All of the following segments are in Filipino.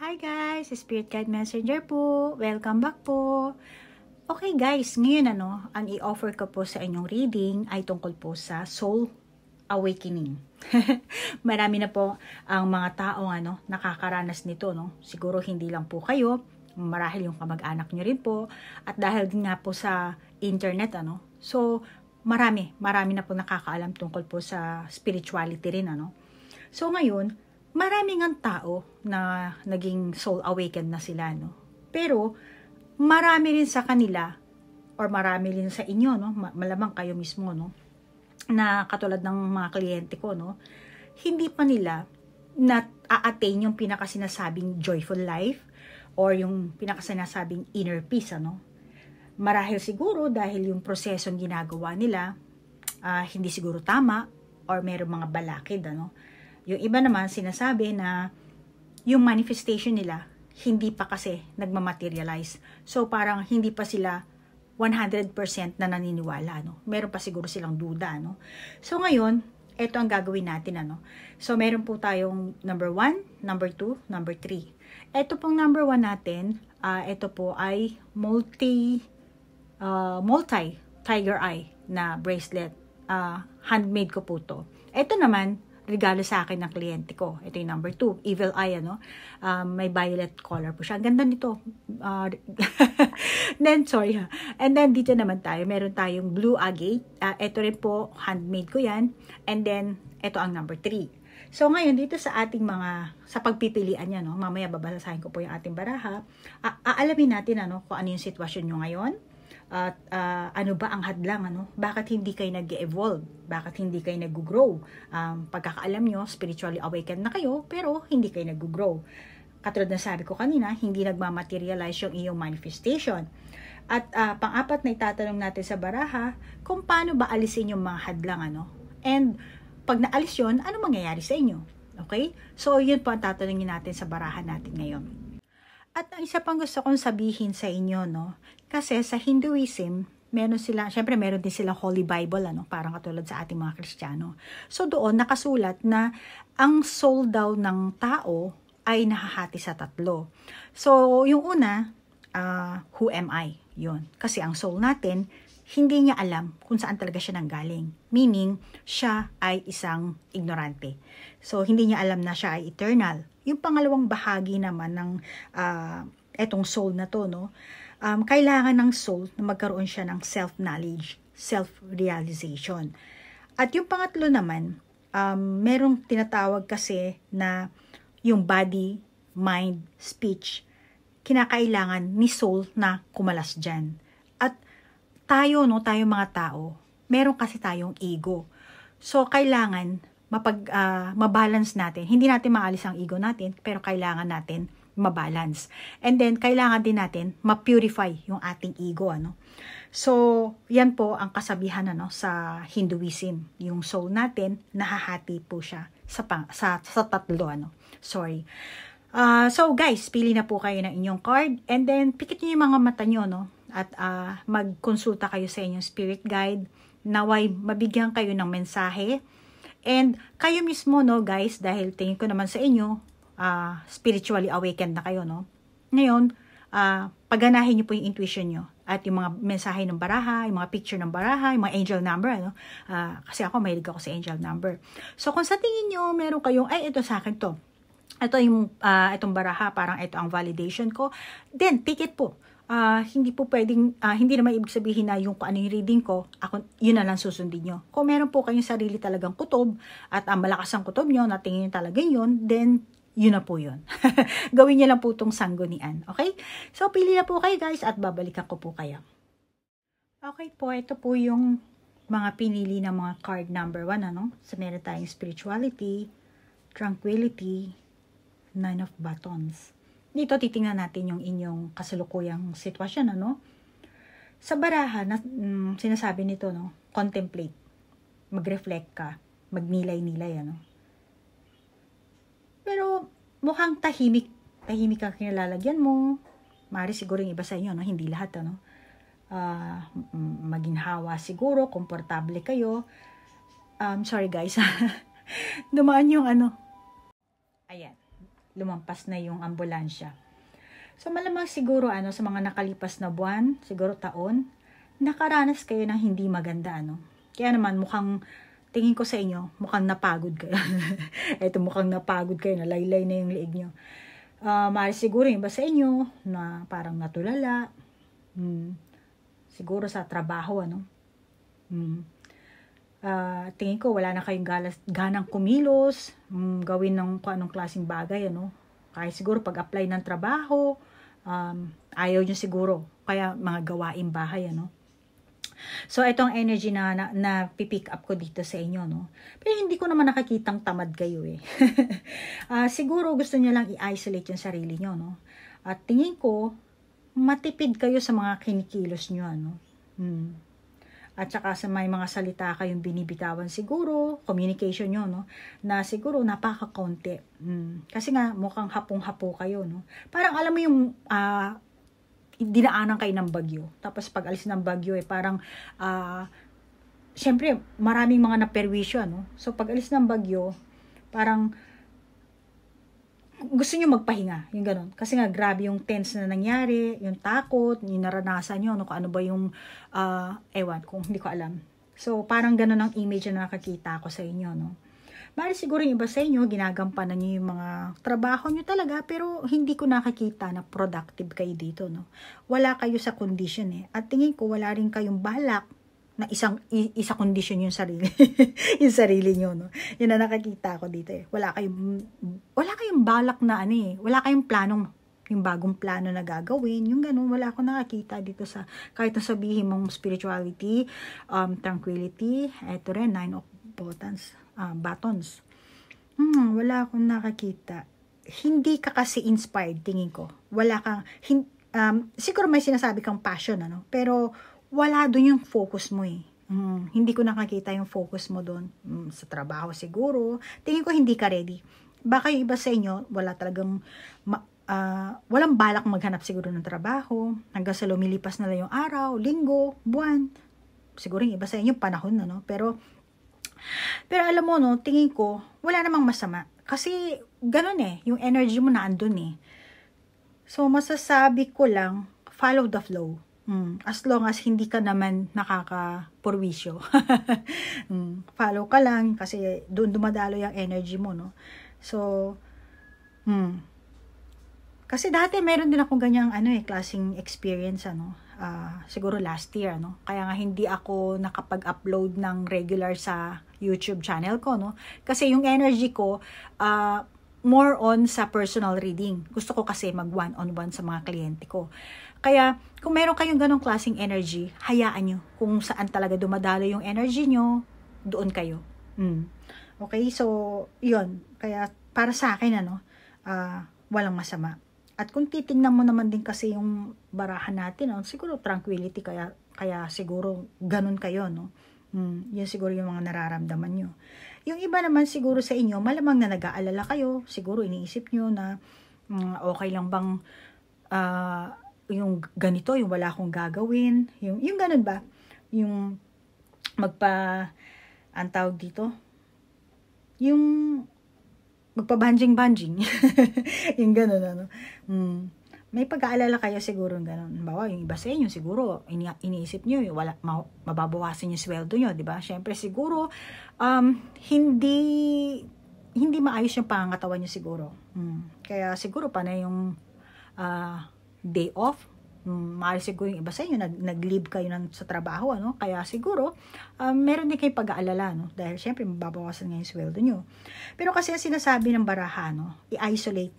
Hi guys, Spirit Guide Messenger po. Welcome back po. Okay guys, ngayon ano, ang i-offer ko po sa inyong reading ay tungkol po sa soul awakening. Marami na po ang mga tao ano, nakakaranas nito. No? Siguro hindi lang po kayo, marahil yung kamag-anak nyo rin po. At dahil nga po sa internet, ano, so marami, marami na po nakakaalam tungkol po sa spirituality rin. Ano? So ngayon, maraming ang tao na naging soul awakened na sila, no? Pero, marami rin sa kanila, or marami rin sa inyo, no? Malamang kayo mismo, no? Na katulad ng mga kliyente ko, no? Hindi pa nila na-attain yung pinakasinasabing joyful life or yung pinakasinasabing inner peace, ano? Marahil siguro dahil yung prosesong ginagawa nila, uh, hindi siguro tama or merong mga balakid, ano? Yung iba naman sinasabi na yung manifestation nila hindi pa kasi nagmamaterialize. So parang hindi pa sila 100% na naniniwala, no? Meron pa siguro silang duda, no? So ngayon, ito ang gagawin natin, ano? So meron po tayong number 1, number 2, number 3. Ito pong number 1 natin, uh, ah, ito po ay multi uh, ah, multi tiger eye na bracelet. Uh, handmade ko po to. Ito naman, regalo sa akin ng kliyente ko. Ito yung number 2, Evil Eye, ano? Um, may violet color po siya. Ang ganda nito. Uh, then, sorry ha. And then, dito naman tayo. Meron tayong blue agate. Uh, ah, ito rin po, handmade ko yan. And then, ito ang number 3. So ngayon dito sa ating mga sa pagpipilian niya no, mamaya babasahin ko po yung ating baraha. A ah, aalamin natin ano kung ano yung sitwasyon niyo ngayon at uh, ano ba ang hadlang ano bakit hindi kayo nag-evolve bakit hindi kayo nag-grow um, pagkakaalam nyo spiritually awakened na kayo pero hindi kayo nag-grow katulad na sabi ko kanina hindi nagmamaterialize yung iyong manifestation at uh, pang-apat na itatanong natin sa baraha kung paano ba alisin yung mga hadlang ano and pag naalis yon ano mangyayari sa inyo okay so yun po ang tatanungin natin sa baraha natin ngayon at ang isa pang gusto kong sabihin sa inyo, no, kasi sa Hinduism, meron sila, syempre meron din sila Holy Bible, ano, parang katulad sa ating mga Kristiyano. So doon nakasulat na ang soul daw ng tao ay nahahati sa tatlo. So yung una, uh, who am I? Yun. Kasi ang soul natin, hindi niya alam kung saan talaga siya nanggaling. Meaning, siya ay isang ignorante. So, hindi niya alam na siya ay eternal. Yung pangalawang bahagi naman ng uh, etong soul na to, no? um, kailangan ng soul na magkaroon siya ng self-knowledge, self-realization. At yung pangatlo naman, um, merong tinatawag kasi na yung body, mind, speech, kinakailangan ni soul na kumalas dyan. At tayo, no, tayo mga tao, meron kasi tayong ego. So, kailangan mapag, uh, mabalance natin. Hindi natin maalis ang ego natin, pero kailangan natin mabalance. And then, kailangan din natin ma-purify yung ating ego, ano. So, yan po ang kasabihan ano sa Hinduism. Yung soul natin nahahati po siya sa pang, sa, sa tatlo ano. Sorry. Uh, so guys, pili na po kayo ng inyong card and then pikit niyo yung mga mata niyo no at uh, magkonsulta kayo sa inyong spirit guide naway mabigyan kayo ng mensahe and kayo mismo no guys dahil tingin ko naman sa inyo uh, spiritually awakened na kayo, no? Ngayon, uh, pagganahin niyo po yung intuition niyo at yung mga mensahe ng baraha, yung mga picture ng baraha, yung mga angel number, ano? Uh, kasi ako, mahilig ako sa angel number. So, kung sa tingin niyo meron kayong, ay, ito sa akin to. Ito yung, uh, itong baraha, parang ito ang validation ko. Then, take it po uh, hindi po pwedeng, uh, hindi naman ibig sabihin na yung kung ano yung reading ko, ako, yun na lang susundin nyo. Kung meron po kayong sarili talagang kutob at uh, malakas ang kutob nyo, tingin nyo talaga yun, then yun na po yun. Gawin niyo lang po itong sanggunian. Okay? So, pili na po kayo guys at babalikan ko po kayo. Okay po, ito po yung mga pinili ng mga card number 1. Ano? So, meron tayong spirituality, tranquility, nine of batons. Dito titingnan natin yung inyong kasalukuyang sitwasyon. Ano? Sa baraha, na, mm, sinasabi nito, no? contemplate. Mag-reflect ka. Magnilay-nilay. Ano? Pero mukhang tahimik, tahimik ang kinalalagyan mo. Mari siguro yung iba sa inyo, no? hindi lahat. Ano? Uh, ah, maginhawa siguro, komportable kayo. Um, sorry guys, dumaan yung ano. Ayan, lumampas na yung ambulansya. So malamang siguro ano sa mga nakalipas na buwan, siguro taon, nakaranas kayo ng hindi maganda ano. Kaya naman mukhang tingin ko sa inyo, mukhang napagod kayo. Ito, mukhang napagod kayo, nalaylay na yung liig nyo. Uh, maaari siguro yung iba sa inyo na parang natulala. Hmm. Siguro sa trabaho, ano? Hmm. Uh, tingin ko, wala na kayong galas, ganang kumilos, hmm, gawin ng kung anong klaseng bagay, ano? Kaya siguro pag-apply ng trabaho, um, ayaw nyo siguro. Kaya mga gawaing bahay, ano? So, itong energy na, na, na pipick up ko dito sa inyo, no? Pero hindi ko naman nakakitang tamad kayo, eh. uh, siguro gusto nyo lang i-isolate yung sarili nyo, no? At tingin ko, matipid kayo sa mga kinikilos nyo, ano? Hmm. At saka sa may mga salita kayong binibitawan siguro, communication nyo, no? Na siguro napaka-konti. Hmm. Kasi nga, mukhang hapong-hapo kayo, no? Parang alam mo yung uh, dinaanan kayo ng bagyo. Tapos pag alis ng bagyo, eh, parang, uh, syempre, maraming mga naperwisyo, ano? So, pag alis ng bagyo, parang, gusto nyo magpahinga, yung ganun. Kasi nga, grabe yung tense na nangyari, yung takot, yung naranasan nyo, ano, kung ano ba yung, uh, ewan, kung hindi ko alam. So, parang ganun ang image na nakakita ko sa inyo, no? Bali siguro yung iba sa inyo, ginagampanan niyo yung mga trabaho niyo talaga, pero hindi ko nakakita na productive kayo dito, no? Wala kayo sa condition, eh. At tingin ko, wala rin kayong balak na isang isa condition yung sarili yung sarili niyo no yun na nakakita ko dito eh wala kayong wala kayong balak na ano eh wala kayong planong yung bagong plano na gagawin, yung ganun, wala akong nakakita dito sa, kahit na sabihin mong spirituality, um, tranquility, eto rin, nine of buttons, uh, buttons. Hmm, wala akong nakakita. Hindi ka kasi inspired, tingin ko. Wala kang, hin, um, siguro may sinasabi kang passion, ano? Pero, wala dun yung focus mo eh. Mm, hindi ko nakakita yung focus mo doon. Mm, sa trabaho siguro. Tingin ko hindi ka ready. Baka yung iba sa inyo, wala talagang, ma, uh, walang balak maghanap siguro ng trabaho. Hanggang sa lumilipas na lang yung araw, linggo, buwan. Siguro yung iba sa inyo, panahon na, no? Pero, pero alam mo, no, tingin ko, wala namang masama. Kasi, ganun eh, yung energy mo na andun eh. So, masasabi ko lang, follow the flow. Mm, as long as hindi ka naman nakaka nakakapurwisyo. mm, follow ka lang kasi doon dumadalo yung energy mo, no? So, mm, kasi dati meron din ako ganyang ano eh, klaseng experience, ano uh, siguro last year, no? Kaya nga hindi ako nakapag-upload ng regular sa YouTube channel ko, no? Kasi yung energy ko, uh, more on sa personal reading. Gusto ko kasi mag one-on-one sa mga kliyente ko. Kaya, kung meron kayong ganong klaseng energy, hayaan nyo kung saan talaga dumadalo yung energy nyo, doon kayo. Mm. Okay, so, yun. Kaya, para sa akin, ano, uh, walang masama. At kung titingnan mo naman din kasi yung barahan natin, no? siguro tranquility kaya kaya siguro ganun kayo, no? Hmm, yun siguro yung mga nararamdaman nyo. Yung iba naman siguro sa inyo, malamang na nag-aalala kayo, siguro iniisip nyo na um, okay lang bang uh, yung ganito, yung wala akong gagawin, yung, yung ganun ba? Yung magpa, ang tawag dito, yung magpa-banjing-banjing. yung ganun, ano? Hmm may pag-aalala kayo siguro ganun. Bawa, yung iba sa inyo siguro ini iniisip niyo yung wala ma mababawasan yung sweldo niyo, 'di ba? Syempre siguro um, hindi hindi maayos yung pangangatawan niyo siguro. Hmm. Kaya siguro pa na yung uh, day off um, maaari siguro yung iba sa inyo nag nag-leave kayo ng, sa trabaho ano kaya siguro um, meron din kayong pag-aalala no dahil syempre mababawasan nga yung sweldo niyo pero kasi ang sinasabi ng baraha no i-isolate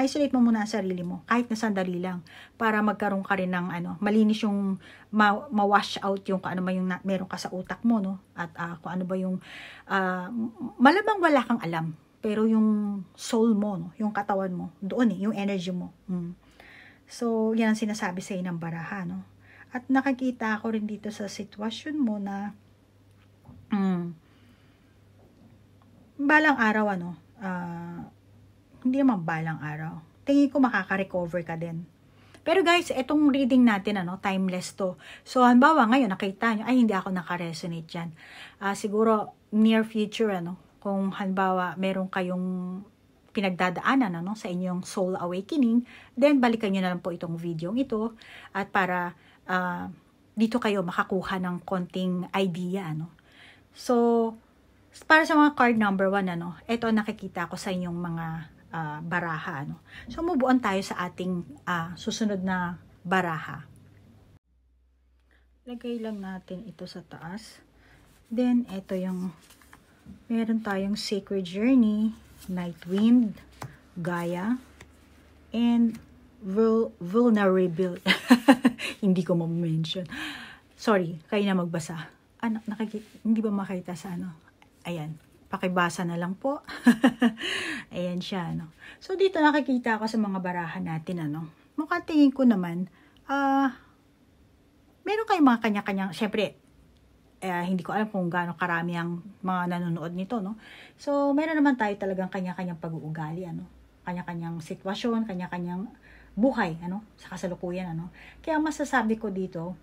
isolate mo muna ang sarili mo kahit na sandali lang para magkaroon ka rin ng ano malinis yung ma- ma-wash out yung kung ano ba yung na- meron ka sa utak mo no at uh, kung ano ba yung uh, malamang wala kang alam pero yung soul mo no yung katawan mo doon eh yung energy mo mm. so yan ang sinasabi sa ng baraha no at nakakita ako rin dito sa sitwasyon mo na mm, balang araw ano uh, hindi naman balang araw. Tingin ko makaka-recover ka din. Pero guys, itong reading natin, ano, timeless to. So, halimbawa, ngayon, nakita nyo, ay, hindi ako nakaresonate dyan. Uh, siguro, near future, ano, kung halimbawa, meron kayong pinagdadaanan ano, sa inyong soul awakening, then balikan nyo na lang po itong video ito at para uh, dito kayo makakuha ng konting idea. Ano. So, para sa mga card number 1, ano, ito nakikita ko sa inyong mga uh, baraha. Ano? So, mubuan tayo sa ating uh, susunod na baraha. Lagay lang natin ito sa taas. Then, ito yung meron tayong Sacred Journey, Nightwind, Gaia, and Vul Vulnerability. Hindi ko ma-mention. Sorry, kayo na magbasa. Ano, nakikita, hindi ba makita sa ano? Ayan pakibasa na lang po. Ayan siya, no? So, dito nakikita ako sa mga barahan natin, ano? Mukha tingin ko naman, ah, uh, meron kayong mga kanya-kanyang, syempre, eh, hindi ko alam kung gaano karami ang mga nanonood nito, no? So, meron naman tayo talagang kanya-kanyang pag-uugali, ano? Kanya-kanyang sitwasyon, kanya-kanyang buhay, ano? Sa kasalukuyan, ano? Kaya masasabi ko dito,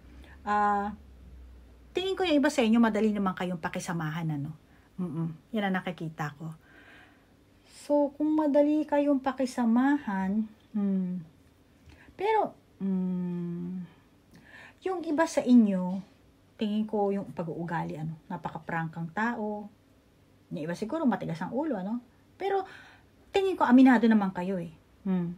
ah, uh, tingin ko yung iba sa inyo, madali naman kayong pakisamahan, ano? Mm-mm. Yan ang nakikita ko. So, kung madali kayong pakisamahan, hmm, pero, hmm, yung iba sa inyo, tingin ko yung pag-uugali, ano, napaka-prangkang tao, yung iba siguro matigas ang ulo, ano, pero, tingin ko aminado naman kayo eh. Hmm.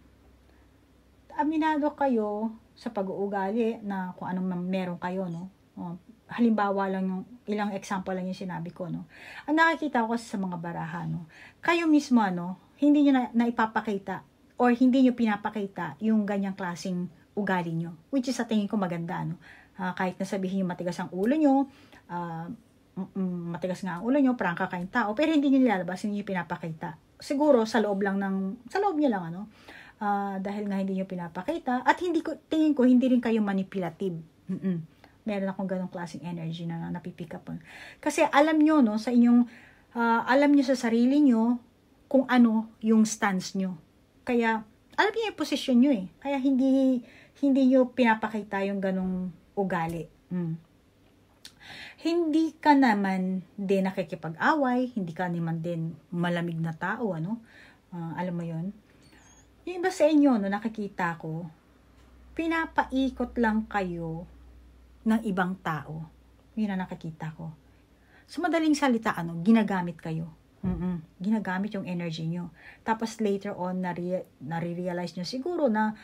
Aminado kayo sa pag-uugali na kung anong meron kayo, no? Oh, halimbawa lang yung, ilang example lang yung sinabi ko, no? Ang nakikita ko sa mga baraha, no? Kayo mismo, ano, hindi niyo na, naipapakita or hindi niyo pinapakita yung ganyang klasing ugali niyo, Which is sa tingin ko maganda, no? Uh, ah, kahit na sabihin yung matigas ang ulo niyo, uh, ah, mm, mm, matigas nga ang ulo niyo, prangka kayong tao, pero hindi niyo nilalabas, hindi niyo pinapakita. Siguro, sa loob lang ng, sa loob niyo lang, ano? Uh, dahil nga hindi niyo pinapakita, at hindi ko, tingin ko, hindi rin kayo manipulative. Mm-mm meron akong ganong klaseng energy na napipick up on. Kasi alam nyo, no, sa inyong, uh, alam nyo sa sarili nyo, kung ano yung stance nyo. Kaya, alam niyo yung position nyo eh. Kaya hindi, hindi nyo pinapakita yung ganong ugali. Mm. Hindi ka naman din nakikipag-away, hindi ka naman din malamig na tao, ano? Uh, alam mo yon Yung iba sa inyo, no, nakikita ko, pinapaikot lang kayo ng ibang tao. Yun ang nakikita ko. So, madaling salita, ano, ginagamit kayo. Mm-mm. Ginagamit yung energy nyo. Tapos later on, nare- nare-realize nyo siguro na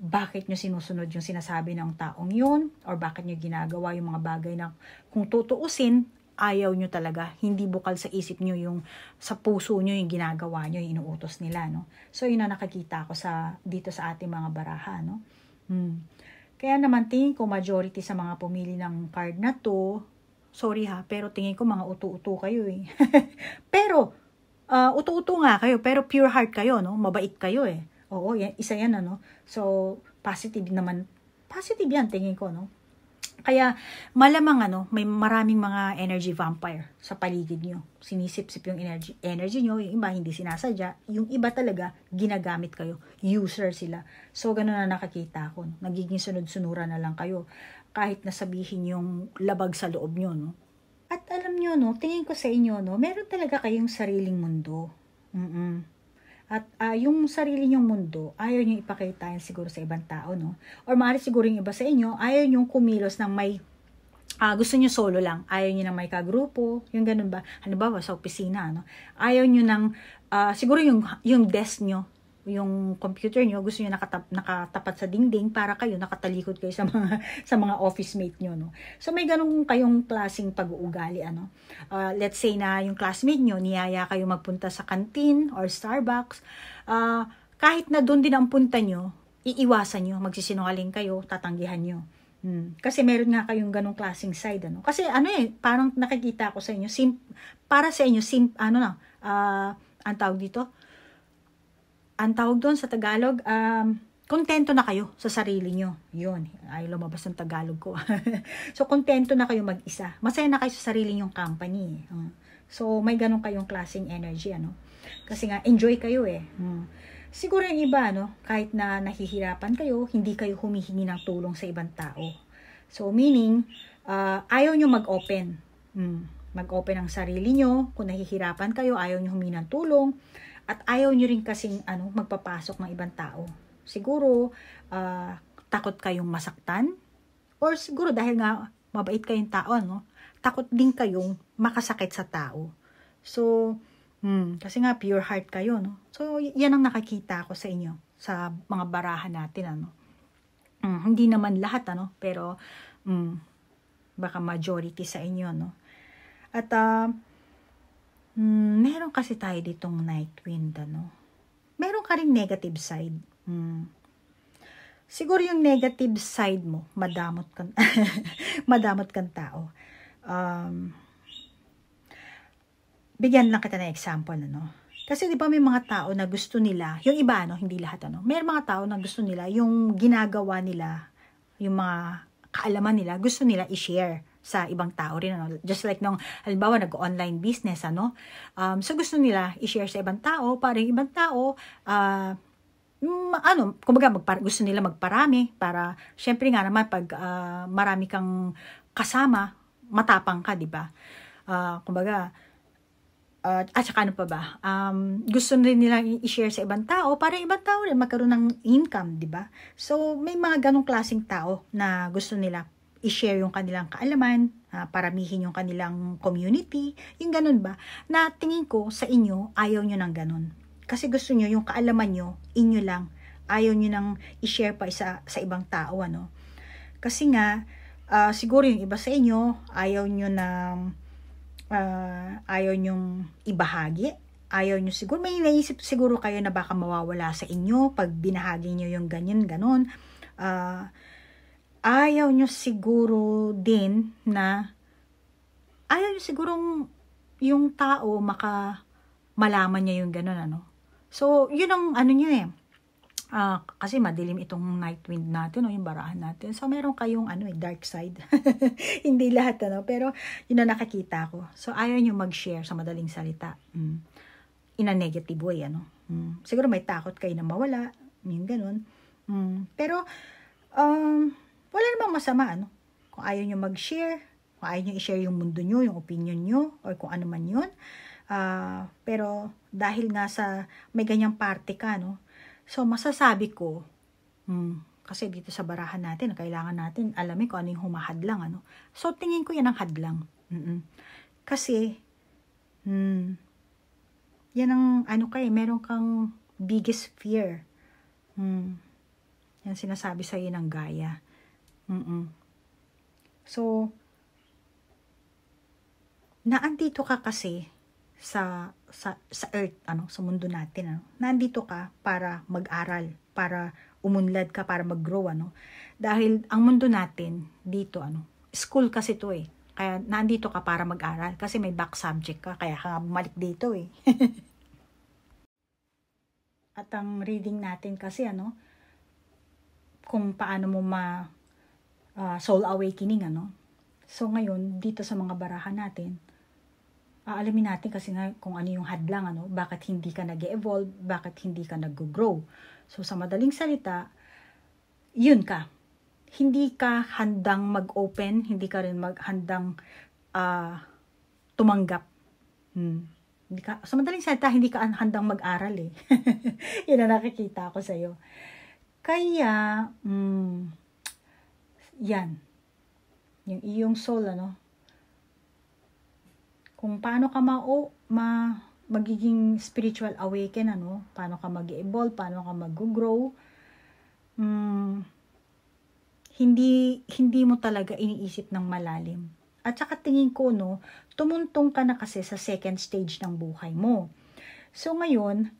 bakit nyo sinusunod yung sinasabi ng taong yun or bakit nyo ginagawa yung mga bagay na kung tutuusin, ayaw nyo talaga. Hindi bukal sa isip nyo yung sa puso nyo yung ginagawa nyo, yung inuutos nila. No? So, yun ang nakakita ko sa, dito sa ating mga baraha. No? Hmm. Kaya naman tingin ko majority sa mga pumili ng card na to, sorry ha, pero tingin ko mga utu-utu kayo eh. pero, uh, utu-utu nga kayo, pero pure heart kayo, no? Mabait kayo eh. Oo, yan, isa yan ano. So, positive naman. Positive yan tingin ko, no? Kaya malamang ano, may maraming mga energy vampire sa paligid nyo. Sinisip-sip yung energy, energy nyo, yung iba hindi sinasadya, yung iba talaga ginagamit kayo. User sila. So ganun na nakakita ko. Nagiging sunod-sunura na lang kayo kahit nasabihin yung labag sa loob nyo. No? At alam nyo, no, tingin ko sa inyo, no, meron talaga kayong sariling mundo. Mm-mm at uh, yung sarili nyong mundo, ayaw nyo ipakita yan siguro sa ibang tao, no? Or maaari siguro yung iba sa inyo, ayaw nyo kumilos ng may uh, gusto nyo solo lang, ayaw nyo ng may kagrupo, yung ganun ba? Halimbawa sa opisina, no? Ayaw nyo nang, uh, ah, siguro yung, yung desk nyo, yung computer niyo gusto niyo nakatap, nakatapat sa dingding para kayo nakatalikod kayo sa mga sa mga office mate niyo no. So may ganung kayong klasing pag-uugali ano. Uh, let's say na yung classmate niyo niyaya kayo magpunta sa canteen or Starbucks, uh, kahit na doon din ang punta niyo, iiwasan niyo, magsisinungaling kayo, tatanggihan niyo. Hmm. Kasi meron nga kayong ganong klasing side ano. Kasi ano eh, parang nakikita ko sa inyo sim para sa inyo sim ano na, uh, ang tawag dito, ang tawag doon sa Tagalog, um, kontento na kayo sa sarili nyo. Yun, ay lumabas ng Tagalog ko. so, kontento na kayo mag-isa. Masaya na kayo sa sarili nyong company. Oh. so, may ganun kayong klaseng energy, ano? Kasi nga, enjoy kayo eh. Uh, siguro yung iba, no? Kahit na nahihirapan kayo, hindi kayo humihingi ng tulong sa ibang tao. So, meaning, uh, ayaw nyo mag-open. Mm, mag-open ang sarili nyo. Kung nahihirapan kayo, ayaw nyo humingi ng tulong at ayaw nyo rin kasing ano, magpapasok ng ibang tao. Siguro, uh, takot kayong masaktan. Or siguro dahil nga mabait kayong tao, no? takot din kayong makasakit sa tao. So, hmm, kasi nga pure heart kayo. No? So, yan ang nakakita ko sa inyo sa mga barahan natin. Ano? Hmm, hindi naman lahat, ano? pero hmm, baka majority sa inyo. No? At uh, Mm, meron kasi tayo ditong night wind, ano. Meron ka rin negative side. Mm. Siguro yung negative side mo, madamot kang, madamot kang tao. Um, bigyan lang kita ng example, ano. Kasi di ba may mga tao na gusto nila, yung iba, ano, hindi lahat, ano. May mga tao na gusto nila, yung ginagawa nila, yung mga kaalaman nila, gusto nila i-share sa ibang tao rin. Ano? Just like nung, halimbawa, nag-online business, ano? Um, so, gusto nila i-share sa ibang tao para yung ibang tao, uh, ano, kumbaga magpar- gusto nila magparami para syempre nga naman pag uh, marami kang kasama, matapang ka, 'di ba? Uh, kumbaga uh, at saka ano pa ba? Um, gusto rin nila i-share sa ibang tao para ibang tao rin magkaroon ng income, 'di ba? So may mga ganong klasing tao na gusto nila i-share yung kanilang kaalaman, ha, paramihin yung kanilang community, yung ganun ba? Na tingin ko sa inyo, ayaw nyo ng ganun. Kasi gusto nyo yung kaalaman nyo, inyo lang. Ayaw nyo nang i-share pa isa, sa ibang tao, ano? Kasi nga, uh, siguro yung iba sa inyo, ayaw nyo na, uh, ayaw nyo ibahagi, ayaw nyo siguro, may naisip siguro kayo na baka mawawala sa inyo pag binahagi nyo yung ganyan, ganun. Uh, ayaw nyo siguro din na ayaw nyo sigurong yung tao maka malaman niya yung ganun ano. So, yun ang ano niya eh. Uh, kasi madilim itong night wind natin o yung barahan natin. So, meron kayong ano eh, dark side. Hindi lahat ano. Pero, yun ang nakakita ko. So, ayaw nyo mag-share sa madaling salita. Mm. In a negative way ano. Mm. Siguro may takot kayo na mawala. Yung ganun. Mm. Pero, um, wala namang masama, ano? Kung ayaw nyo mag-share, kung ayaw nyo i-share yung mundo nyo, yung opinion nyo, or kung ano man yun. Uh, pero dahil nga sa may ganyang parte ka, no? So, masasabi ko, hmm, kasi dito sa barahan natin, kailangan natin alamin kung ano yung humahadlang, ano? So, tingin ko yan ang hadlang. Mm-mm. Kasi, hmm, yan ang ano kay, eh, meron kang biggest fear. Hmm. Yan sinasabi sa'yo ng gaya. Mm-mm. So, naandito ka kasi sa sa sa earth ano sa mundo natin ano nandito ka para mag-aral para umunlad ka para mag-grow ano dahil ang mundo natin dito ano school kasi to eh kaya nandito ka para mag-aral kasi may back subject ka kaya ka bumalik dito eh at ang reading natin kasi ano kung paano mo ma uh, soul awakening, ano? So ngayon, dito sa mga barahan natin, aalamin natin kasi nga kung ano yung hadlang, ano? Bakit hindi ka nag evolve bakit hindi ka nag-grow. So sa madaling salita, yun ka. Hindi ka handang mag-open, hindi ka rin maghandang uh, ah, tumanggap. Hmm. Hindi ka, sa madaling salita, hindi ka handang mag-aral eh. yun ang nakikita ko sa'yo. Kaya, hmm, yan. Yung iyong soul, ano? Kung paano ka ma, ma magiging spiritual awaken, ano? Paano ka mag-evolve, paano ka mag-grow. Mm, hindi, hindi mo talaga iniisip ng malalim. At saka tingin ko, no, tumuntong ka na kasi sa second stage ng buhay mo. So ngayon,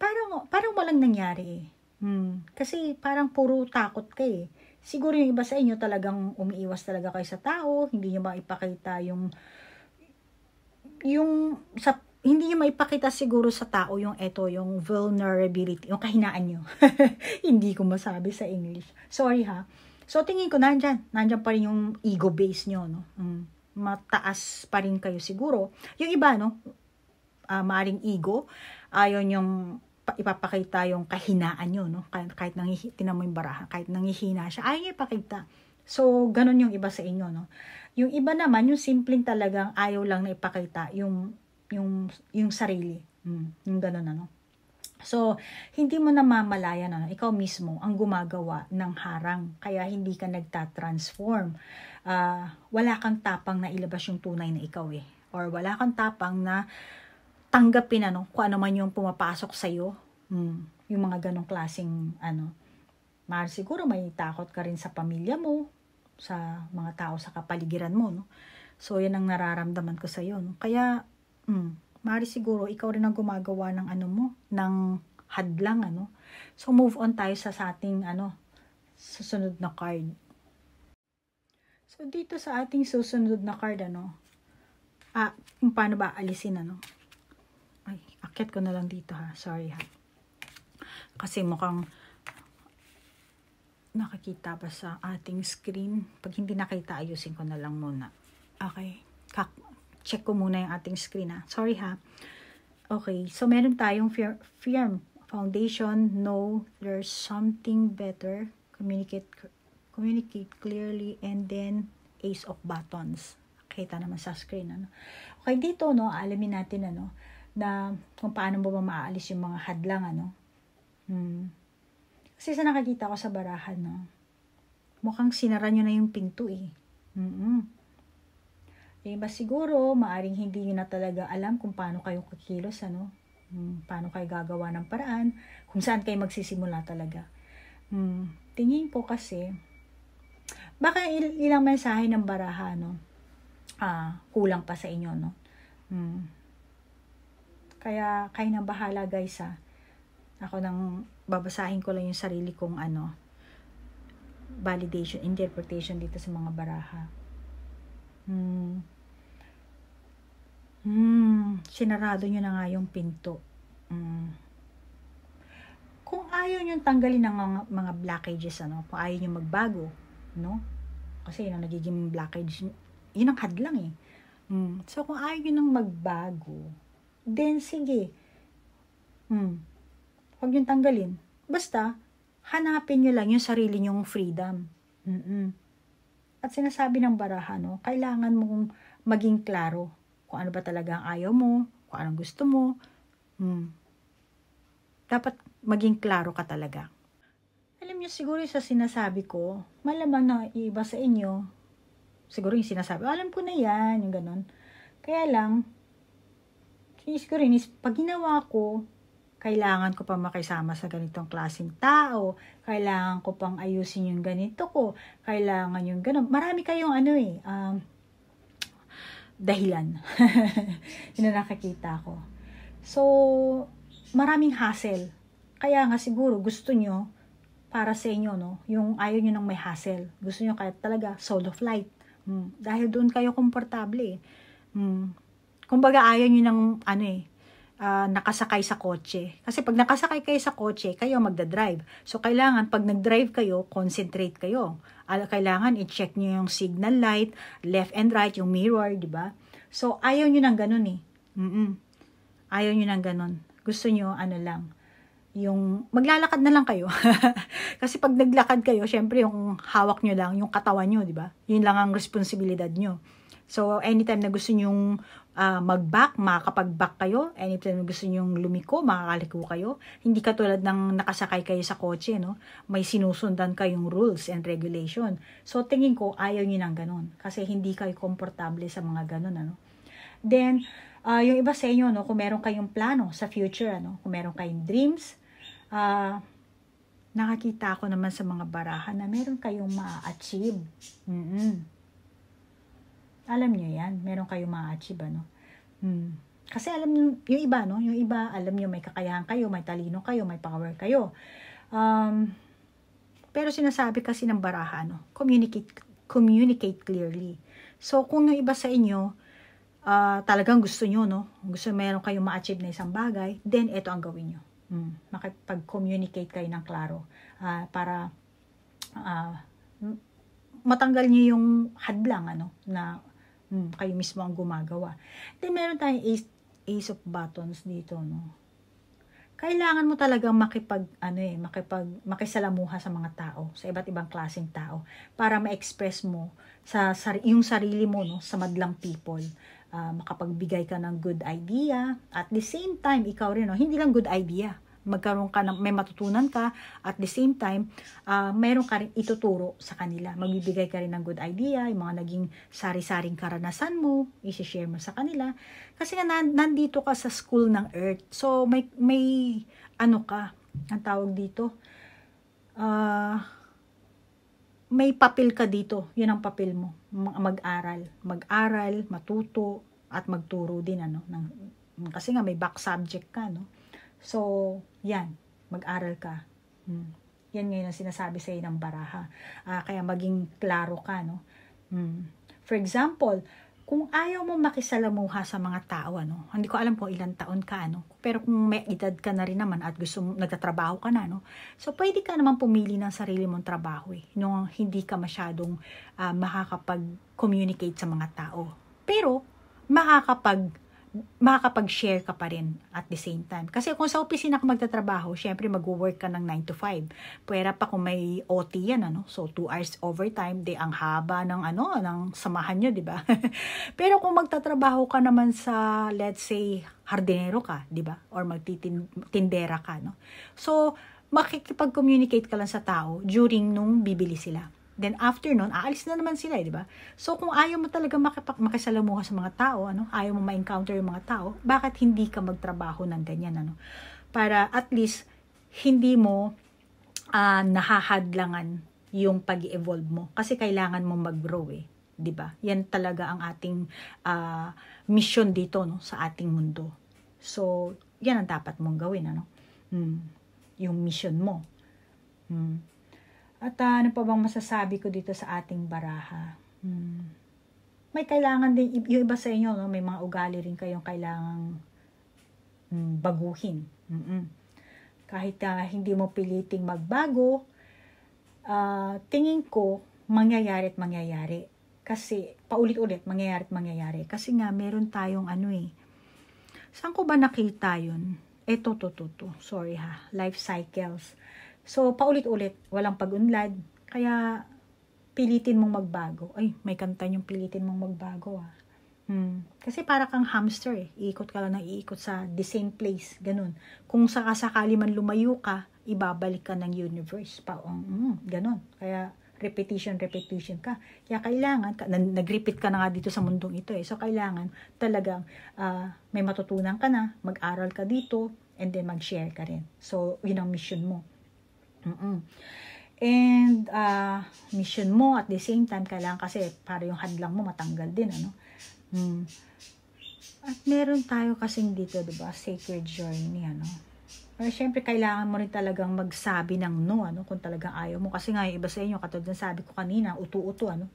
parang, parang walang nangyari eh. Hmm. Kasi parang puro takot ka eh. Siguro yung iba sa inyo talagang umiiwas talaga kayo sa tao, hindi nyo maipakita yung yung sa hindi niyo maipakita siguro sa tao yung eto, yung vulnerability, yung kahinaan niyo. hindi ko masabi sa English. Sorry ha. So tingin ko nandiyan, nandiyan pa rin yung ego base niyo, no. Mm. Mataas pa rin kayo siguro. Yung iba no, uh, maaring ego, ayon yung ipapakita yung kahinaan nyo, no? Kahit, kahit nangihi, tinan mo yung baraha, kahit nangihina siya, ayaw niya ipakita. So, ganun yung iba sa inyo, no? Yung iba naman, yung simpleng talagang ayaw lang na ipakita yung, yung, yung sarili. Hmm, yung ganun, ano? So, hindi mo namamalaya na ano? ikaw mismo ang gumagawa ng harang. Kaya hindi ka nagta-transform. Uh, wala kang tapang na ilabas yung tunay na ikaw eh. Or wala kang tapang na tanggapin ano, kung ano man yung pumapasok sa'yo. Hmm. Yung mga ganong klasing ano. Mahal siguro may takot ka rin sa pamilya mo, sa mga tao sa kapaligiran mo. No? So, yan ang nararamdaman ko sa'yo. No? Kaya, hmm, maaari siguro ikaw rin ang gumagawa ng ano mo, ng hadlang ano. So, move on tayo sa, sa ating ano, susunod na card. So, dito sa ating susunod na card, ano, ah, paano ba alisin, ano, Akit ko na lang dito ha. Sorry ha. Kasi mukhang nakakita pa sa ating screen. Pag hindi nakita, ayusin ko na lang muna. Okay. Kak check ko muna yung ating screen ha. Sorry ha. Okay. So, meron tayong firm foundation. No, there's something better. Communicate communicate clearly and then ace of buttons. Kita naman sa screen. Ano? Okay, dito, no, alamin natin, ano, na kung paano mo ba maaalis yung mga hadlang, ano. Hmm. Kasi sa nakakita ko sa barahan, no, mukhang sinara nyo na yung pinto, eh. Mm-mm. Eh, ba siguro, maaring hindi nyo na talaga alam kung paano kayo kikilos, ano? Hmm, paano kayo gagawa ng paraan, kung saan kayo magsisimula talaga. Hmm, tingin ko kasi, baka il- ilang mensahe ng baraha, no? Ah, kulang pa sa inyo, no? Hmm, kaya kayo na bahala guys ha. Ako nang babasahin ko lang yung sarili kong ano validation, interpretation dito sa mga baraha. Hmm. Hmm, sinarado nyo na nga yung pinto. Hmm. Kung ayaw nyo tanggalin ng mga, mga blockages, ano, kung ayaw nyo magbago, no? Kasi yun ang nagiging blockage, yun ang hadlang eh. Hmm. So, kung ayaw nyo nang magbago, then sige. Hmm. Huwag yung tanggalin. Basta, hanapin nyo lang yung sarili nyong freedom. Mm-mm. At sinasabi ng baraha, no, kailangan mong maging klaro kung ano ba talaga ang ayaw mo, kung anong gusto mo. Hmm. Dapat maging klaro ka talaga. Alam niyo siguro sa sinasabi ko, malamang na iba sa inyo, siguro yung sinasabi, oh, alam ko na yan, yung ganun. Kaya lang, Inis ko rin is, pag ginawa ko, kailangan ko pang makisama sa ganitong klaseng tao, kailangan ko pang ayusin yung ganito ko, kailangan yung ganun. Marami kayong ano eh, um, dahilan. yun na nakakita ko. So, maraming hassle. Kaya nga siguro gusto nyo, para sa inyo, no? Yung ayaw nyo nang may hassle. Gusto nyo kaya talaga solo flight. Hmm. Dahil doon kayo komportable eh. Hmm. Kumbaga ayaw nyo ng ano eh, uh, nakasakay sa kotse. Kasi pag nakasakay kayo sa kotse, kayo magda-drive. So, kailangan pag nag-drive kayo, concentrate kayo. Kailangan i-check nyo yung signal light, left and right, yung mirror, di ba? So, ayaw nyo ng ganun eh. Mm-mm. Ayaw nyo ng ganun. Gusto nyo, ano lang, yung maglalakad na lang kayo. Kasi pag naglakad kayo, syempre yung hawak nyo lang, yung katawan nyo, di ba? Yun lang ang responsibilidad nyo. So, anytime na gusto nyong uh, mag-back, makakapag-back kayo. Anytime gusto nyong lumiko, makakaliko kayo. Hindi katulad ng nakasakay kayo sa kotse, no? May sinusundan kayong rules and regulation. So, tingin ko, ayaw nyo ng ganun. Kasi hindi kayo komportable sa mga ganun, ano? Then, uh, yung iba sa inyo, no? Kung meron kayong plano sa future, ano? Kung meron kayong dreams, ah, uh, nakakita ako naman sa mga barahan na meron kayong ma-achieve. Mm-mm. Alam nyo yan. Meron kayong ma-achieve, ano? Hmm. Kasi alam nyo, yung iba, no? Yung iba, alam nyo, may kakayahan kayo, may talino kayo, may power kayo. Um, pero sinasabi kasi ng baraha, no? Communicate, communicate clearly. So, kung yung iba sa inyo, uh, talagang gusto nyo, no? Gusto meron kayong ma-achieve na isang bagay, then ito ang gawin nyo. Hmm. Makipag-communicate kayo ng klaro uh, para uh, matanggal niyo yung hadlang, ano? Na Hmm, kayo mismo ang gumagawa. Then, meron tayong ace, ace of buttons dito, no? Kailangan mo talagang makipag, ano eh, makipag, makisalamuha sa mga tao, sa iba't ibang klaseng tao, para ma-express mo sa, sa yung sarili mo, no, sa madlang people. Uh, makapagbigay ka ng good idea. At the same time, ikaw rin, no, hindi lang good idea magkaroon ka ng, may matutunan ka, at the same time, uh, meron ka rin ituturo sa kanila. Magbibigay ka rin ng good idea, yung mga naging sari-saring karanasan mo, i share mo sa kanila. Kasi nga, nandito ka sa school ng earth. So, may, may ano ka, ang tawag dito, uh, may papel ka dito. Yun ang papel mo. Mag-aral. Mag-aral, matuto, at magturo din, ano, ng, kasi nga may back subject ka, no? So, yan. Mag-aral ka. Hmm. Yan ngayon ang sinasabi sa ng baraha. Uh, kaya maging klaro ka, no? Hmm. For example, kung ayaw mo makisalamuha sa mga tao, ano, hindi ko alam po ilang taon ka, ano, pero kung may edad ka na rin naman at gusto mo, nagtatrabaho ka na, no, so pwede ka naman pumili ng sarili mong trabaho, eh, no, hindi ka masyadong uh, makakapag-communicate sa mga tao. Pero, makakapag makakapag-share ka pa rin at the same time. Kasi kung sa opisina ka magtatrabaho, syempre mag-work ka ng 9 to 5. Pwera pa kung may OT yan, ano? So, 2 hours overtime, di ang haba ng ano, ng samahan nyo, di ba? Pero kung magtatrabaho ka naman sa, let's say, hardinero ka, di ba? Or magtitindera ka, no? So, makikipag-communicate ka lang sa tao during nung bibili sila. Then after nun, aalis na naman sila, eh, di ba? So kung ayaw mo talaga makipak makisalamuha sa mga tao, ano, ayaw mo ma-encounter yung mga tao, bakit hindi ka magtrabaho ng ganyan, ano? Para at least hindi mo uh, nahahadlangan yung pag evolve mo kasi kailangan mo mag-grow eh, 'di ba? Yan talaga ang ating uh, ah, mission dito no sa ating mundo. So, yan ang dapat mong gawin ano. Mm. Yung mission mo. Mm. At uh, ano pa bang masasabi ko dito sa ating baraha? Hmm. May kailangan din, yung iba sa inyo, no? may mga ugali rin kayong kailangang mm, baguhin. Mm-mm. Kahit uh, hindi mo piliting magbago, uh, tingin ko, mangyayari at mangyayari. Kasi, paulit-ulit, mangyayari at mangyayari. Kasi nga, meron tayong ano eh. Saan ko ba nakita yun? Eto, to, to, to. Sorry ha. Life cycles So, paulit-ulit, walang pag-unlad. Kaya, pilitin mong magbago. Ay, may kanta yung pilitin mong magbago ah. Hmm. Kasi para kang hamster eh. Iikot ka lang ng iikot sa the same place. Ganun. Kung sakasakali man lumayo ka, ibabalik ka ng universe. Pa, um, mm, ganun. Kaya repetition, repetition ka. Kaya kailangan, ka, nag-repeat ka na nga dito sa mundong ito eh. So kailangan talagang uh, may matutunan ka na, mag-aral ka dito, and then mag-share ka rin. So, yun ang mission mo. Mm-mm. And uh, mission mo at the same time kailangan kasi para yung hadlang mo matanggal din ano. Mm. At meron tayo kasing dito, 'di ba? Sacred journey ano. Pero syempre, kailangan mo rin talagang magsabi ng no, ano, kung talagang ayaw mo. Kasi nga, yung iba sa inyo, katulad ng sabi ko kanina, utu-utu, ano.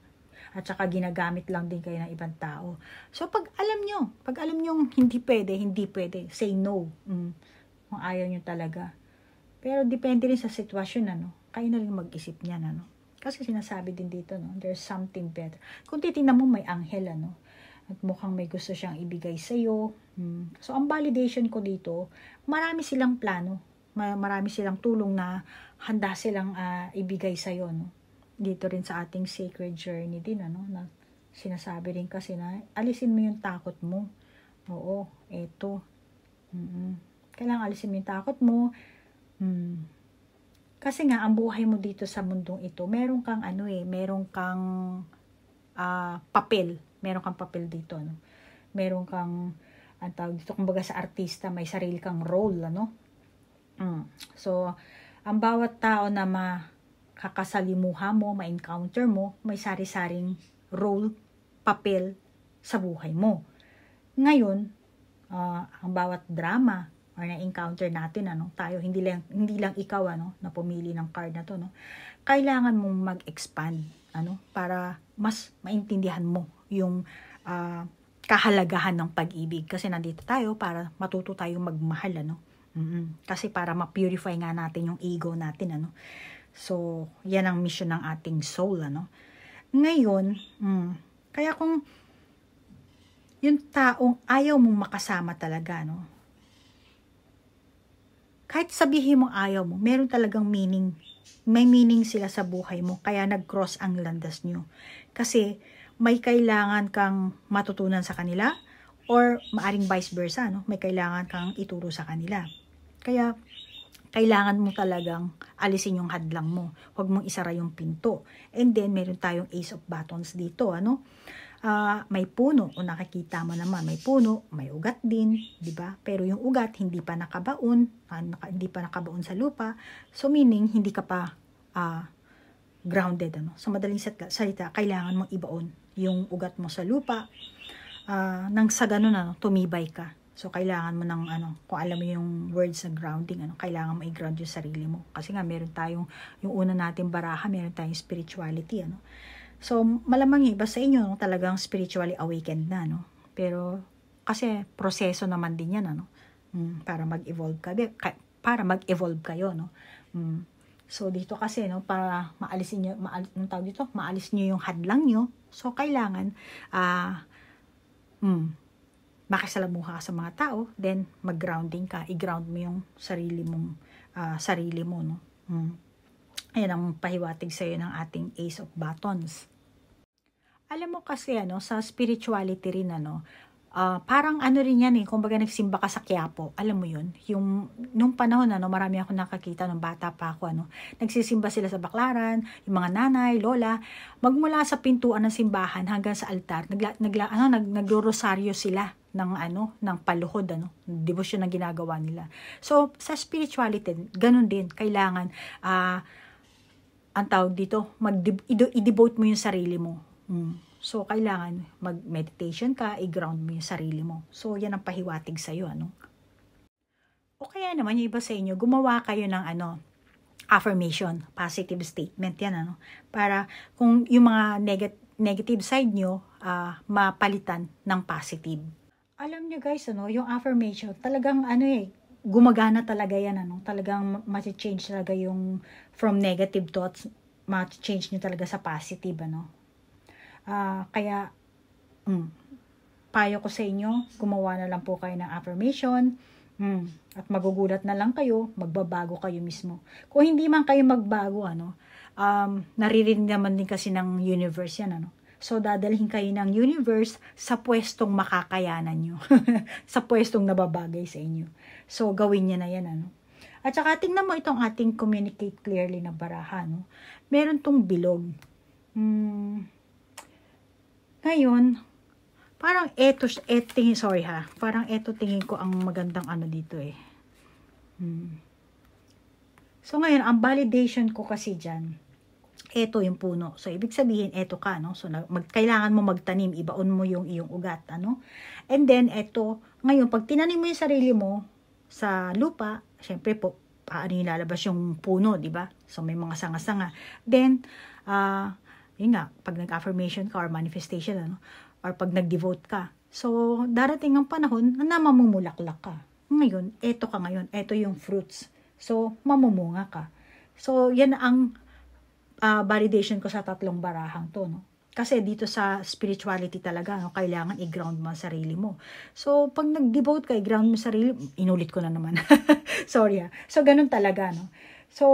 At saka ginagamit lang din kayo ng ibang tao. So, pag alam nyo, pag alam nyo hindi pwede, hindi pwede, say no. Mm. Kung ayaw nyo talaga. Pero depende rin sa sitwasyon, ano. Kayo na rin mag-isip niyan, ano. Kasi sinasabi din dito, no, there's something better. Kung titingnan mo, may anghel, ano. At mukhang may gusto siyang ibigay sa'yo. Hmm. So, ang validation ko dito, marami silang plano. Marami silang tulong na handa silang uh, ibigay sa'yo, no. Dito rin sa ating sacred journey din, ano, na sinasabi rin kasi na alisin mo yung takot mo. Oo, eto. Mm-mm. Kailangan alisin mo yung takot mo Hmm. Kasi nga, ang buhay mo dito sa mundong ito, meron kang ano eh, meron kang uh, papel. Meron kang papel dito. Ano? Meron kang, ang tawag dito, kumbaga sa artista, may sarili kang role. Ano? Mm. So, ang bawat tao na makakasalimuha mo, ma-encounter mo, may sari-saring role, papel sa buhay mo. Ngayon, uh, ang bawat drama, or na-encounter natin ano tayo hindi lang hindi lang ikaw ano na pumili ng card na to no kailangan mong mag-expand ano para mas maintindihan mo yung uh, kahalagahan ng pag-ibig kasi nandito tayo para matuto tayong magmahal ano mm-hmm. kasi para ma-purify nga natin yung ego natin ano so yan ang mission ng ating soul ano ngayon mm, kaya kung yung taong ayaw mong makasama talaga no kahit sabihin mong ayaw mo, meron talagang meaning. May meaning sila sa buhay mo, kaya nag-cross ang landas nyo. Kasi may kailangan kang matutunan sa kanila or maaring vice versa, no? may kailangan kang ituro sa kanila. Kaya kailangan mo talagang alisin yung hadlang mo. Huwag mong isara yung pinto. And then, meron tayong ace of batons dito. Ano? uh, may puno o nakikita mo naman may puno, may ugat din, 'di ba? Pero yung ugat hindi pa nakabaon, uh, hindi pa nakabaon sa lupa. So meaning hindi ka pa uh, grounded ano. So madaling salita, kailangan mong ibaon yung ugat mo sa lupa uh, nang sa ganun ano, tumibay ka. So, kailangan mo ng, ano, kung alam mo yung words sa grounding, ano, kailangan mo i-ground yung sarili mo. Kasi nga, meron tayong, yung una nating baraha, meron tayong spirituality, ano. So, malamang iba sa inyo no, talagang spiritually awakened na, no? Pero, kasi proseso naman din yan, ano? Mm, para mag-evolve ka, para mag-evolve kayo, no? Mm. So, dito kasi, no, para maalisin niyo maalis, ang tawag dito, maalis niyo yung hadlang niyo. So, kailangan, ah, uh, mm, makisalamuha ka sa mga tao, then mag-grounding ka, i-ground mo yung sarili mong, uh, sarili mo, no? Mm. Ayan ang pahiwatig sa'yo ng ating Ace of Buttons. Alam mo kasi ano, sa spirituality rin ano, uh, parang ano rin yan eh, kumbaga nagsimba ka sa Quiapo, alam mo yun, yung, nung panahon, ano, marami ako nakakita, nung bata pa ako, ano, nagsisimba sila sa baklaran, yung mga nanay, lola, magmula sa pintuan ng simbahan hanggang sa altar, nagla, nagla, ano, nag, nagro-rosaryo sila ng ano, ng paluhod, ano, devotion na ginagawa nila. So, sa spirituality, ganun din, kailangan, ah, uh, ang tawag dito, mag i-devote mo yung sarili mo. Mm. So, kailangan mag-meditation ka, i-ground mo yung sarili mo. So, yan ang pahiwatig sa'yo, ano? O kaya naman yung iba sa inyo, gumawa kayo ng ano, affirmation, positive statement, yan ano. Para kung yung mga neg- negative side nyo, uh, mapalitan ng positive. Alam nyo guys, ano, yung affirmation, talagang ano eh, gumagana talaga yan, ano? Talagang ma-change talaga yung from negative thoughts, ma-change nyo talaga sa positive, ano? Uh, kaya, mm, payo ko sa inyo, gumawa na lang po kayo ng affirmation, mm, at magugulat na lang kayo, magbabago kayo mismo. Kung hindi man kayo magbago, ano, um, naririnig naman din kasi ng universe yan, ano? So, dadalhin kayo ng universe sa pwestong makakayanan nyo. sa pwestong nababagay sa inyo. So, gawin niya na yan. Ano? At saka, tingnan mo itong ating communicate clearly na baraha. No? Meron tong bilog. Hmm. Ngayon, parang eto, eto tingin, sorry ha, parang eto tingin ko ang magandang ano dito eh. Hmm. So ngayon, ang validation ko kasi dyan, eto yung puno. So, ibig sabihin, eto ka, no? So, magkailangan mo magtanim, ibaon mo yung iyong ugat, ano? And then, eto, ngayon, pag tinanim mo yung sarili mo sa lupa, syempre po, paano yung lalabas yung puno, di ba? So, may mga sanga-sanga. Then, ah, uh, yun nga, pag nag-affirmation ka or manifestation, ano, or pag nag-devote ka. So, darating ang panahon na mamumulaklak ka. Ngayon, eto ka ngayon, eto yung fruits. So, mamumunga ka. So, yan ang uh, validation ko sa tatlong barahang to, no? Kasi dito sa spirituality talaga, no, kailangan i-ground mo ang sarili mo. So, pag nag-devote ka, i-ground mo sarili Inulit ko na naman. Sorry ha. Ah. So, ganun talaga, no? So,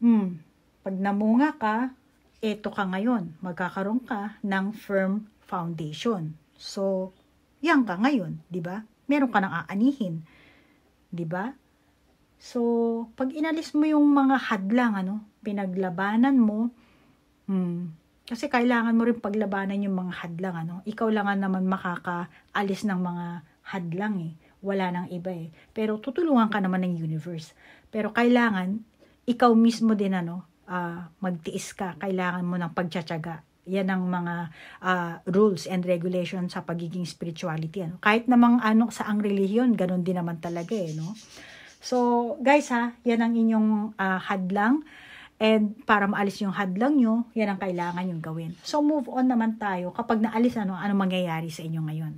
hmm, pag namunga ka, eto ka ngayon. Magkakaroon ka ng firm foundation. So, yan ka ngayon, di ba? Meron ka nang aanihin, di ba? So, pag inalis mo yung mga hadlang, ano, pinaglabanan mo, hmm, kasi kailangan mo rin paglabanan yung mga hadlang, ano. Ikaw lang naman makakaalis ng mga hadlang, eh. Wala nang iba, eh. Pero tutulungan ka naman ng universe. Pero kailangan, ikaw mismo din, ano, uh, magtiis ka. Kailangan mo ng pagtsatsaga. Yan ang mga uh, rules and regulations sa pagiging spirituality. Ano? Kahit namang ano sa ang relihiyon, ganun din naman talaga eh, no? So, guys ha, yan ang inyong uh, hadlang. And para maalis yung hadlang nyo, yan ang kailangan yung gawin. So, move on naman tayo. Kapag naalis, ano, ano mangyayari sa inyo ngayon?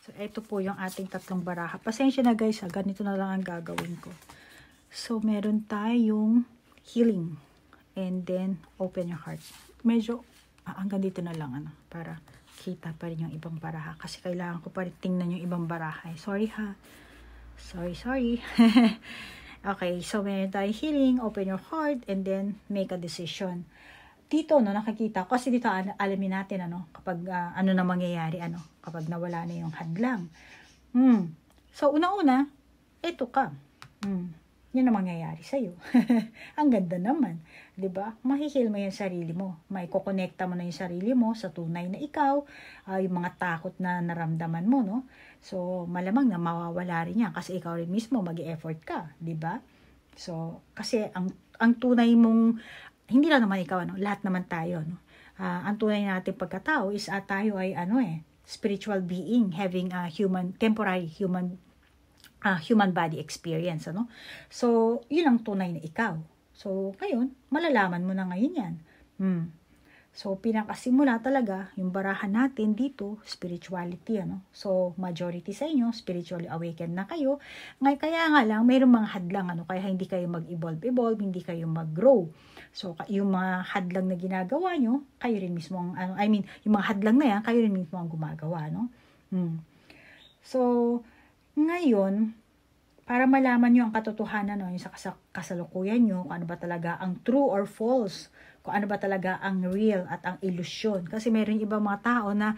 So, ito po yung ating tatlong baraha. Pasensya na guys ha, ganito na lang ang gagawin ko. So, meron tayong healing. And then, open your heart. Medyo, ah, hanggang dito na lang, ano, para kita pa rin yung ibang baraha. Kasi kailangan ko pa rin tingnan yung ibang baraha. Eh. Sorry ha. Sorry, sorry. okay, so meron tayong healing, open your heart, and then make a decision. Dito, no, nakikita, kasi dito al- alamin natin, ano, kapag, uh, ano na mangyayari, ano, kapag nawala na yung hadlang. Hmm. So, una-una, ito ka. Hmm. Yan ang mangyayari sa'yo. ang ganda naman. 'di ba? Mahihil mo 'yung sarili mo. May kokonekta mo na 'yung sarili mo sa tunay na ikaw, uh, 'yung mga takot na naramdaman mo, no? So, malamang na mawawala rin 'yan kasi ikaw rin mismo mag-effort ka, 'di ba? So, kasi ang ang tunay mong hindi lang naman ikaw ano, lahat naman tayo, no? Uh, ang tunay nating pagkatao is uh, tayo ay ano eh, spiritual being having a human temporary human uh, human body experience ano so yun ang tunay na ikaw So, ngayon, malalaman mo na ngayon yan. Hmm. So, pinakasimula talaga yung barahan natin dito, spirituality. Ano? So, majority sa inyo, spiritually awakened na kayo. Ngay, kaya nga lang, mayroong mga hadlang. Ano? Kaya hindi kayo mag-evolve-evolve, hindi kayo mag-grow. So, yung mga hadlang na ginagawa nyo, kayo rin mismo ang, ano, I mean, yung mga hadlang na yan, kayo rin mismo ang gumagawa. No? Hmm. So, ngayon, para malaman nyo ang katotohanan no, yung sa kasalukuyan nyo, kung ano ba talaga ang true or false, kung ano ba talaga ang real at ang illusion. Kasi mayroon ibang mga tao na,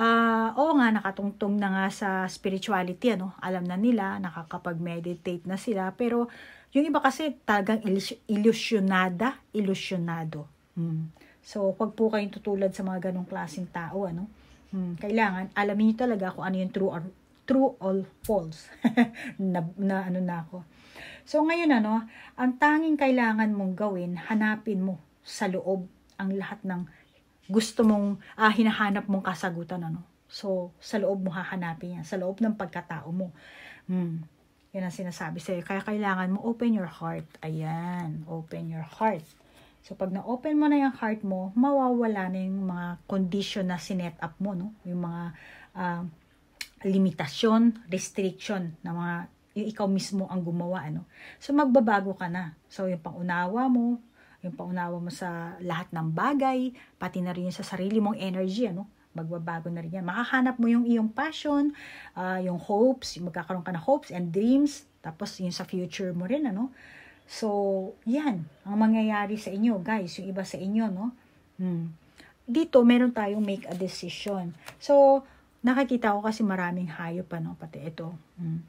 uh, oo nga, nakatungtong na nga sa spirituality, ano? alam na nila, nakakapag-meditate na sila, pero yung iba kasi talagang illusionada, illusionado. Hmm. So, huwag po kayong tutulad sa mga ganong klaseng tao, ano? Hmm. Kailangan, alamin nyo talaga kung ano yung true or true or false. na, na ano na ako. So ngayon ano, ang tanging kailangan mong gawin, hanapin mo sa loob ang lahat ng gusto mong ah, hinahanap mong kasagutan ano. So sa loob mo hahanapin yan, sa loob ng pagkatao mo. Hmm. Yan ang sinasabi sa'yo. Kaya kailangan mo open your heart. Ayan, open your heart. So pag na-open mo na yung heart mo, mawawala na yung mga condition na sinet up mo, no? Yung mga uh, limitasyon, restriction na mga yung ikaw mismo ang gumawa ano. So magbabago ka na. So yung pangunawa mo, yung paunawa mo sa lahat ng bagay, pati na rin sa sarili mong energy, ano, magbabago na rin yan. Makahanap mo yung iyong passion, uh, yung hopes, magkakaroon ka na hopes and dreams, tapos yung sa future mo rin, ano. So, yan, ang mangyayari sa inyo, guys, yung iba sa inyo, no. Hmm. Dito, meron tayong make a decision. So, nakikita ko kasi maraming hayop ano, pati ito. Mm.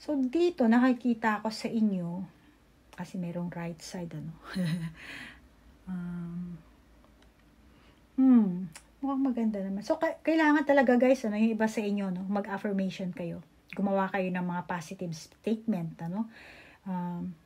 So, dito nakikita ako sa inyo, kasi merong right side ano. um, hmm, mukhang maganda naman. So, kailangan talaga guys, ano, yung iba sa inyo, no, mag-affirmation kayo. Gumawa kayo ng mga positive statement, ano. Um,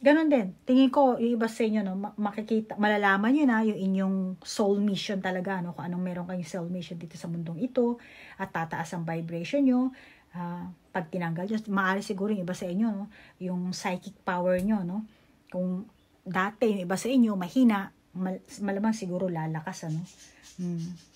Ganon din. Tingin ko, iba sa inyo, no, makikita, malalaman nyo na yung inyong soul mission talaga, no, kung anong meron kayong soul mission dito sa mundong ito, at tataas ang vibration nyo, uh, pag tinanggal nyo, maaari siguro yung iba sa inyo, no, yung psychic power nyo, no, kung dati yung iba sa inyo, mahina, mal- malamang siguro lalakas, ano, mm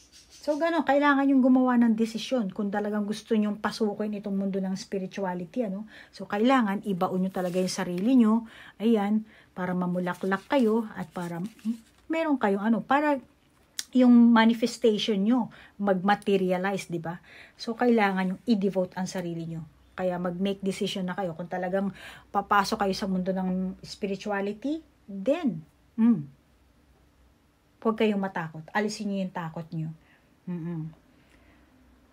So, gano, kailangan yung gumawa ng desisyon kung talagang gusto nyong pasukin itong mundo ng spirituality, ano? So, kailangan ibaon nyo talaga yung sarili nyo, ayan, para mamulaklak kayo at para hmm, meron kayong ano, para yung manifestation nyo magmaterialize, di ba? So, kailangan yung i-devote ang sarili nyo. Kaya mag-make decision na kayo kung talagang papasok kayo sa mundo ng spirituality, then, mm, huwag kayong matakot. Alisin nyo yung takot nyo Mm -hmm.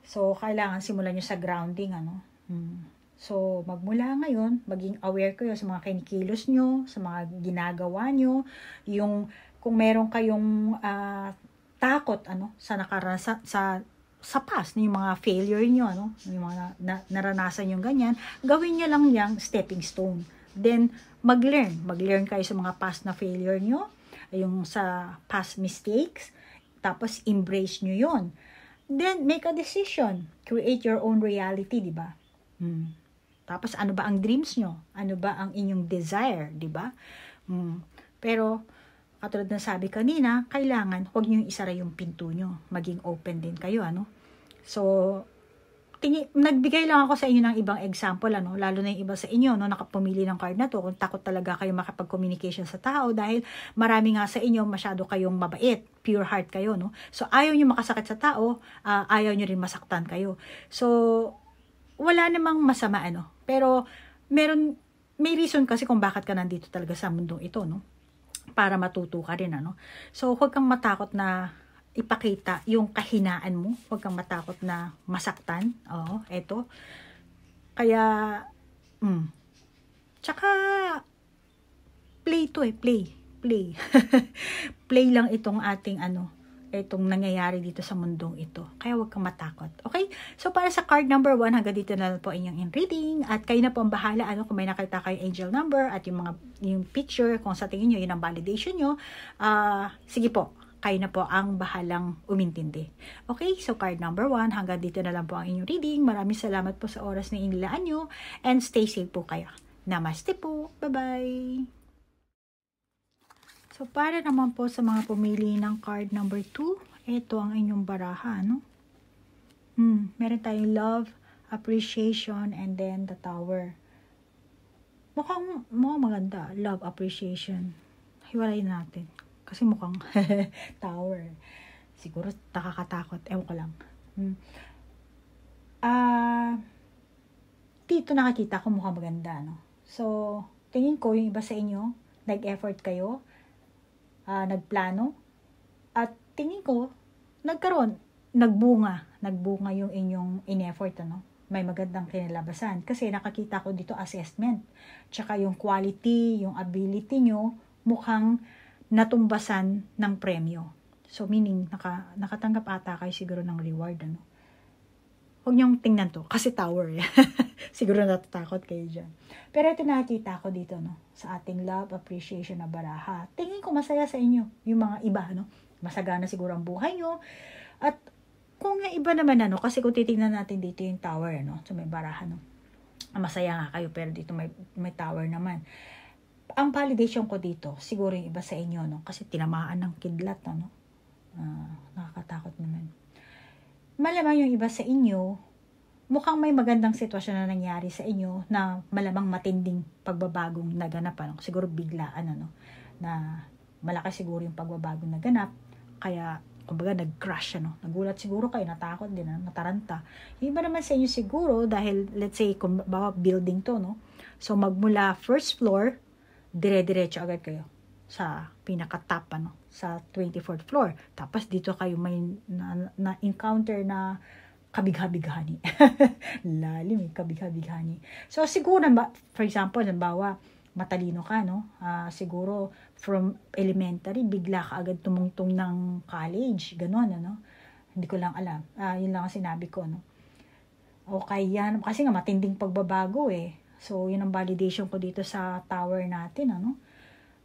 So, kailangan simulan nyo sa grounding, ano? Mm. So, magmula ngayon, maging aware kayo sa mga kinikilos nyo, sa mga ginagawa nyo, yung, kung meron kayong uh, takot, ano, sa nakarasa, sa sa past, yung mga failure nyo, ano, yung mga na, naranasan yung ganyan, gawin nyo lang yung stepping stone. Then, mag-learn. Mag-learn kayo sa mga past na failure nyo, yung sa past mistakes, tapos, embrace nyo yon Then, make a decision. Create your own reality, di ba? Hmm. Tapos, ano ba ang dreams nyo? Ano ba ang inyong desire, di ba? Hmm. Pero, katulad ng sabi kanina, kailangan huwag nyo isara yung pinto nyo. Maging open din kayo, ano? So, tingi, nagbigay lang ako sa inyo ng ibang example, ano, lalo na yung iba sa inyo, no, nakapumili ng card na to, kung takot talaga kayo makapag-communication sa tao dahil marami nga sa inyo, masyado kayong mabait, pure heart kayo, no. So, ayaw nyo makasakit sa tao, uh, ayaw nyo rin masaktan kayo. So, wala namang masama, ano. Pero, meron, may reason kasi kung bakit ka nandito talaga sa mundong ito, no para matuto ka rin ano. So huwag kang matakot na ipakita yung kahinaan mo. Huwag kang matakot na masaktan. Oh, eto. Kaya, mm. Tsaka, play to eh, play. Play. play lang itong ating ano, itong nangyayari dito sa mundong ito. Kaya huwag kang matakot. Okay? So, para sa card number 1, hanggang dito na po inyong in-reading. At kayo na po ang bahala ano, kung may nakita kayo angel number at yung mga yung picture, kung sa tingin nyo, yun ang validation nyo. Uh, sige po, kayo na po ang bahalang umintindi. Okay, so card number 1, hanggang dito na lang po ang inyong reading. Maraming salamat po sa oras na inilaan nyo and stay safe po kayo. Namaste po. Bye-bye. So, para naman po sa mga pumili ng card number 2, ito ang inyong baraha, no? Hmm, meron tayong love, appreciation, and then the tower. Mukhang, mukhang maganda. Love, appreciation. Hiwalayin natin. Kasi mukhang tower. Siguro nakakatakot. Ewan ko lang. Hmm. Uh, ah, dito nakakita ko mukhang maganda. No? So, tingin ko yung iba sa inyo, nag-effort kayo, uh, nagplano, at tingin ko, nagkaroon, nagbunga, nagbunga yung inyong in-effort, ano? may magandang kinalabasan. Kasi nakakita ko dito assessment. Tsaka yung quality, yung ability nyo, mukhang natumbasan ng premyo. So, meaning, naka, nakatanggap ata kayo siguro ng reward, ano? Huwag niyong tingnan to, kasi tower. Eh. siguro natatakot kayo dyan. Pero ito nakikita ko dito, no? Sa ating love, appreciation na baraha. Tingin ko masaya sa inyo, yung mga iba, no? Masagana siguro ang buhay nyo. At kung yung iba naman, ano? Kasi kung titingnan natin dito yung tower, no? So, may baraha, no? Masaya nga kayo, pero dito may, may tower naman ang validation ko dito, siguro yung iba sa inyo, no? Kasi tinamaan ng kidlat, ano? Uh, nakakatakot naman. Malamang yung iba sa inyo, mukhang may magandang sitwasyon na nangyari sa inyo na malamang matinding pagbabagong naganap, ano? Siguro biglaan, ano? Na malaki siguro yung pagbabagong naganap. Kaya, kumbaga, nag-crush, ano? Nagulat siguro kayo, natakot din, ano? Nataranta. Yung iba naman sa inyo siguro, dahil, let's say, kung building to, no? So, magmula first floor, dire-diretso agad kayo sa pinaka-top, ano, sa 24th floor. Tapos dito kayo may na-encounter na, kabighabighani Lalim eh, kabigha So, siguro, for example, halimbawa, matalino ka, no? Uh, siguro, from elementary, bigla ka agad tumungtong ng college, ganun, ano? Hindi ko lang alam. Uh, yun lang ang sinabi ko, no? Okay yan. Kasi nga, matinding pagbabago, eh. So, yun ang validation ko dito sa tower natin, ano.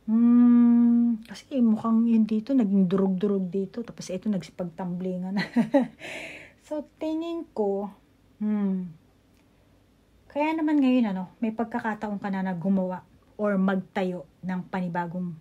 Hmm, kasi eh, mukhang yun dito, naging durog-durog dito. Tapos ito, nagsipagtamblingan. so, tingin ko, hmm, kaya naman ngayon, ano, may pagkakataon ka na na gumawa or magtayo ng panibagong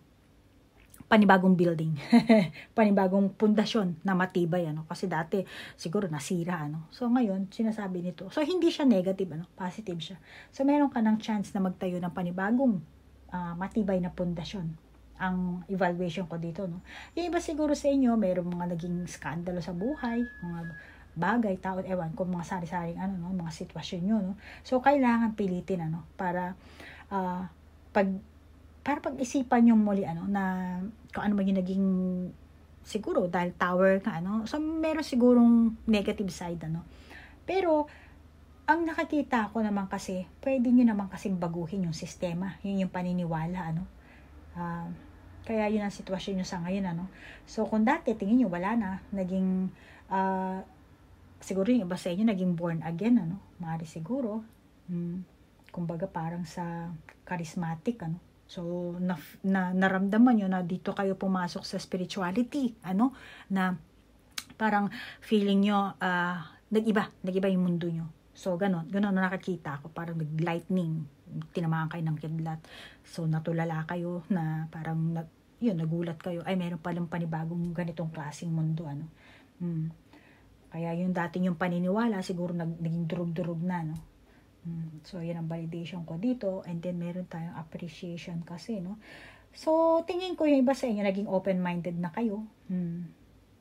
panibagong building, panibagong pundasyon na matibay ano kasi dati siguro nasira ano. So ngayon sinasabi nito. So hindi siya negative ano, positive siya. So meron ka ng chance na magtayo ng panibagong uh, matibay na pundasyon ang evaluation ko dito no. Yung iba siguro sa inyo mayroong mga naging skandalo sa buhay, mga bagay, tao, ewan ko, mga sari-saring ano, no, mga sitwasyon niyo no. So, kailangan pilitin, ano, para, uh, pag para pag-isipan yung muli ano na kung ano man yung naging siguro dahil tower ka ano so meron sigurong negative side ano pero ang nakakita ko naman kasi pwede niyo naman kasi baguhin yung sistema yun yung paniniwala ano uh, kaya yun ang sitwasyon niyo sa ngayon ano so kung dati tingin niyo wala na naging uh, siguro yung iba sa inyo naging born again ano maari siguro hmm, kumbaga parang sa charismatic ano So, na, na, naramdaman nyo na dito kayo pumasok sa spirituality. Ano? Na parang feeling niyo uh, ah, nag-iba. Nag-iba yung mundo niyo. So, ganun. Ganun na nakakita ako. Parang nag-lightning. Tinamaan kayo ng kidlat. So, natulala kayo na parang nag, yun, nagulat kayo. Ay, meron palang panibagong ganitong klaseng mundo. Ano? Mm. Kaya yung dating yung paniniwala, siguro nag, naging durug-durug na. No? Mm, so, yan ang validation ko dito. And then, meron tayong appreciation kasi, no? So, tingin ko yung iba sa inyo, naging open-minded na kayo. Mm,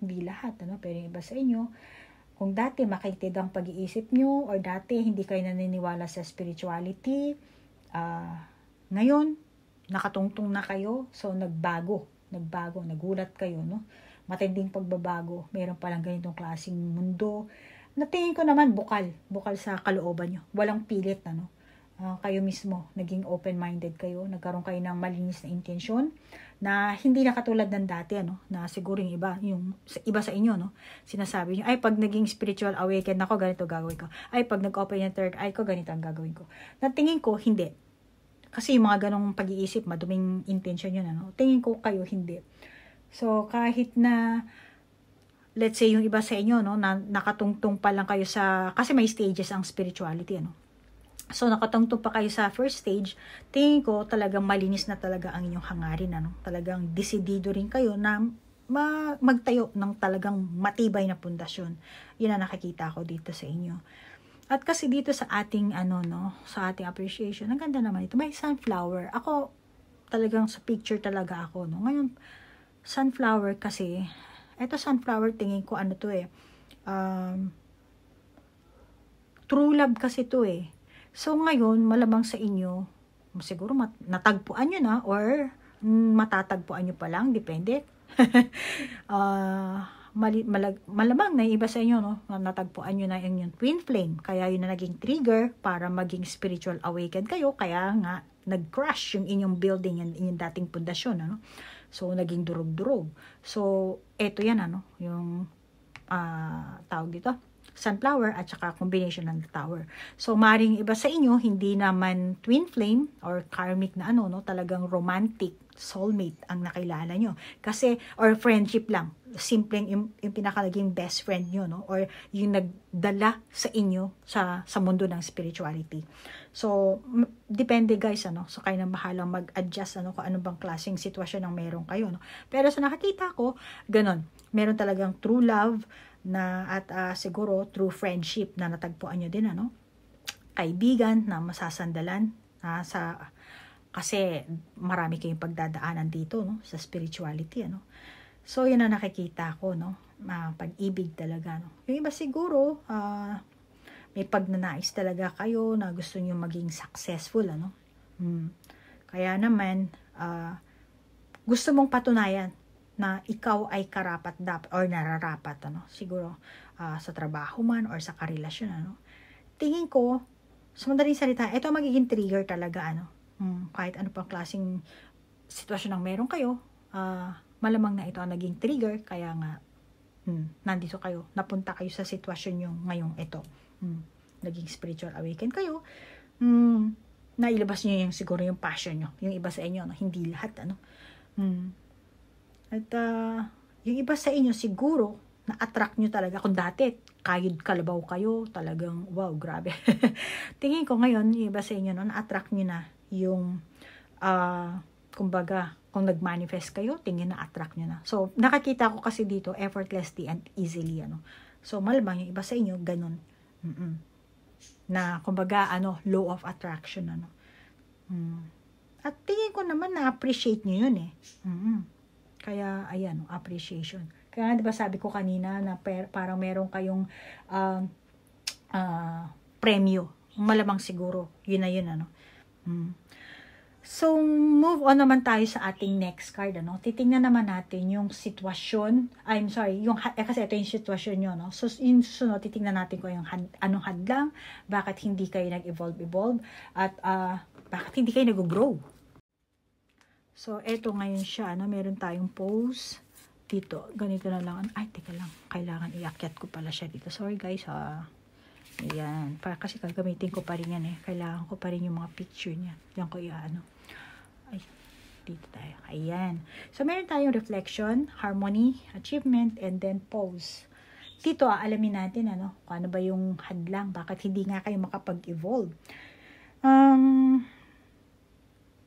hindi lahat, ano? Pero yung iba sa inyo, kung dati makitid ang pag-iisip nyo, or dati hindi kayo naniniwala sa spirituality, uh, ngayon, nakatungtong na kayo, so nagbago, nagbago, nagulat kayo, no? Matinding pagbabago, meron palang ganitong klaseng mundo, natingin ko naman bukal, bukal sa kalooban nyo. Walang pilit, ano. Uh, kayo mismo, naging open-minded kayo, nagkaroon kayo ng malinis na intention na hindi na katulad ng dati, ano, na siguro yung iba, yung iba sa inyo, no, sinasabi nyo, ay, pag naging spiritual awakened ako, ganito gagawin ko. Ay, pag nag-open yung third eye ko, ganito ang gagawin ko. Na tingin ko, hindi. Kasi yung mga ganong pag-iisip, maduming intention yun, ano. Tingin ko kayo, hindi. So, kahit na let's say yung iba sa inyo no na, nakatungtong pa lang kayo sa kasi may stages ang spirituality ano So nakatungtong pa kayo sa first stage, tingin ko talagang malinis na talaga ang inyong hangarin ano. Talagang desidido rin kayo na ma- magtayo ng talagang matibay na pundasyon. 'Yun ang nakikita ko dito sa inyo. At kasi dito sa ating ano no, sa ating appreciation, ang ganda naman ito. May sunflower. Ako talagang sa picture talaga ako no. Ngayon sunflower kasi ito sunflower tingin ko ano to eh. Um, true love kasi to eh. So ngayon, malamang sa inyo, siguro natagpuan nyo na or matatagpuan nyo pa lang, depende. uh, mali- malag- malamang na iba sa inyo, no? natagpuan nyo na yung twin flame. Kaya yun na naging trigger para maging spiritual awakened kayo. Kaya nga, nag-crush yung inyong building, yung inyong dating pundasyon. Ano? So, naging durog-durog. So, eto yan ano, yung uh, tawag dito, sunflower at saka combination ng tower. So, maring iba sa inyo, hindi naman twin flame or karmic na ano, no, talagang romantic soulmate ang nakilala nyo. Kasi, or friendship lang simpleng yung, yung pinaka naging best friend nyo, no? Or yung nagdala sa inyo sa, sa mundo ng spirituality. So, depende guys, ano? So, kayo na bahalang mag-adjust, ano? Kung ano bang klaseng sitwasyon ang meron kayo, no? Pero sa so, nakakita ko, ganun. Meron talagang true love na at uh, siguro true friendship na natagpuan nyo din, ano? Kaibigan na masasandalan uh, sa kasi marami kayong pagdadaanan dito no sa spirituality ano So, yun ang nakikita ko, no? Uh, pag-ibig talaga, no? Yung iba siguro, uh, may pagnanais talaga kayo na gusto nyo maging successful, ano? Hmm. Kaya naman, uh, gusto mong patunayan na ikaw ay karapat dapat or nararapat ano siguro uh, sa trabaho man or sa karelasyon ano tingin ko sa madaling salita ito ang magiging trigger talaga ano hmm, kahit ano pang klasing sitwasyon ang meron kayo uh, malamang na ito ang naging trigger kaya nga hmm, nandito kayo, napunta kayo sa sitwasyon nyo ngayong ito. Hmm, naging spiritual awaken kayo. Hmm, nailabas nyo yung siguro yung passion nyo. Yung iba sa inyo, no? hindi lahat. Ano? Hmm. At uh, yung iba sa inyo siguro, na-attract nyo talaga. Kung dati, kayod kalabaw kayo, talagang wow, grabe. Tingin ko ngayon, yung iba sa inyo, no, na-attract nyo na yung, uh, kumbaga, kung nag-manifest kayo, tingin na attract nyo na. So, nakakita ko kasi dito, effortlessly and easily, ano. So, malamang yung iba sa inyo, ganun. Mm-mm. Na, kumbaga, ano, law of attraction, ano. Mm. At tingin ko naman na-appreciate nyo yun, eh. Mm-mm. Kaya, ayan, appreciation. Kaya nga, di ba sabi ko kanina na per, parang meron kayong uh, uh, premyo. Malamang siguro, yun na yun, ano. Mm So, move on naman tayo sa ating next card. Ano? Titingnan naman natin yung sitwasyon. I'm sorry, yung, eh, kasi ito yung sitwasyon nyo. No? So, yung susunod, titingnan natin ko yung, anong hadlang, bakit hindi kayo nag-evolve-evolve, at uh, bakit hindi kayo nag-grow. So, eto ngayon siya. Ano? Meron tayong pose dito. Ganito na lang. Ay, teka lang. Kailangan iakyat ko pala siya dito. Sorry guys ha. Ayan. Para kasi gagamitin ko pa rin yan eh. Kailangan ko pa rin yung mga picture niya. Yan ko iaano. Dito tayo. Ayan. So, meron tayong reflection, harmony, achievement, and then pose. Dito, aalamin natin ano, kung ano ba yung hadlang, bakit hindi nga kayo makapag-evolve. Um,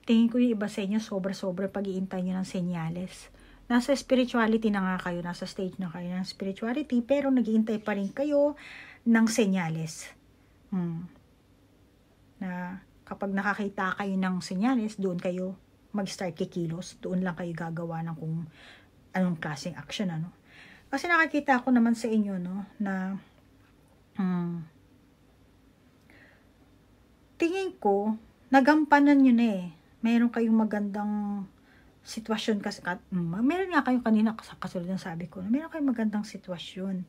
tingin ko yung iba sa inyo, sobra-sobra pag-iintay nyo ng senyales. Nasa spirituality na nga kayo, nasa stage na kayo ng spirituality, pero nag-iintay pa rin kayo ng senyales. Hmm. Na kapag nakakita kayo ng senyales, doon kayo mag-start kikilos. Doon lang kayo gagawa ng kung anong klaseng action. Ano? Kasi nakakita ko naman sa inyo no, na um, tingin ko, nagampanan nyo na eh. Meron kayong magandang sitwasyon kasi um, meron nga kayo kanina kasulad ng sabi ko na meron kayong magandang sitwasyon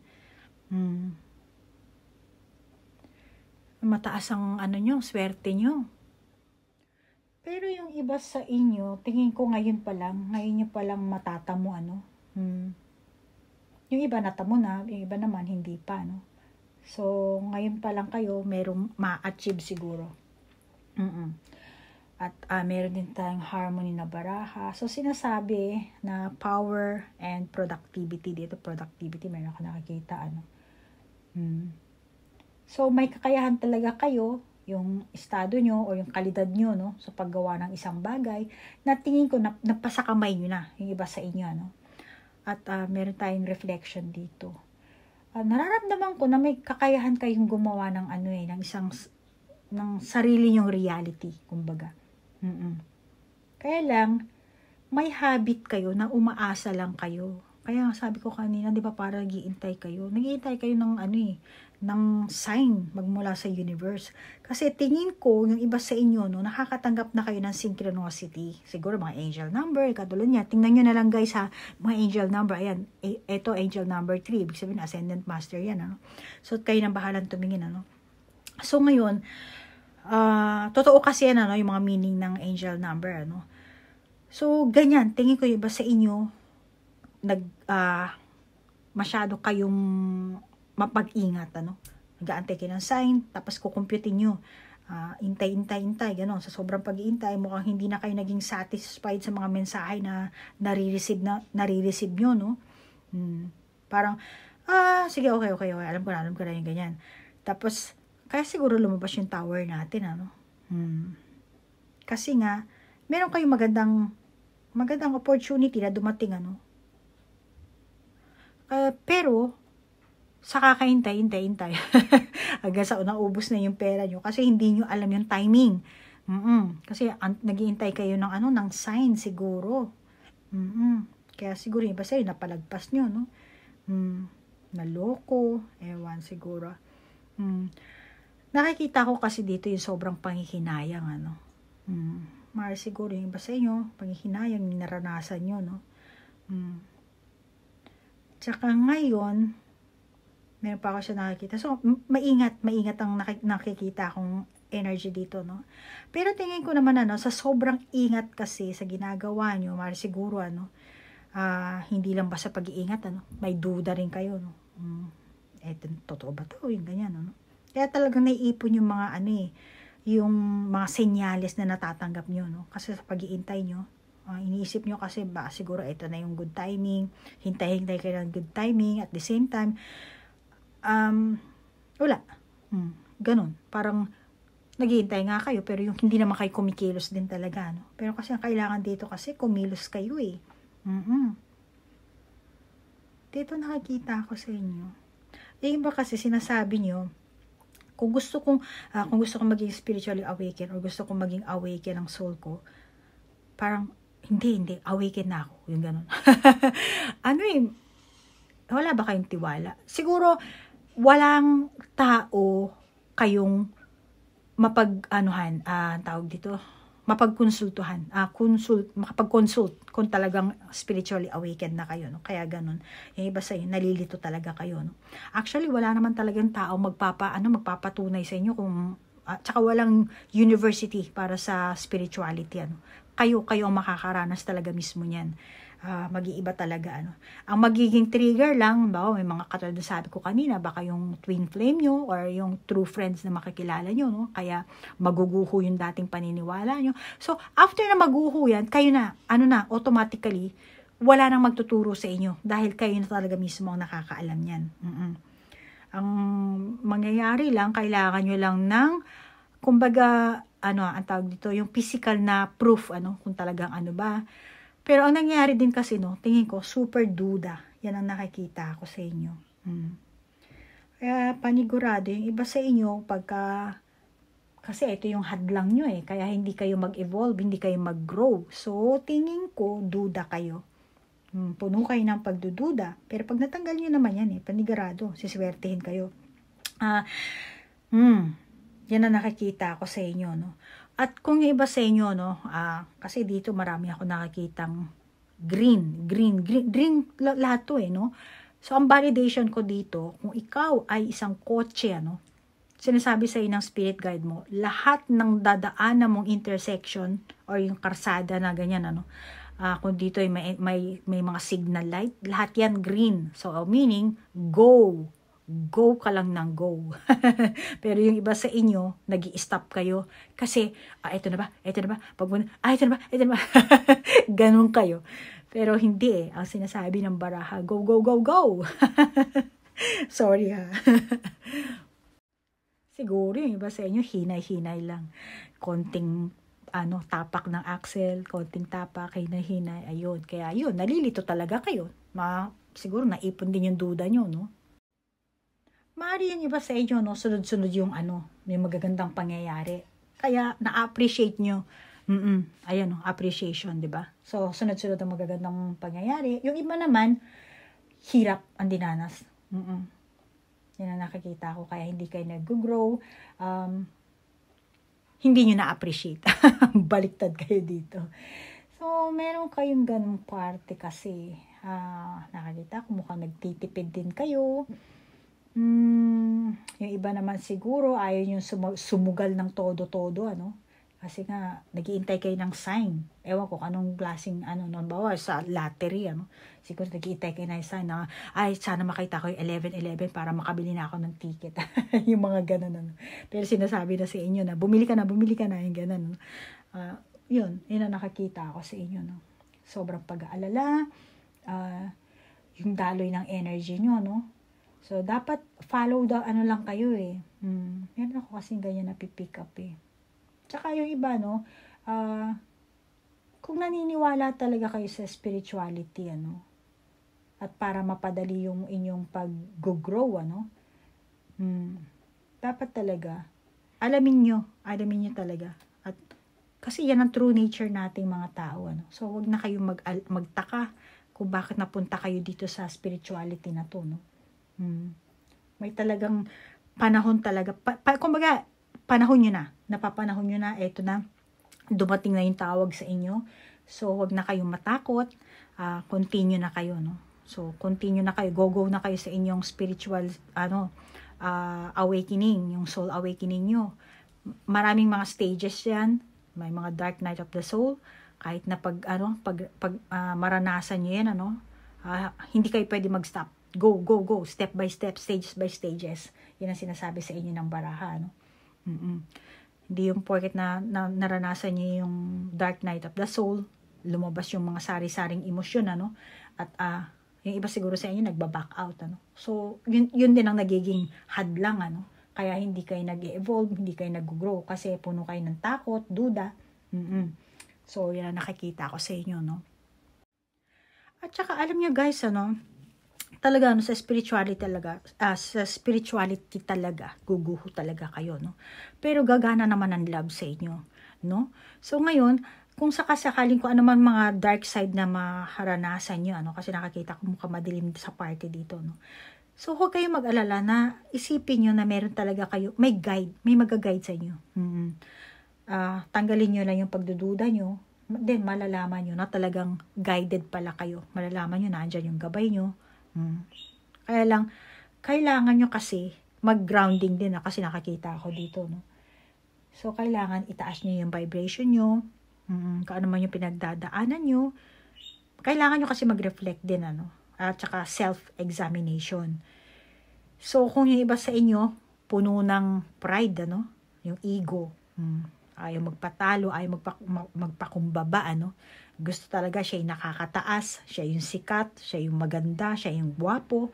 um, mataas ang ano nyo, swerte nyo pero yung iba sa inyo, tingin ko ngayon pa lang, ngayon nyo pa lang matatamo ano. Hmm. Yung iba natamo na, yung iba naman hindi pa no. So, ngayon pa lang kayo, merong ma-achieve siguro. Mm-mm. At uh, meron din tayong harmony na baraha. So, sinasabi na power and productivity. Dito, productivity, meron ako nakikita. Ano. Mm. So, may kakayahan talaga kayo yung estado nyo o yung kalidad nyo no, sa paggawa ng isang bagay na tingin ko na, napasakamay nyo na yung iba sa inyo. No? At uh, meron tayong reflection dito. Uh, nararamdaman ko na may kakayahan kayong gumawa ng ano eh, ng isang ng sarili nyong reality, kumbaga. Mm-mm. Kaya lang, may habit kayo na umaasa lang kayo. Kaya sabi ko kanina, di ba para nagiintay kayo? Nagiintay kayo ng ano eh, ng sign magmula sa universe. Kasi tingin ko, yung iba sa inyo, no, nakakatanggap na kayo ng synchronicity. Siguro mga angel number, katulad niya. Tingnan nyo na lang guys ha, mga angel number. Ayan, e angel number 3. Ibig sabihin, ascendant master yan. Ano? So, kayo nang bahalang tumingin. Ano? So, ngayon, uh, totoo kasi yan, ano, yung mga meaning ng angel number. Ano? So, ganyan. Tingin ko yung iba sa inyo, nag, uh, masyado kayong mapag-ingat, ano? Nag-aantay kayo ng sign, tapos kukumputin nyo. Uh, intay, intay, intay, gano'n. Sa sobrang pag-iintay, mukhang hindi na kayo naging satisfied sa mga mensahe na nare-receive, na, nare-receive nyo, no? Hmm. Parang, ah, sige, okay, okay, okay. Alam ko na, alam ko na yung ganyan. Tapos, kaya siguro lumabas yung tower natin, ano? Hmm. Kasi nga, meron kayong magandang, magandang opportunity na dumating, ano? Uh, pero, sa kakahintay, hintay, hintay. Hanggang sa unang ubos na yung pera nyo. Kasi hindi nyo alam yung timing. Mm-mm. Kasi naghihintay kayo ng ano, ng sign siguro. Mm-mm. Kaya siguro yung iba sa'yo, napalagpas nyo, no? Mm. Naloko. Ewan siguro. Mm. Nakikita ko kasi dito yung sobrang pangihinayang, ano? Mm. Mara siguro yung iba sa inyo, pangihinayang, naranasan nyo, no? Mm. Tsaka ngayon, meron pa ako siya nakikita. So, maingat, maingat ang nakikita kong energy dito, no? Pero tingin ko naman, ano, sa sobrang ingat kasi sa ginagawa nyo, mara siguro, ano, uh, hindi lang basta pag-iingat, ano, may duda rin kayo, no? Mm, eh, totoo ba to? Yung ganyan, ano? Kaya talagang naiipon yung mga, ano eh, yung mga senyales na natatanggap nyo, no? Kasi sa pag-iintay nyo, Uh, ah, iniisip nyo kasi ba siguro ito na yung good timing, hintay-hintay kayo ng good timing at the same time, um, wala. Hmm, ganun. Parang naghihintay nga kayo pero yung hindi naman kayo kumikilos din talaga. No? Pero kasi ang kailangan dito kasi kumilos kayo eh. Mm-mm. Dito nakikita ako sa inyo. Yung ba kasi sinasabi nyo, kung gusto kong, uh, kung gusto kong maging spiritually awakened or gusto kong maging awakened ang soul ko, parang, hindi, hindi, awakened na ako. Yung ganun. ano eh, wala ba kayong tiwala? Siguro, walang tao kayong mapag anuhan uh, tawag dito mapagkonsultuhan uh, consult makapag kung talagang spiritually awakened na kayo no kaya ganun yung iba sa inyo nalilito talaga kayo no actually wala naman talagang tao magpapa ano magpapatunay sa inyo kung uh, tsaka walang university para sa spirituality ano kayo kayo ang makakaranas talaga mismo niyan uh, mag-iiba talaga. Ano. Ang magiging trigger lang, baka may mga katulad na sabi ko kanina, baka yung twin flame nyo or yung true friends na makikilala nyo, no? kaya maguguho yung dating paniniwala nyo. So, after na maguho yan, kayo na, ano na, automatically, wala nang magtuturo sa inyo dahil kayo na talaga mismo ang nakakaalam niyan. Mm-mm. Ang mangyayari lang, kailangan nyo lang ng, kumbaga, ano, ang tawag dito, yung physical na proof, ano, kung talagang ano ba, pero ang nangyari din kasi, no, tingin ko, super duda. Yan ang nakikita ako sa inyo. Hmm. Kaya panigurado, yung iba sa inyo, pagka, kasi ito yung hadlang nyo eh, kaya hindi kayo mag-evolve, hindi kayo mag-grow. So, tingin ko, duda kayo. Hmm, puno kayo ng pagdududa. Pero pag natanggal nyo naman yan eh, panigurado, siswertihin kayo. Ah, uh, hmm, yan ang nakikita ko sa inyo, no. At kung yung iba sa inyo, no, uh, kasi dito marami ako nakakitang green, green, green, green lahat to eh, no? So, ang validation ko dito, kung ikaw ay isang kotse, ano, sinasabi sa ng spirit guide mo, lahat ng dadaan mong intersection or yung karsada na ganyan, ano, uh, kung dito ay may, may, may mga signal light, lahat yan green. So, uh, meaning, go, go ka lang ng go. Pero yung iba sa inyo, nag stop kayo. Kasi, ah, ito na ba? Ito na ba? Pag, ah, ito na ba? Ito na ba? Ganun kayo. Pero hindi eh. Ang sinasabi ng baraha, go, go, go, go. Sorry ha. Siguro yung iba sa inyo, hinay-hinay lang. Konting ano, tapak ng axle, konting tapak, hinay-hinay, ayun. Kaya yun, nalilito talaga kayo. Ma, siguro naipon din yung duda nyo, no? Maari yung iba sa inyo, no? Sunod-sunod yung ano, may magagandang pangyayari. Kaya, na-appreciate nyo. Mm-mm. Ayan, no? appreciation, di ba? So, sunod-sunod ang magagandang pangyayari. Yung iba naman, hirap ang dinanas. Mm-mm. Yan ang nakikita ko. Kaya hindi kayo nag-grow. Um, hindi nyo na-appreciate. Baliktad kayo dito. So, meron kayong ganong parte kasi. Uh, ah, nakikita ko mukhang nagtitipid din kayo. Mm, yung iba naman siguro ayaw yung sum- sumugal ng todo-todo, ano? Kasi nga, nagiintay kayo ng sign. Ewan ko anong blessing ano, noon bawa, sa lottery, ano? Siguro nagiintay kayo ng sign na, ay, sana makita ko yung 11-11 para makabili na ako ng ticket. yung mga ganun, ano? Pero sinasabi na sa inyo na, bumili ka na, bumili ka na, yung ganun. Uh, yun, yun ang nakakita ako sa inyo, no? Sobrang pag-aalala, uh, yung daloy ng energy nyo, no? So, dapat follow the ano lang kayo eh. Hmm. Meron ako kasi ganyan na pipick up eh. Tsaka yung iba, no, uh, kung naniniwala talaga kayo sa spirituality, ano, at para mapadali yung inyong pag-grow, ano, hmm, dapat talaga, alamin nyo, alamin nyo talaga. At, kasi yan ang true nature nating mga tao, ano. So, wag na kayong mag magtaka kung bakit napunta kayo dito sa spirituality na to, no. Hmm. May talagang panahon talaga. Pa, pa, kumbaga, panahon nyo na. Napapanahon nyo na. Ito na. Dumating na yung tawag sa inyo. So, wag na kayong matakot. Uh, continue na kayo, no? So, continue na kayo. Go-go na kayo sa inyong spiritual, ano, uh, awakening. Yung soul awakening nyo. Maraming mga stages yan. May mga dark night of the soul. Kahit na pag, ano, pag, pag uh, maranasan nyo yan, ano, uh, hindi kayo pwede mag-stop go, go, go, step by step, stages by stages. Yan ang sinasabi sa inyo ng baraha, no? Mm-mm. Hindi yung porket na, na naranasan niyo yung dark night of the soul, lumabas yung mga sari-saring emosyon, ano? At uh, yung iba siguro sa inyo nagba-back out, ano? So, yun, yun din ang nagiging hadlang, ano? Kaya hindi kayo nag-evolve, hindi kayo nag-grow kasi puno kayo ng takot, duda. Mm-mm. So, yan ang nakikita ko sa inyo, no? At saka, alam niyo guys, ano? talaga no, sa spirituality talaga, uh, sa spirituality talaga, guguho talaga kayo, no? Pero gagana naman ang love sa inyo, no? So ngayon, kung sakasakaling ko ano man mga dark side na maharanasan niyo ano, kasi nakakita ko mukha madilim sa party dito, no? So, huwag kayong mag-alala na isipin niyo na meron talaga kayo, may guide, may mag sa inyo. Mm-hmm. Uh, tanggalin niyo na yung pagdududa niyo then malalaman niyo na talagang guided pala kayo. Malalaman niyo na andyan yung gabay niyo Hmm. Kaya lang, kailangan nyo kasi mag-grounding din na kasi nakakita ako dito. No? So, kailangan itaas nyo yung vibration nyo, mm, kung ano man yung pinagdadaanan nyo. Kailangan nyo kasi mag-reflect din, ano? At saka self-examination. So, kung yung iba sa inyo, puno ng pride, ano? Yung ego. Mm, ayaw magpatalo, ayaw magpa- magpakumbaba, ano? Gusto talaga siya yung nakakataas, siya yung sikat, siya yung maganda, siya yung gwapo.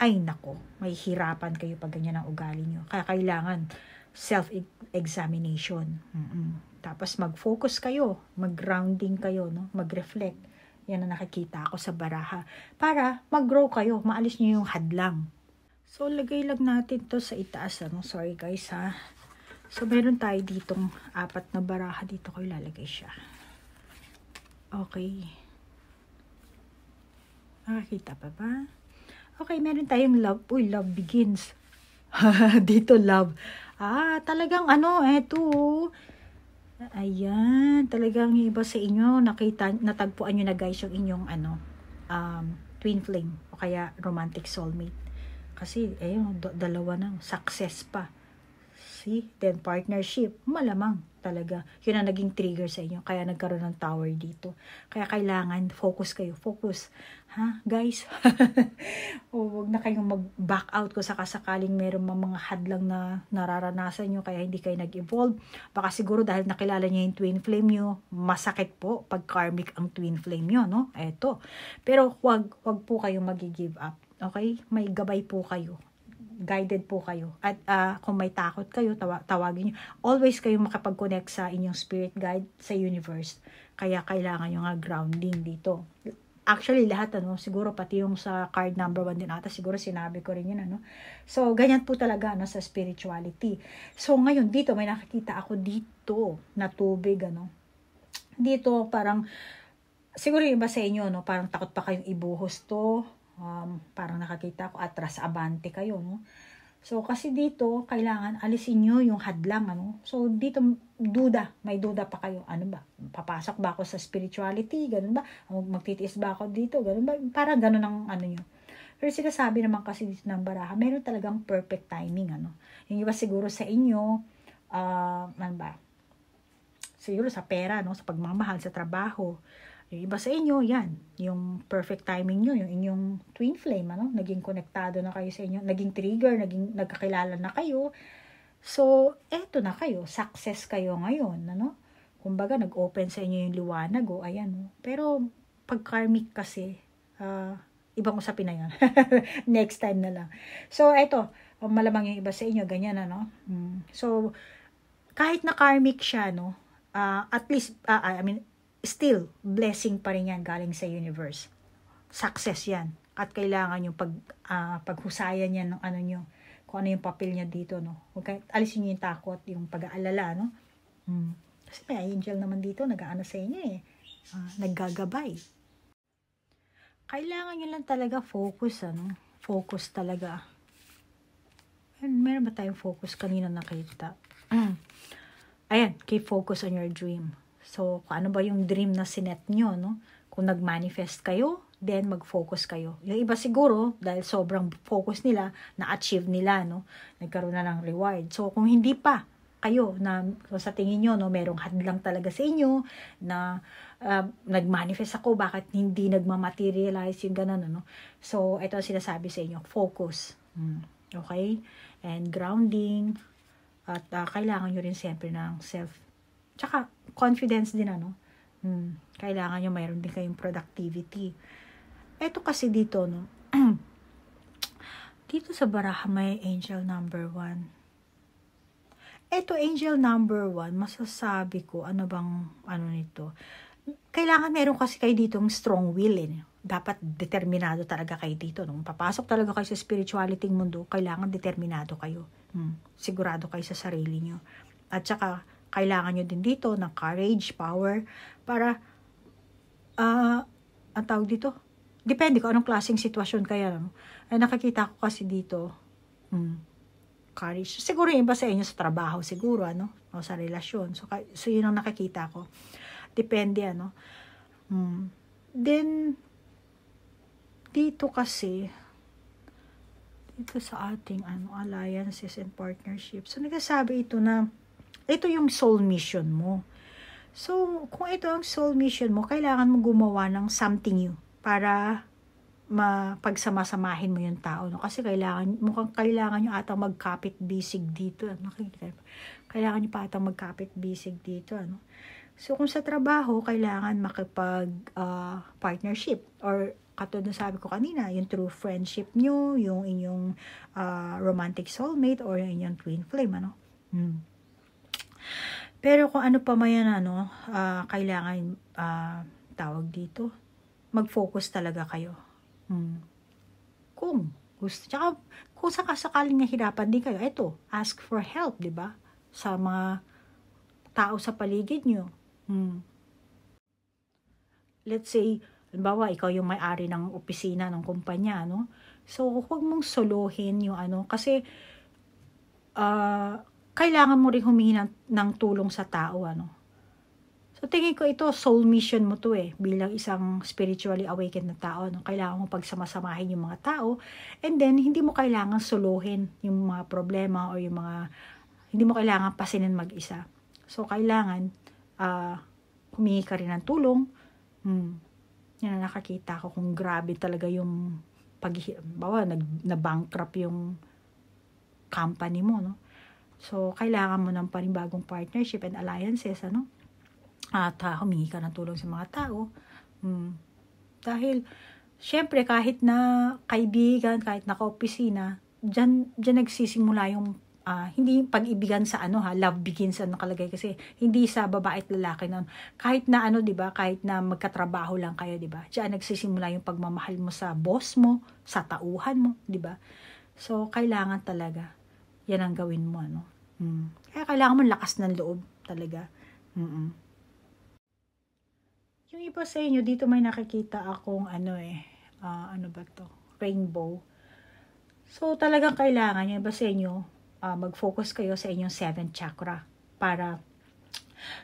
Ay nako, may hirapan kayo pag ganyan ang ugali nyo. Kaya kailangan self-examination. Mm-mm. Tapos mag-focus kayo, mag-grounding kayo, no? mag-reflect. Yan ang nakikita ako sa baraha. Para mag-grow kayo, maalis nyo yung hadlang. So, lagay lang natin to sa itaas. Ano? Sorry guys ha. So, meron tayo ditong apat na baraha. Dito ko ilalagay siya. Okay. Nakakita pa ba? Okay, meron tayong love. Uy, love begins. Dito love. Ah, talagang ano, eto. Oh. Ayan, talagang yung iba sa inyo, nakita, natagpuan nyo na guys yung inyong ano, um, twin flame o kaya romantic soulmate. Kasi, ayun, dalawa na, success pa. LLC, then partnership, malamang talaga. Yun ang naging trigger sa inyo. Kaya nagkaroon ng tower dito. Kaya kailangan focus kayo. Focus. Ha? Guys? o wag na kayong mag-back out ko sakasakaling meron mga hadlang na nararanasan nyo kaya hindi kayo nag-evolve. Baka siguro dahil nakilala nyo yung twin flame nyo, masakit po pag karmic ang twin flame nyo, no? Eto. Pero huwag, huwag po kayong mag-give up. Okay? May gabay po kayo guided po kayo. At uh, kung may takot kayo, tawa- tawagin nyo. Always kayo makapag-connect sa inyong spirit guide sa universe. Kaya kailangan nyo nga grounding dito. Actually, lahat ano, siguro pati yung sa card number 1 din ata, siguro sinabi ko rin yun ano. So, ganyan po talaga ano, sa spirituality. So, ngayon dito, may nakakita ako dito na tubig ano. Dito, parang, siguro yung iba sa inyo, no, parang takot pa kayong ibuhos to, um, parang nakakita ko atras abante kayo no so kasi dito kailangan alisin niyo yung hadlang ano so dito duda may duda pa kayo ano ba papasok ba ako sa spirituality ganun ba magtitiis ba ako dito ganun ba parang ganun ang ano niyo pero sinasabi naman kasi dito ng baraha meron talagang perfect timing ano yung iba siguro sa inyo uh, ano ba siguro sa pera no sa pagmamahal sa trabaho yung iba sa inyo, yan. Yung perfect timing nyo, yung inyong twin flame, ano? Naging konektado na kayo sa inyo. Naging trigger, naging nagkakilala na kayo. So, eto na kayo. Success kayo ngayon, ano? Kumbaga, nag-open sa inyo yung liwanag, o, oh, ayan, oh. Pero, pag karmic kasi, uh, ah, ibang usapin na ah. yun. Next time na lang. So, eto, oh, malamang yung iba sa inyo, ganyan, ano? Mm. So, kahit na karmic siya, no? Uh, at least, uh, I mean, still, blessing pa rin yan galing sa universe. Success yan. At kailangan yung pag, uh, paghusayan yan ng ano nyo, kung ano yung papel niya dito, no? Okay? alisin nyo yung takot, yung pag-aalala, no? Hmm. Kasi may angel naman dito, nag-aano sa inyo eh. Uh, naggagabay. Kailangan nyo lang talaga focus, ano? Focus talaga. And meron ba tayong focus kanina nakita? Ayan, keep focus on your dream. So, kung ano ba yung dream na sinet nyo, no? Kung nag-manifest kayo, then mag-focus kayo. Yung iba siguro, dahil sobrang focus nila, na-achieve nila, no? Nagkaroon na ng reward. So, kung hindi pa, kayo na so sa tingin nyo, no, merong hadlang talaga sa inyo na uh, nag-manifest ako, bakit hindi nag-materialize yung ganun, no? So, ito ang sinasabi sa inyo, focus. Hmm. Okay? And grounding. At uh, kailangan nyo rin siyempre ng self Tsaka, confidence din ano. Hmm, kailangan nyo mayroon din kayong productivity. Ito kasi dito, no? dito sa baraha may angel number 1. Ito angel number 1, masasabi ko ano bang ano nito. Kailangan meron kasi kayo ditong strong will eh. Dapat determinado talaga kayo dito. Nung papasok talaga kayo sa spirituality mundo, kailangan determinado kayo. Hmm, sigurado kayo sa sarili nyo. At saka, kailangan nyo din dito ng courage, power, para, uh, ang tawag dito, depende ko, anong klaseng sitwasyon kaya. No? Ay, nakakita ko kasi dito, mm, courage. Siguro yung iba sa inyo sa trabaho siguro, ano? O sa relasyon. So, so yun ang nakakita ko. Depende, ano? Mm. Then, dito kasi, dito sa ating ano, alliances and partnerships. So, nagsasabi ito na, ito yung soul mission mo. So, kung ito ang soul mission mo, kailangan mo gumawa ng something you para mapagsamasamahin mo yung tao. No? Kasi kailangan, mukhang kailangan nyo atang magkapit bisig dito. Ano? Kailangan nyo pa atang magkapit bisig dito. Ano? So, kung sa trabaho, kailangan makipag-partnership ah, or katulad ng sabi ko kanina, yung true friendship nyo, yung inyong uh, romantic soulmate or yung inyong twin flame. Ano? Hmm. Pero kung ano pa man yan, ano, uh, kailangan, uh, tawag dito, mag-focus talaga kayo. Hmm. Kung gusto. Tsaka, kung sakasakaling nahirapan din kayo, eto, ask for help, di ba? Sa mga tao sa paligid nyo. Hmm. Let's say, halimbawa, ikaw yung may-ari ng opisina, ng kumpanya, no? So, huwag mong solohin yung ano, kasi, ah, uh, kailangan mo rin humingi ng, ng tulong sa tao. Ano? So tingin ko ito, soul mission mo to eh, bilang isang spiritually awakened na tao. No? Kailangan mo pagsamasamahin yung mga tao and then hindi mo kailangan suluhin yung mga problema o yung mga, hindi mo kailangan pasinin mag-isa. So kailangan uh, humingi ka rin ng tulong. Hmm. Yan na nakakita ko kung grabe talaga yung pag bawa nag na bankrupt yung company mo no So, kailangan mo ng panibagong partnership and alliances, ano? At uh, humingi ka ng tulong sa mga tao. Hmm. Dahil, syempre, kahit na kaibigan, kahit na ka-opisina, dyan, dyan nagsisimula yung uh, hindi pag-ibigan sa ano ha, love begins ang nakalagay kasi hindi sa babae at lalaki noon. Kahit na ano 'di ba, kahit na magkatrabaho lang kayo 'di ba. Diyan nagsisimula yung pagmamahal mo sa boss mo, sa tauhan mo, 'di ba? So kailangan talaga 'yan ang gawin mo ano. Mm. Kaya kailangan mo lakas ng loob talaga. Mm-mm. Yung iba sa inyo, dito may nakikita akong ano eh, uh, ano ba to? Rainbow. So talagang kailangan yung iba sa inyo, uh, mag-focus kayo sa inyong seventh chakra para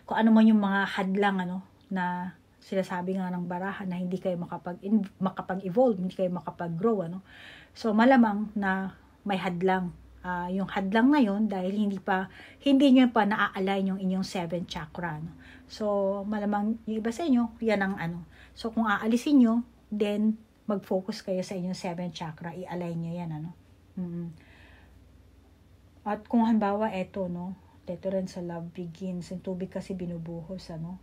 kung ano man yung mga hadlang ano na sinasabi nga ng barahan na hindi kayo makapag makapag-evolve, hindi kayo makapag-grow ano. So malamang na may hadlang uh, yung hadlang ngayon dahil hindi pa hindi niyo pa naa yung inyong 7 chakra no. So malamang yung iba sa inyo yan ang ano. So kung aalisin niyo then mag-focus kayo sa inyong 7 chakra, i-align niyo yan ano. Mm-hmm. At kung halimbawa eto no, dito rin sa love begins, yung tubig kasi binubuhos ano.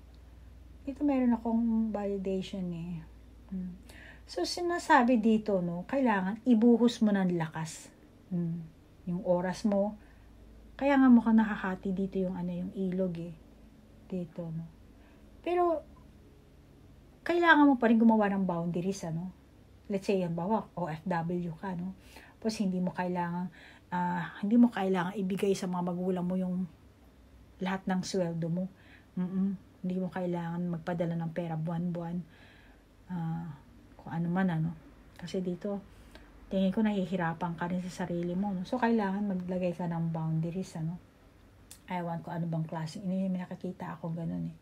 ito meron akong validation eh. Mm. So sinasabi dito no, kailangan ibuhos mo ng lakas. Mm yung oras mo. Kaya nga mukhang nakakati dito yung ano, yung ilog eh. Dito, no? Pero, kailangan mo pa rin gumawa ng boundaries, ano? Let's say, yan bawa, OFW ka, no? Tapos, hindi mo kailangan, uh, ah, hindi mo kailangan ibigay sa mga magulang mo yung lahat ng sweldo mo. Mm-mm. Hindi mo kailangan magpadala ng pera buwan-buwan. Uh, kung ano man, ano? Kasi dito, tingin ko nahihirapan ka rin sa sarili mo. No? So, kailangan maglagay ka ng boundaries, ano? Ewan ko ano bang klase. Ini may nakakita ako ganun eh.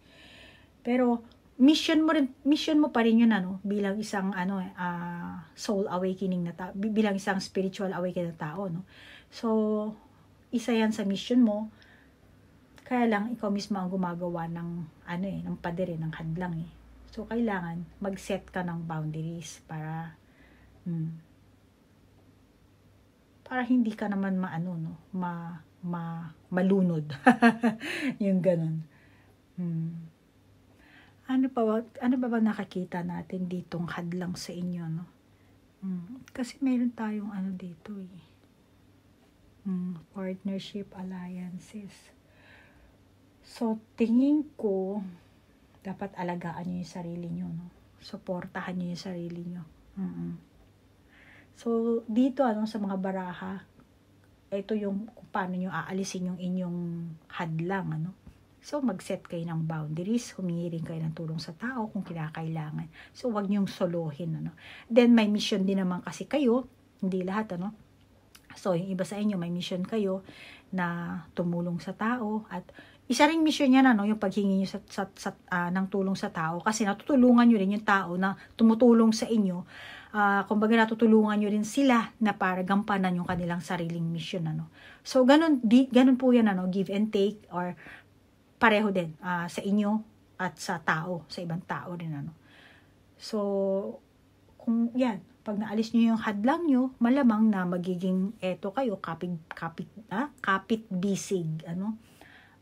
Pero, mission mo rin, mission mo pa rin yun, ano? Bilang isang, ano, uh, soul awakening na tao. Bilang isang spiritual awakening na tao, no? So, isa yan sa mission mo. Kaya lang, ikaw mismo ang gumagawa ng, ano eh, ng padere, eh, ng hadlang eh. So, kailangan mag-set ka ng boundaries para, hmm, para hindi ka naman maano no ma, ma malunod yung ganun hmm. ano pa ba, ano ba ba nakakita natin ditong hadlang sa inyo no hmm. kasi meron tayong ano dito eh hmm. partnership alliances so tingin ko dapat alagaan niyo yung sarili niyo no suportahan niyo yung sarili niyo mm -mm. So, dito ano sa mga baraha, ito yung kung paano nyo aalisin yung inyong hadlang. Ano? So, mag-set kayo ng boundaries, humingi rin kayo ng tulong sa tao kung kinakailangan. So, wag nyong solohin. Ano? Then, may mission din naman kasi kayo, hindi lahat, ano? So, yung iba sa inyo, may mission kayo na tumulong sa tao at isa ring mission yan ano, yung paghingi nyo sa, sa, sa, uh, ng tulong sa tao kasi natutulungan nyo rin yung tao na tumutulong sa inyo uh, kumbaga natutulungan nyo rin sila na para gampanan yung kanilang sariling mission. Ano. So, ganun, di, ganun po yan, ano, give and take or pareho din uh, sa inyo at sa tao, sa ibang tao rin. Ano. So, kung yan, pag naalis niyo yung hadlang niyo, malamang na magiging eto kayo, kapit, kapit, ah, kapit bisig, ano.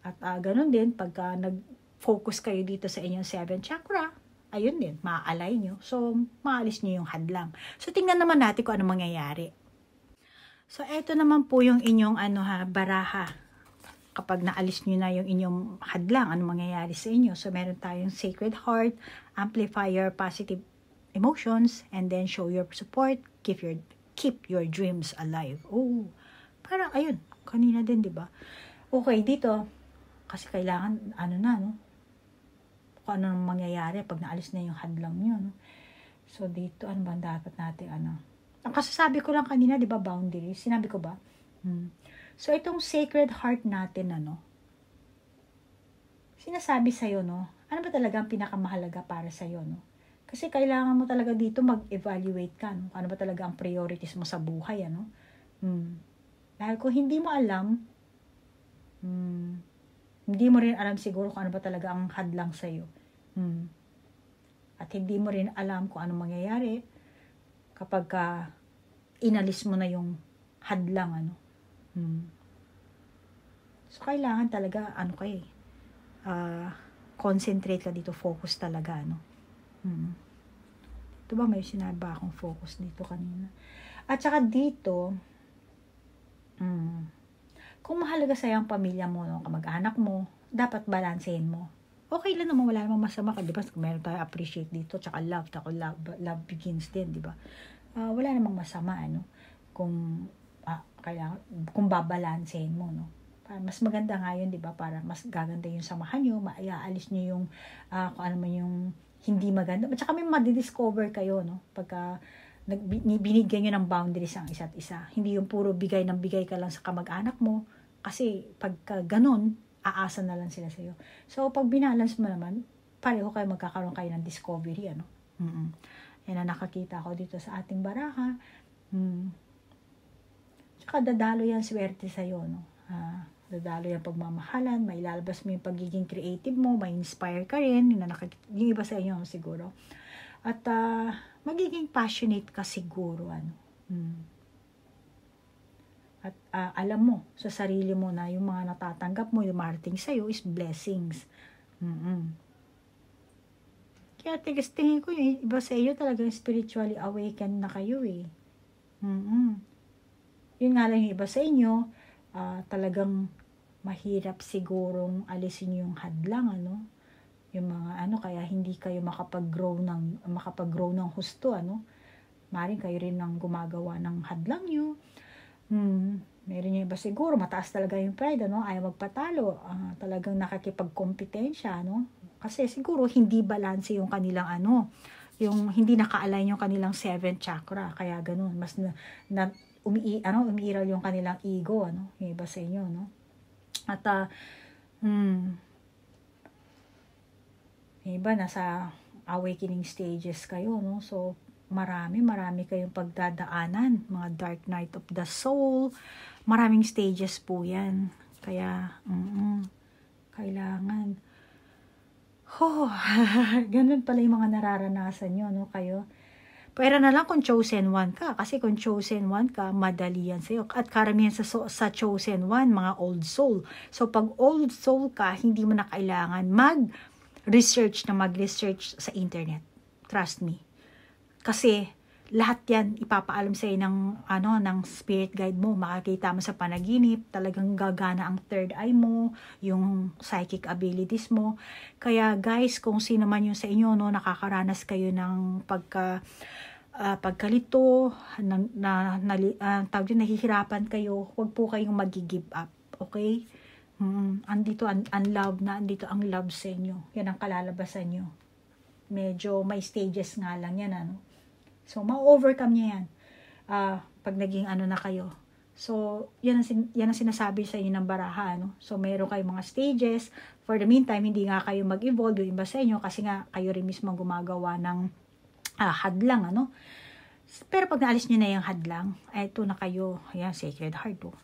At uh, ganun din, pagka nag-focus kayo dito sa inyong 7 chakra, ayun din, maaalay nyo. So, maalis nyo yung hadlang. So, tingnan naman natin kung ano mangyayari. So, eto naman po yung inyong ano ha, baraha. Kapag naalis nyo na yung inyong hadlang, ano mangyayari sa inyo? So, meron tayong Sacred Heart, Amplifier, Positive Emotions, and then show your support, keep your, keep your dreams alive. Oh, parang ayun, kanina din, di ba? Okay, dito, kasi kailangan, ano na, no? kung ano mangyayari pag naalis na yung hadlang nyo. No? So, dito, ano ba dapat natin, ano? Ang kasasabi ko lang kanina, di ba, boundary? Sinabi ko ba? Hmm. So, itong sacred heart natin, ano? Sinasabi sa'yo, no? Ano ba talaga ang pinakamahalaga para sa'yo, no? Kasi kailangan mo talaga dito mag-evaluate ka, no? Ano ba talaga ang priorities mo sa buhay, ano? Hmm. Dahil kung hindi mo alam, hmm, hindi mo rin alam siguro kung ano ba talaga ang hadlang sa'yo. Hmm. At hindi mo rin alam kung ano mangyayari kapag ka inalis mo na yung hadlang. Ano. Hmm. So, kailangan talaga, ano kay, uh, eh, ah, concentrate ka dito, focus talaga, ano. Hmm. Ito ba may sinabi ba akong focus dito kanina? At saka dito, hmm, kung mahalaga sa ang pamilya mo, no, kamag-anak mo, dapat balansehin mo. Okay lang naman, wala namang masama ka, di ba? Meron tayo appreciate dito, tsaka love, tsaka love, love begins din, di ba? Uh, wala namang masama, ano? Kung, ah, kaya, kung babalansehin mo, no? Para mas maganda nga yun, di ba? Para mas gaganda yung samahan nyo, maiaalis nyo yung, uh, kung ano man yung hindi maganda. At saka may madidiscover kayo, no? Pagka, uh, binigyan nyo ng boundaries ang isa't isa. Hindi yung puro bigay ng bigay ka lang sa kamag-anak mo. Kasi pagka ganun, aasa na lang sila sa'yo. So, pag binalance mo naman, pareho kayo magkakaroon kayo ng discovery, ano? Mm-mm. Yan ang nakakita ko dito sa ating baraha. Mm. Tsaka dadalo yan swerte sa'yo, no? Ah, dadalo yung pagmamahalan, may lalabas mo yung pagiging creative mo, may inspire ka rin, yung, yung iba sa inyo siguro. At uh, magiging passionate ka siguro. Ano? mm. At uh, alam mo sa sarili mo na yung mga natatanggap mo, yung marating sa'yo is blessings. Mm-mm. Kaya tigas tingin ko yung iba sa iyo talagang spiritually awakened na kayo eh. Mm-mm. Yun nga lang yung iba sa inyo, uh, talagang mahirap sigurong alisin yung hadlang, ano? yung mga ano kaya hindi kayo makapag-grow ng makapag-grow ng husto ano maring kayo rin ang gumagawa ng hadlang nyo hmm, meron yung iba siguro mataas talaga yung pride ano ayaw magpatalo uh, talagang nakakipagkompetensya ano kasi siguro hindi balanse yung kanilang ano yung hindi naka-align yung kanilang seventh chakra kaya ganun mas na, na umi ano umiiral yung kanilang ego ano yung iba sa inyo no at uh, hmm, iba nasa awakening stages kayo no so marami marami kayong pagdadaanan mga dark night of the soul maraming stages po yan kaya mm -mm, kailangan oh ganun pala yung mga nararanasan nyo no kayo pero na lang kung chosen one ka. Kasi kung chosen one ka, madali yan sa'yo. At karamihan sa, sa chosen one, mga old soul. So pag old soul ka, hindi mo na kailangan mag research na mag-research sa internet. Trust me. Kasi lahat 'yan ipapaalam sa ng ano ng spirit guide mo. Makikita mo sa panaginip, talagang gagana ang third eye mo, yung psychic abilities mo. Kaya guys, kung sino man yung sa inyo no nakakaranas kayo ng pagka uh, pagkalito, na, na, na, uh, ah, tawag yun, nahihirapan kayo, huwag po kayong mag-give up. Okay? Mm, andito ang an love na, andito ang love sa inyo. Yan ang kalalabasan nyo. Medyo may stages nga lang yan. Ano? So, ma-overcome niya yan. Uh, pag naging ano na kayo. So, yan ang, yan ang sinasabi sa inyo ng baraha. Ano? So, meron kayong mga stages. For the meantime, hindi nga kayo mag-evolve yung iba sa inyo kasi nga kayo rin mismo gumagawa ng uh, hadlang. Ano? Pero pag naalis niyo na yung hadlang, eto na kayo. Ayan, sacred heart. Oh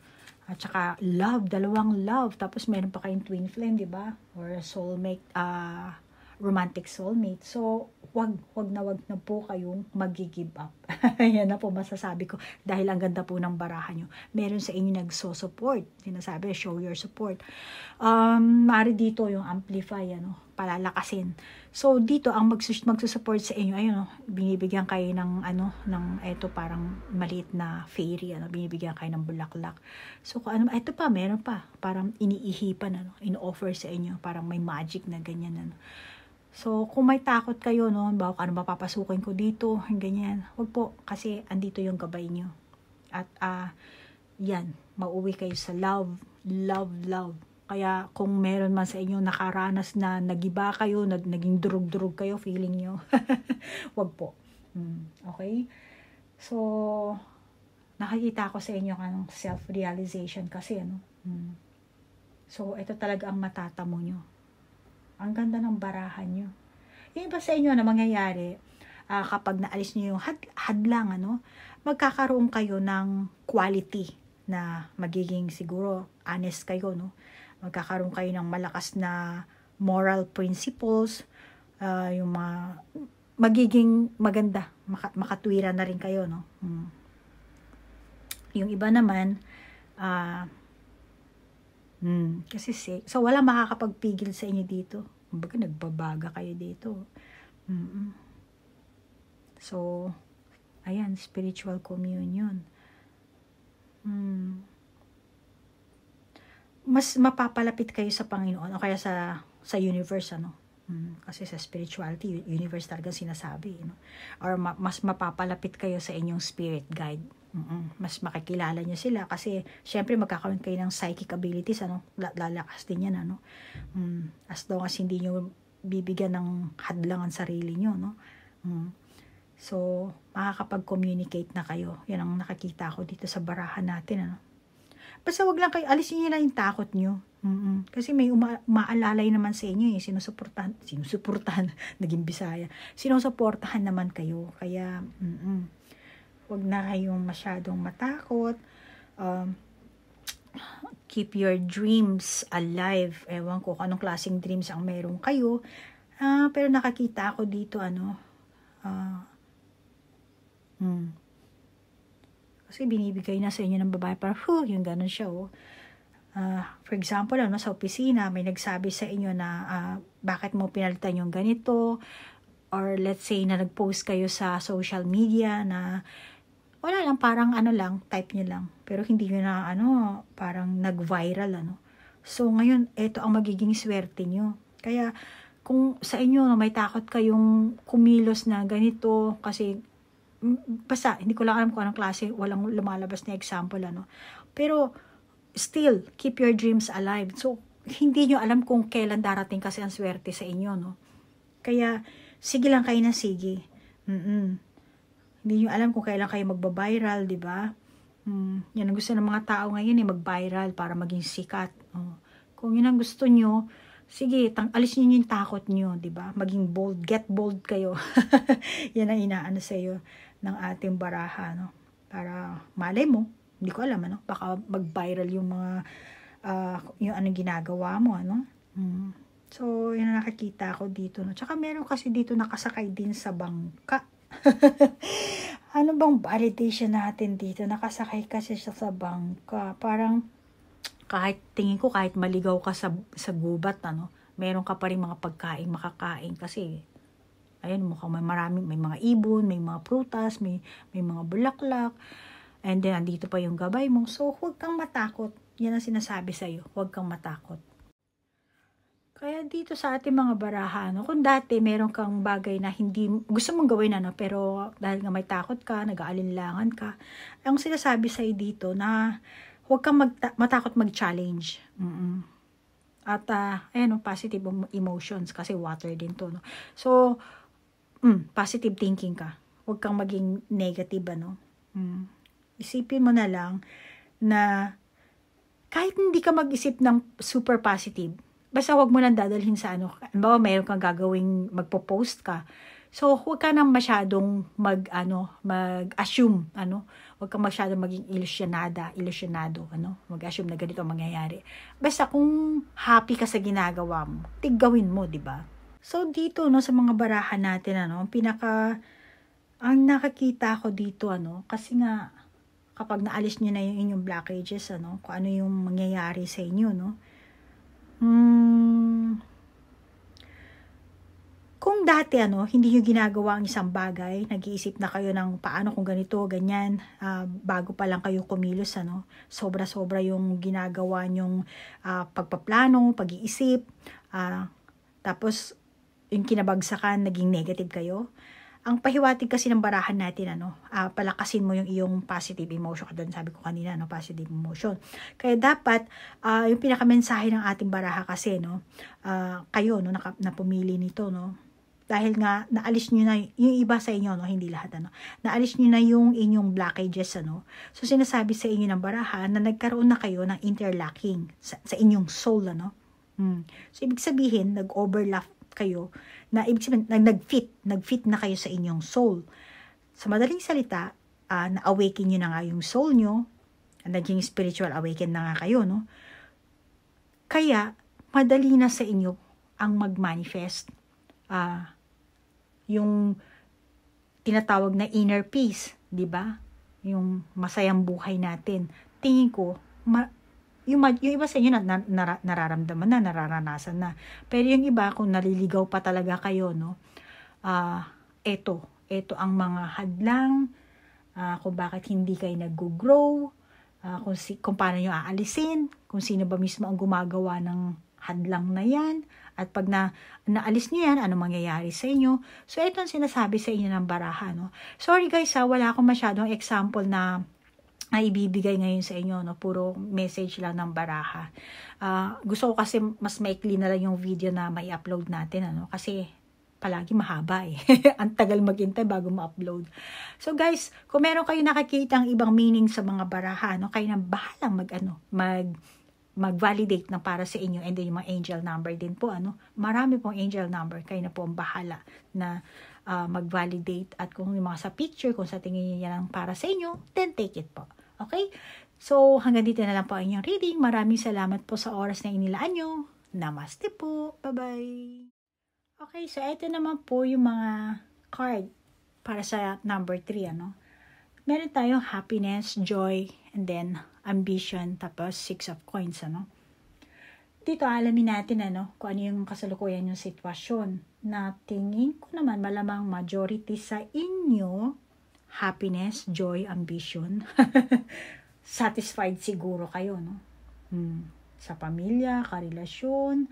at saka love, dalawang love. Tapos meron pa kayong twin flame, di ba? Or soulmate, uh, romantic soulmate. So, wag, wag na wag na po kayong mag-give up. Yan na po masasabi ko. Dahil ang ganda po ng baraha nyo. Meron sa inyo nagso-support. Sinasabi, show your support. Um, maaari dito yung amplify, ano? palalakasin. So dito ang magsus magsusupport sa inyo ayun oh, binibigyan kayo ng ano ng ito parang maliit na fairy ano binibigyan kayo ng bulaklak. So kung ano ito pa meron pa parang iniihipan ano in-offer sa inyo parang may magic na ganyan ano. So, kung may takot kayo, no, bawa ano mapapasukin ko dito, ganyan. Huwag po, kasi andito yung gabay niyo. At, ah, uh, yan, mauwi kayo sa love, love, love. Kaya kung meron man sa inyo nakaranas na nagiba kayo, na, naging durug-durug kayo, feeling nyo, wag po. Hmm, okay? So, nakikita ko sa inyo ang self-realization kasi, ano? Hmm. So, ito talaga ang matatamo nyo. Ang ganda ng barahan nyo. Yung iba sa inyo na mangyayari, uh, kapag naalis nyo yung had, hadlang, ano, magkakaroon kayo ng quality na magiging siguro honest kayo, no? magkakaroon kayo ng malakas na moral principles, uh, yung mga, magiging maganda, maka, makatwira na rin kayo, no? Hmm. Yung iba naman, uh, hmm, kasi si So, wala makakapagpigil sa inyo dito. Kumbaga, nagbabaga kayo dito. Hmm. So, ayan, spiritual communion. Hmm mas mapapalapit kayo sa Panginoon o kaya sa sa universe ano. Hmm, kasi sa spirituality, universe talaga sinasabi, no? Know? Or ma- mas mapapalapit kayo sa inyong spirit guide. Mm-mm. Mas makikilala niyo sila kasi syempre magkakaroon kayo ng psychic abilities ano, lalakas din 'yan ano. Mm, as long as hindi niyo bibigyan ng hadlang ang sarili niyo no. Mm. So, makakapag-communicate na kayo. 'Yan ang nakikita ko dito sa barahan natin ano. Basta wag lang kayo, alisin niyo na yung takot niyo. Mm-mm. Kasi may uma- umaalalay naman sa inyo eh, sinusuportahan, sinusuportahan, naging bisaya, sinusuportahan naman kayo. Kaya, mm-mm. wag na kayong masyadong matakot. Um, keep your dreams alive. Ewan ko kung anong klaseng dreams ang meron kayo. Uh, pero nakakita ako dito, ano, uh, hmm, kasi binibigay na sa inyo ng babae. Parang, huh, yung ganun siya, oh. Uh, for example, ano, sa opisina, may nagsabi sa inyo na uh, bakit mo pinalitan yung ganito, or let's say na nag-post kayo sa social media na wala lang, parang ano lang, type nyo lang. Pero hindi nyo na, ano, parang nag-viral, ano. So, ngayon, ito ang magiging swerte nyo. Kaya, kung sa inyo, may takot kayong kumilos na ganito, kasi basta, hindi ko lang alam kung anong klase, walang lumalabas na example, ano. Pero, still, keep your dreams alive. So, hindi nyo alam kung kailan darating kasi ang swerte sa inyo, no. Kaya, sige lang kayo na sige. mm Hindi nyo alam kung kailan kayo magbabiral, di ba? Mm, yan ang gusto ng mga tao ngayon, eh, mag-viral para maging sikat. Oh. Kung yun ang gusto nyo, sige, tang alis niyo yung takot niyo, 'di ba? Maging bold, get bold kayo. Yan ang inaano sa iyo ng ating baraha, no? Para malay mo, hindi ko alam, ano? Baka mag-viral yung mga, uh, yung anong ginagawa mo, ano? Mm. So, yun ang nakakita ko dito, no? Tsaka meron kasi dito nakasakay din sa bangka. ano bang validation natin dito? Nakasakay kasi siya sa bangka. Parang, kahit tingin ko, kahit maligaw ka sa, sa gubat, ano? meron ka pa rin mga pagkain makakain kasi Ayan, mukhang may maraming, may mga ibon, may mga prutas, may, may mga bulaklak. And then, andito pa yung gabay mo. So, huwag kang matakot. Yan ang sinasabi sa'yo. Huwag kang matakot. Kaya dito sa ating mga baraha, no, kung dati meron kang bagay na hindi, gusto mong gawin, ano, pero dahil nga may takot ka, nag-aalinlangan ka, ang sinasabi sa'yo dito na huwag kang magta- matakot mag-challenge. Mm-mm. At, uh, ah, ayan, no, positive emotions kasi water din to. No? So, mm, positive thinking ka. Huwag kang maging negative, ano? Mm. Isipin mo na lang na kahit hindi ka mag-isip ng super positive, basta huwag mo lang dadalhin sa ano. Bawa mayroon kang gagawing magpo-post ka. So, huwag ka nang masyadong mag, ano, mag-assume, ano. Huwag kang masyadong maging ilusyonada, ilusyonado, ano. Mag-assume na ganito mangyayari. Basta kung happy ka sa ginagawa mo, tig mo, di ba? So dito no sa mga barahan natin ano, ang pinaka ang nakakita ko dito ano kasi nga kapag naalis niyo na yung inyong blockages ano, kung ano yung mangyayari sa inyo no. Hmm, kung dati ano, hindi nyo ginagawa ang isang bagay, nag-iisip na kayo ng paano kung ganito, ganyan, uh, bago pa lang kayo kumilos, ano, sobra-sobra yung ginagawa nyong uh, ah, pagpaplano, pag-iisip, uh, tapos yung kinabagsakan, naging negative kayo. Ang pahiwatig kasi ng barahan natin, ano, uh, palakasin mo yung iyong positive emotion. Doon sabi ko kanina, no, positive emotion. Kaya dapat, uh, yung pinakamensahe ng ating baraha kasi, no, uh, kayo, no, na, na pumili nito, no, dahil nga naalis niyo na yung iba sa inyo no hindi lahat ano naalis niyo na yung inyong blockages ano so sinasabi sa inyo ng baraha na nagkaroon na kayo ng interlocking sa, sa inyong soul ano hmm. so ibig sabihin nag-overlap kayo na nag-fit, nag-fit na kayo sa inyong soul. Sa madaling salita, uh, na-awaken nyo na nga yung soul nyo, naging spiritual awaken na nga kayo, no? Kaya, madali na sa inyo ang mag-manifest uh, yung tinatawag na inner peace, di ba? Yung masayang buhay natin. Tingin ko, ma- yung, yung iba sa inyo na, na, na, nararamdaman na, nararanasan na. Pero yung iba, kung naliligaw pa talaga kayo, no, uh, ah, ito eto ang mga hadlang, uh, kung bakit hindi kayo nag-grow, uh, kung, si, kung paano nyo aalisin, kung sino ba mismo ang gumagawa ng hadlang na yan, at pag na, naalis nyo yan, ano mangyayari sa inyo. So, ito ang sinasabi sa inyo ng baraha. No? Sorry guys, ha, wala akong masyadong example na ay ibibigay ngayon sa inyo no puro message lang ng baraha uh, gusto ko kasi mas maikli na lang yung video na may upload natin ano kasi palagi mahaba eh. ang tagal maghintay bago ma-upload. So guys, kung meron kayo nakikita ang ibang meaning sa mga baraha, no, kayo nang bahalang mag ano, mag mag-validate na para sa inyo and then yung mga angel number din po ano marami pong angel number kayo na po ang bahala na uh, mag-validate at kung yung mga sa picture kung sa tingin niyo lang para sa inyo then take it po Okay? So, hanggang dito na lang po ang inyong reading. Maraming salamat po sa oras na inilaan nyo. Namaste po. Bye-bye. Okay, so ito naman po yung mga card para sa number 3, ano? Meron tayong happiness, joy, and then ambition, tapos six of coins, ano? Dito, alamin natin, ano, kung ano yung kasalukuyan yung sitwasyon na tingin ko naman malamang majority sa inyo happiness, joy, ambition. Satisfied siguro kayo, no? Hmm. Sa pamilya, karelasyon,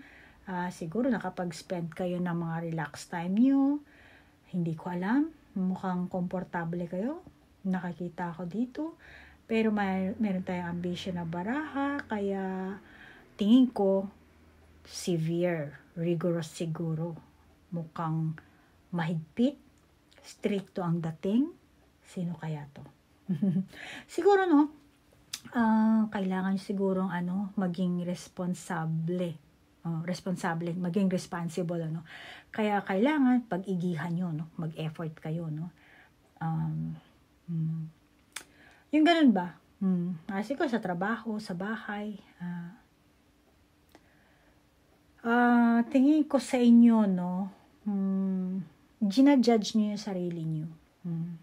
uh, siguro nakapag-spend kayo ng mga relax time nyo. Hindi ko alam, mukhang komportable kayo. Nakakita ako dito. Pero may, meron tayong ambition na baraha, kaya tingin ko, severe, rigorous siguro. Mukhang mahigpit, stricto ang dating, Sino kaya to? siguro no, uh, kailangan siguro ano, maging responsable. Uh, oh, responsible, maging responsible ano. Kaya kailangan pag-igihan niyo no, mag-effort kayo no. Um, mm, yung ganun ba? Hmm. Kasi ko sa trabaho, sa bahay, uh, uh, tingin ko sa inyo, no, hmm, ginajudge niyo yung sarili niyo. Hmm.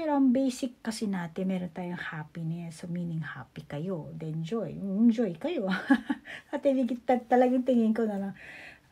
Pero ang basic kasi natin, meron tayong happiness. So, meaning happy kayo. Then joy. Enjoy mm, kayo. At eh, talagang tingin ko na lang,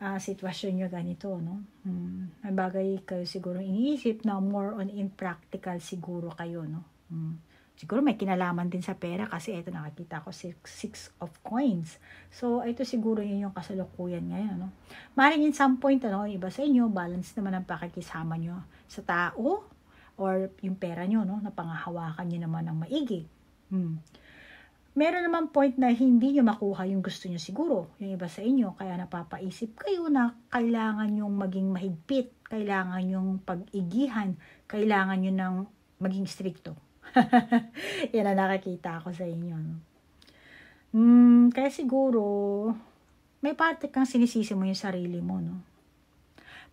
uh, sitwasyon nyo ganito, no? Hmm. May bagay kayo siguro iniisip na more on impractical siguro kayo, no? Hmm. Siguro may kinalaman din sa pera kasi ito nakakita ko, six, six of coins. So, ito siguro yun yung kasalukuyan ngayon, no? Maring in some point, ano, iba sa inyo, balance naman ang pakikisama nyo sa tao, or yung pera nyo, no, na pangahawakan nyo naman ng maigi. Hmm. Meron naman point na hindi nyo makuha yung gusto nyo siguro, yung iba sa inyo, kaya napapaisip kayo na kailangan yung maging mahigpit, kailangan yung pag-igihan, kailangan nyo ng maging stricto. Yan ang nakakita ako sa inyo. No? Hmm, kaya siguro, may parte kang sinisisi mo yung sarili mo, no?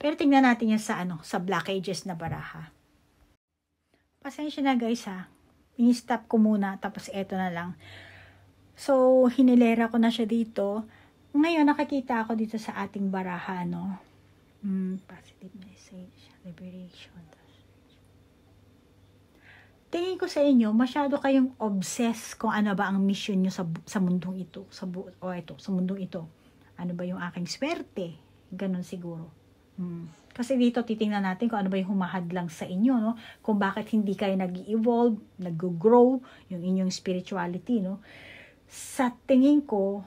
Pero tingnan natin yan sa ano, sa blockages na baraha Pasensya na guys ha. I-stop ko muna tapos eto na lang. So, hinilera ko na siya dito. Ngayon, nakakita ako dito sa ating baraha, no? Mm, positive message, liberation. Tingin ko sa inyo, masyado kayong obsessed kung ano ba ang mission nyo sa, sa mundong ito. Sa, o oh, ito, sa mundong ito. Ano ba yung aking swerte? Ganon siguro. Mm. Kasi dito titingnan natin kung ano ba yung humahadlang sa inyo, no? Kung bakit hindi kayo nag-evolve, nag-grow yung inyong spirituality, no? Sa tingin ko,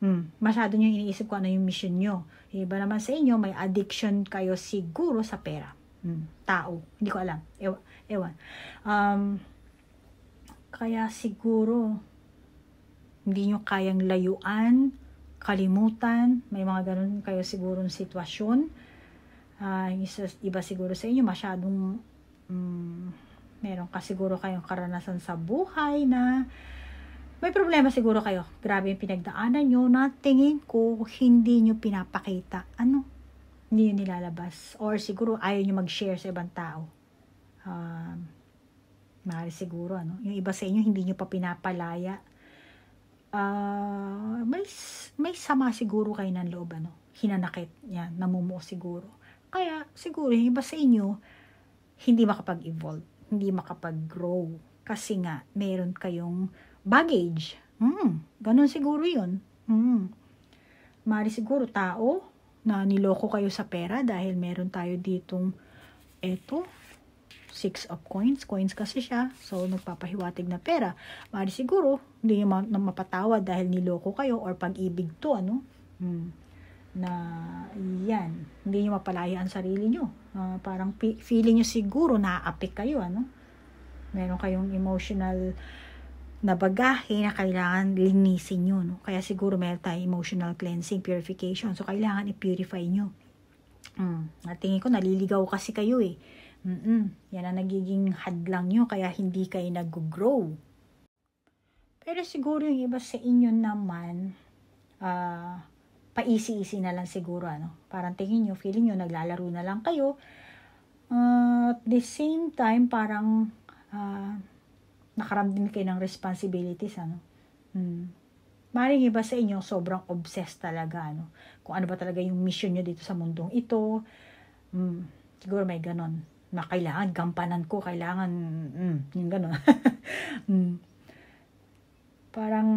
hmm, masyado nyo iniisip ko ano yung mission nyo. Iba naman sa inyo, may addiction kayo siguro sa pera. Hmm, tao. Hindi ko alam. Ewan. ewan. Um, kaya siguro, hindi nyo kayang layuan, kalimutan, may mga ganun kayo sigurong sitwasyon uh, isa, iba siguro sa inyo masyadong um, meron ka siguro kayong karanasan sa buhay na may problema siguro kayo. Grabe yung pinagdaanan nyo na tingin ko hindi nyo pinapakita. Ano? Hindi nyo nilalabas. Or siguro ayaw nyo mag-share sa ibang tao. Um, maaari siguro, ano? Yung iba sa inyo hindi nyo pa pinapalaya. Uh, may, may sama siguro kayo ng loob, ano? Hinanakit. Yan, namumuo siguro kaya siguro yung iba sa inyo, hindi makapag-evolve, hindi makapag-grow. Kasi nga, meron kayong baggage. Hmm, ganun siguro yun. Hmm. Mari siguro tao na niloko kayo sa pera dahil meron tayo ditong eto, six of coins. Coins kasi siya. So, nagpapahiwatig na pera. Mari siguro, hindi nyo mapatawad dahil niloko kayo or pag-ibig to, ano? Hmm na yan, hindi nyo mapalaya ang sarili nyo. Uh, parang feeling nyo siguro na-affect kayo, ano? Meron kayong emotional na bagahe na kailangan linisin nyo, no? Kaya siguro meron tayo emotional cleansing, purification. So, kailangan i-purify nyo. Mm. At ko, naliligaw kasi kayo, eh. Mm-mm. Yan ang nagiging hadlang nyo, kaya hindi kayo nag-grow. Pero siguro yung iba sa inyo naman, ah, uh, paisi-isi na lang siguro ano. Parang tingin nyo, feeling nyo, naglalaro na lang kayo. Uh, at the same time, parang uh, nakaramdam kayo ng responsibilities ano. Hmm. Maring iba sa inyo, sobrang obsessed talaga ano. Kung ano ba talaga yung mission nyo dito sa mundong ito. Hmm. Siguro may ganon. Na kailangan, gampanan ko, kailangan, mm, yung ganon. mm. Parang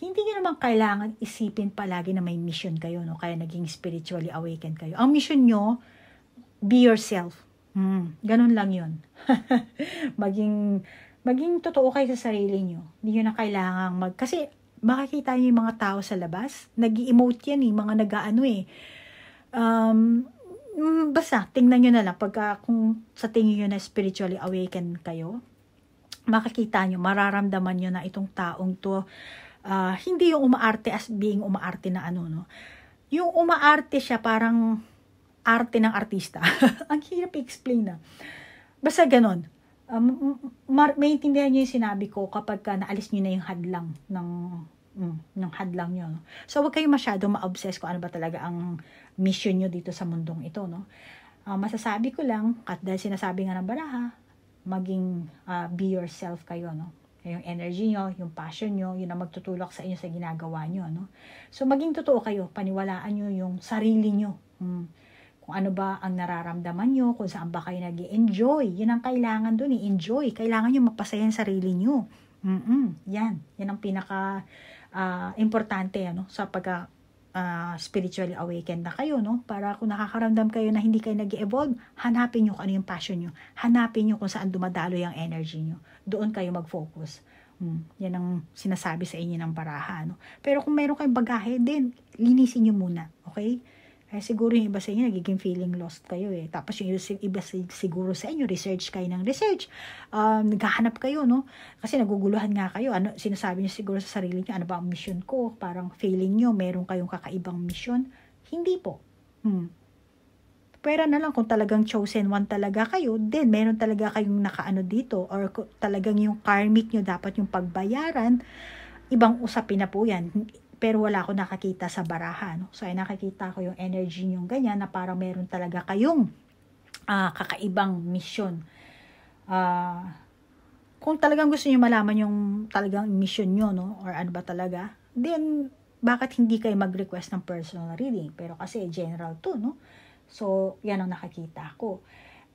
hindi nyo naman kailangan isipin palagi na may mission kayo, no? Kaya naging spiritually awakened kayo. Ang mission nyo, be yourself. Hmm, ganun lang yun. maging, maging totoo kayo sa sarili nyo. Hindi nyo na kailangan mag... Kasi makikita nyo yung mga tao sa labas, nag emote yan eh, mga nag-ano eh. Um, hmm, basta, tingnan nyo na lang. Pagka kung sa tingin nyo na spiritually awakened kayo, makikita nyo, mararamdaman nyo na itong taong to uh, hindi yung umaarte as being umaarte na ano, no? Yung umaarte siya parang arte ng artista. Ang hirap i-explain na. Ah. Basta ganun. Um, ah, ma- maintindihan niyo yung sinabi ko kapag ka naalis niyo na yung hadlang ng mm, ng hadlang niyo. No? So, wag kayong masyado ma-obsess kung ano ba talaga ang mission niyo dito sa mundong ito. No? Uh, masasabi ko lang, at dahil sinasabi nga ng baraha, maging uh, be yourself kayo. No? yung energy nyo, yung passion nyo, yun ang magtutulak sa inyo sa ginagawa nyo. No? So, maging totoo kayo, paniwalaan nyo yung sarili nyo. Hmm. Kung ano ba ang nararamdaman nyo, kung saan ba kayo nag enjoy Yun ang kailangan dun, eh. enjoy. Kailangan nyo mapasaya sarili nyo. Mm-mm, yan. Yan ang pinaka uh, importante ano, sa pagka uh, spiritually awakened na kayo, no? Para kung nakakaramdam kayo na hindi kayo nag evolve hanapin nyo kung ano yung passion nyo. Hanapin nyo kung saan dumadalo yung energy nyo. Doon kayo mag-focus. Hmm, yan ang sinasabi sa inyo ng baraha. No? Pero kung meron kayong bagahe, din, linisin nyo muna. Okay? Kaya siguro yung iba sa inyo nagiging feeling lost kayo eh. Tapos yung iba siguro sa inyo, research kayo ng research. Um, naghahanap kayo, no? Kasi naguguluhan nga kayo. Ano, sinasabi niyo siguro sa sarili niyo, ano ba ang mission ko? Parang feeling niyo, meron kayong kakaibang mission? Hindi po. Hmm. Pwera na lang kung talagang chosen one talaga kayo, then meron talaga kayong nakaano dito or talagang yung karmic nyo dapat yung pagbayaran, ibang usapin na po yan pero wala ako nakakita sa baraha. No? So, ay nakakita ko yung energy nyo ganyan na parang meron talaga kayong uh, kakaibang mission. Uh, ah, kung talagang gusto niyo malaman yung talagang mission nyo, no? or ano ba talaga, then bakit hindi kayo mag-request ng personal reading? Pero kasi general to, no? So, yan ang nakakita ko.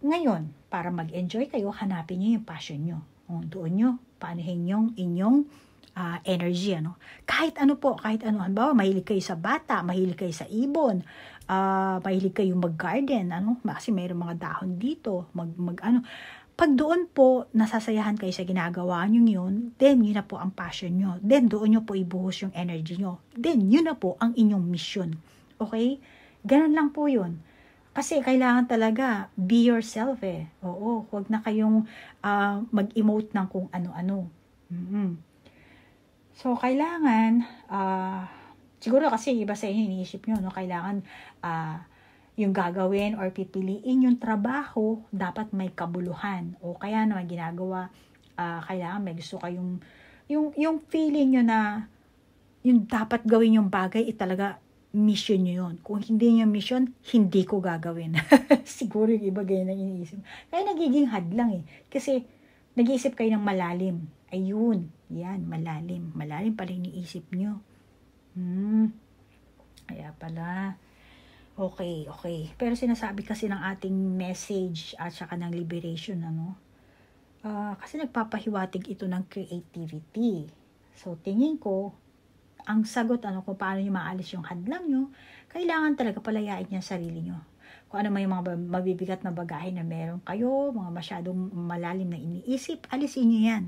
Ngayon, para mag-enjoy kayo, hanapin niyo yung passion nyo. Kung doon nyo, panuhin yung inyong uh, energy. Ano? Kahit ano po, kahit ano. Halimbawa, mahilig kayo sa bata, mahilig kayo sa ibon, uh, mahilig kayo mag-garden. Ano? Kasi mayroong mga dahon dito, mag, mag ano. Pag doon po, nasasayahan kayo sa ginagawa niyo yun, then yun na po ang passion niyo Then doon niyo po ibuhos yung energy niyo Then yun na po ang inyong mission. Okay? Ganun lang po yun. Kasi kailangan talaga be yourself eh. Oo, huwag na kayong uh, mag-emote ng kung ano-ano. Mm-hmm. So, kailangan, uh, siguro kasi iba sa inyo iniisip nyo, no? kailangan uh, yung gagawin or pipiliin yung trabaho, dapat may kabuluhan. O kaya naman ginagawa, uh, kailangan may gusto kayong, yung, yung feeling nyo na yung dapat gawin yung bagay, italaga mission nyo yun. Kung hindi nyo mission, hindi ko gagawin. Siguro yung iba ganyan ang iniisip. Kaya nagiging hadlang eh. Kasi nag-iisip kayo ng malalim Ayun, yan, malalim. Malalim pala iniisip nyo. Hmm, kaya pala. Okay, okay. Pero sinasabi kasi ng ating message at saka ng liberation, ano? Uh, kasi nagpapahiwatig ito ng creativity. So, tingin ko, ang sagot ano kung paano nyo maalis yung hadlang nyo, kailangan talaga palayain niya sarili nyo. Kung ano may mga mabibigat na bagahe na meron kayo, mga masyadong malalim na iniisip, alisin nyo yan.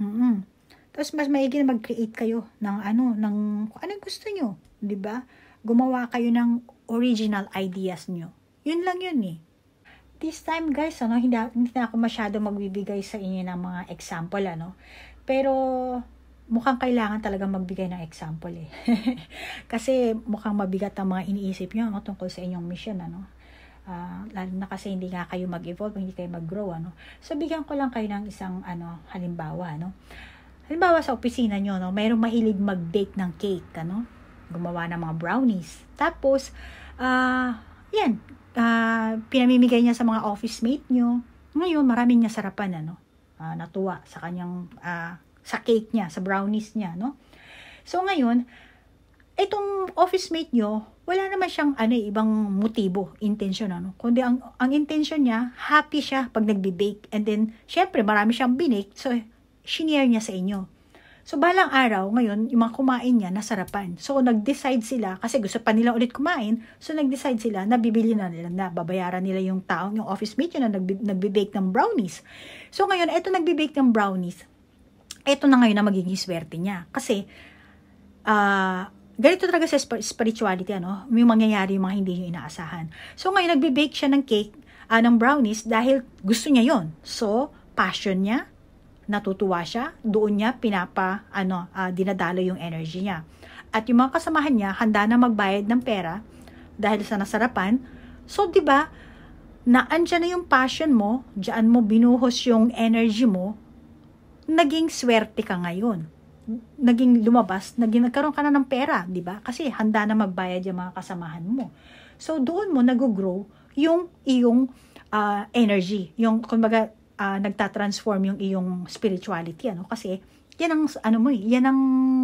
Mm -hmm. Tapos mas maigi na mag-create kayo ng ano, ng kung anong gusto nyo. ba? Diba? Gumawa kayo ng original ideas nyo. Yun lang yun eh. This time guys, ano, hindi, hindi na ako masyado magbibigay sa inyo ng mga example. Ano? Pero mukhang kailangan talaga magbigay ng example eh. Kasi mukhang mabigat ang mga iniisip nyo ano, tungkol sa inyong mission. Ano? uh, lalo na kasi hindi nga kayo mag-evolve, hindi kayo mag-grow, ano. So, bigyan ko lang kayo ng isang, ano, halimbawa, ano. Halimbawa sa opisina nyo, no, mayroong mahilig mag-bake ng cake, ano. Gumawa ng mga brownies. Tapos, ah, uh, yan, uh, pinamimigay niya sa mga office mate nyo. Ngayon, maraming sarapan, ano. Uh, natuwa sa kanyang, uh, sa cake niya, sa brownies niya, no. So, ngayon, itong office mate nyo, wala naman siyang ano, eh, ibang motibo, intention. Ano. Kundi ang, ang intention niya, happy siya pag nagbe-bake. And then, syempre, marami siyang binake. So, shinare niya sa inyo. So, balang araw, ngayon, yung mga kumain niya, nasarapan. So, nag-decide sila, kasi gusto pa nila ulit kumain, so nag-decide sila na bibili na nila, na babayaran nila yung taong, yung office mate yun, na nagbe bake ng brownies. So, ngayon, eto nagbe-bake ng brownies, eto na ngayon na magiging swerte niya. Kasi, ah, uh, ganito talaga sa spirituality, ano? Yung mangyayari yung mga hindi yung inaasahan. So, ngayon, nagbe-bake siya ng cake, uh, ng brownies, dahil gusto niya yon So, passion niya, natutuwa siya, doon niya pinapa, ano, uh, dinadalo yung energy niya. At yung mga kasamahan niya, handa na magbayad ng pera dahil sa nasarapan. So, di ba, naandyan na yung passion mo, diyan mo binuhos yung energy mo, naging swerte ka ngayon naging lumabas, naging nagkaroon ka na ng pera, 'di ba? Kasi handa na magbayad yung mga kasamahan mo. So doon mo nag-grow yung iyong uh, energy, yung kumbaga uh, nagta-transform yung iyong spirituality ano kasi yan ang ano mo eh, yan ang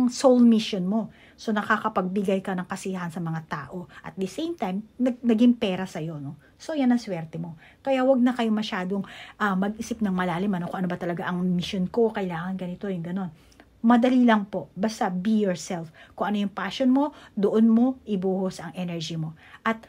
soul mission mo. So nakakapagbigay ka ng kasiyahan sa mga tao. At the same time, nag, naging pera sa iyo, no? So yan ang swerte mo. Kaya wag na kayo masyadong uh, mag-isip ng malalim ano ko ano ba talaga ang mission ko, kailangan ganito, yung ganon. Madali lang po. Basta be yourself. Kung ano yung passion mo, doon mo ibuhos ang energy mo. At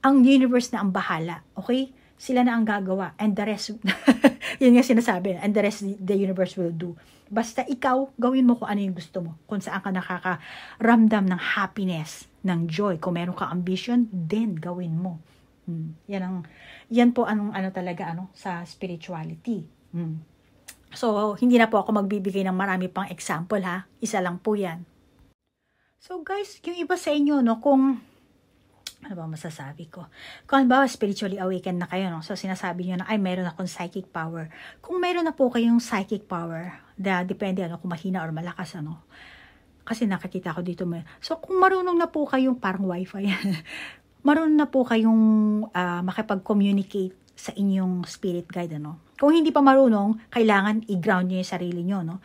ang universe na ang bahala. Okay? Sila na ang gagawa. And the rest, yun nga sinasabi. And the rest, the universe will do. Basta ikaw, gawin mo kung ano yung gusto mo. Kung saan ka nakakaramdam ng happiness, ng joy. Kung meron ka ambition, then gawin mo. Hmm. Yan, ang, yan po anong ano talaga ano, sa spirituality. Hmm. So, hindi na po ako magbibigay ng marami pang example ha. Isa lang po yan. So guys, yung iba sa inyo, no, kung ano ba masasabi ko? Kung ba spiritually awakened na kayo, no? So, sinasabi nyo na, ay, meron akong psychic power. Kung meron na po kayong psychic power, da, depende, ano, kung mahina or malakas, ano. Kasi nakakita ko dito. so, kung marunong na po kayong parang wifi, marunong na po kayong uh, makipag-communicate sa inyong spirit guide, ano? Kung hindi pa marunong, kailangan i-ground nyo yung sarili nyo, no?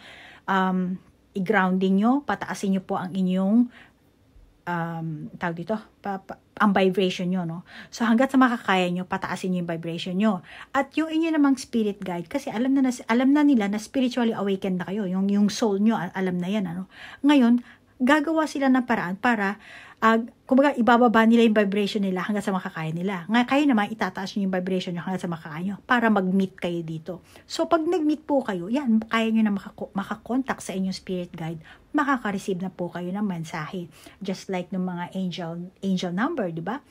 Um, i-ground din nyo, pataasin nyo po ang inyong um, tawag dito, pa, pa, ang vibration nyo, no? So, hanggat sa makakaya nyo, pataasin nyo yung vibration nyo. At yung inyo namang spirit guide, kasi alam na, na alam na nila na spiritually awakened na kayo. Yung, yung soul nyo, alam na yan, ano? Ngayon, gagawa sila ng paraan para uh, kumbaga ibababa nila yung vibration nila hanggang sa makakaya nila. Nga kayo naman itataas nyo yung vibration nyo hanggang sa makakaya nyo para mag-meet kayo dito. So pag nag-meet po kayo, yan, kaya nyo na makak- makakontakt sa inyong spirit guide, makaka-receive na po kayo ng mensahe. Just like ng mga angel, angel number, di ba?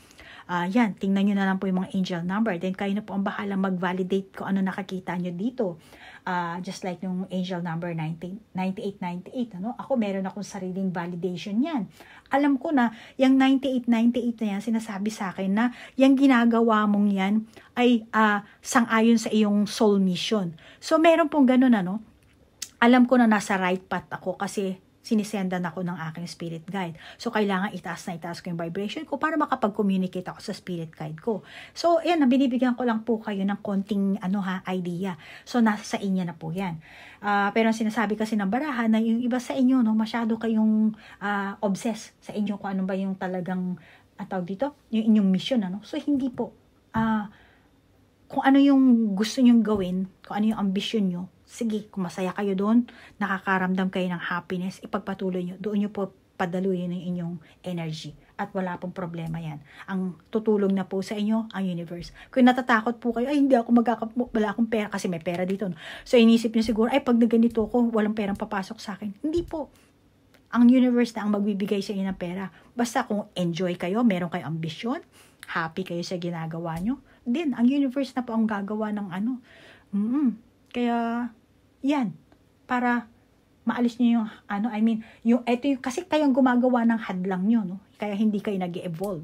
Uh, yan, tingnan nyo na lang po yung mga angel number. Then kayo na po ang bahala mag-validate kung ano nakakita nyo dito. Uh, just like nung angel number 19, 9898, ano? Ako meron akong sariling validation yan alam ko na yung 9898 na yan sinasabi sa akin na yung ginagawa mong yan ay uh, sangayon sa iyong soul mission. So meron pong ganun ano. Alam ko na nasa right path ako kasi sinisendan ako ng aking spirit guide. So, kailangan itaas na itaas ko yung vibration ko para makapag-communicate ako sa spirit guide ko. So, yan, binibigyan ko lang po kayo ng konting ano ha, idea. So, nasa sa inyo na po yan. Uh, pero ang sinasabi kasi ng baraha na yung iba sa inyo, no, masyado kayong uh, obsessed sa inyo kung ano ba yung talagang ataw dito, yung inyong mission, ano? So, hindi po. Uh, kung ano yung gusto nyong gawin, kung ano yung ambisyon nyo, sige, kung masaya kayo doon, nakakaramdam kayo ng happiness, ipagpatuloy nyo. Doon nyo po padaluyin ang inyong energy. At wala pong problema yan. Ang tutulong na po sa inyo, ang universe. Kung natatakot po kayo, ay hindi ako magkaka, wala akong pera kasi may pera dito. No? So inisip nyo siguro, ay pag naganito ako, walang perang papasok sa akin. Hindi po. Ang universe na ang magbibigay sa inyo ng pera. Basta kung enjoy kayo, meron kayo ambisyon, happy kayo sa ginagawa nyo, din, ang universe na po ang gagawa ng ano. Mm-mm. Kaya yan. Para maalis niyo yung ano, I mean, yung ito yung, kasi kayong gumagawa ng hadlang niyo, no? Kaya hindi kayo nag evolve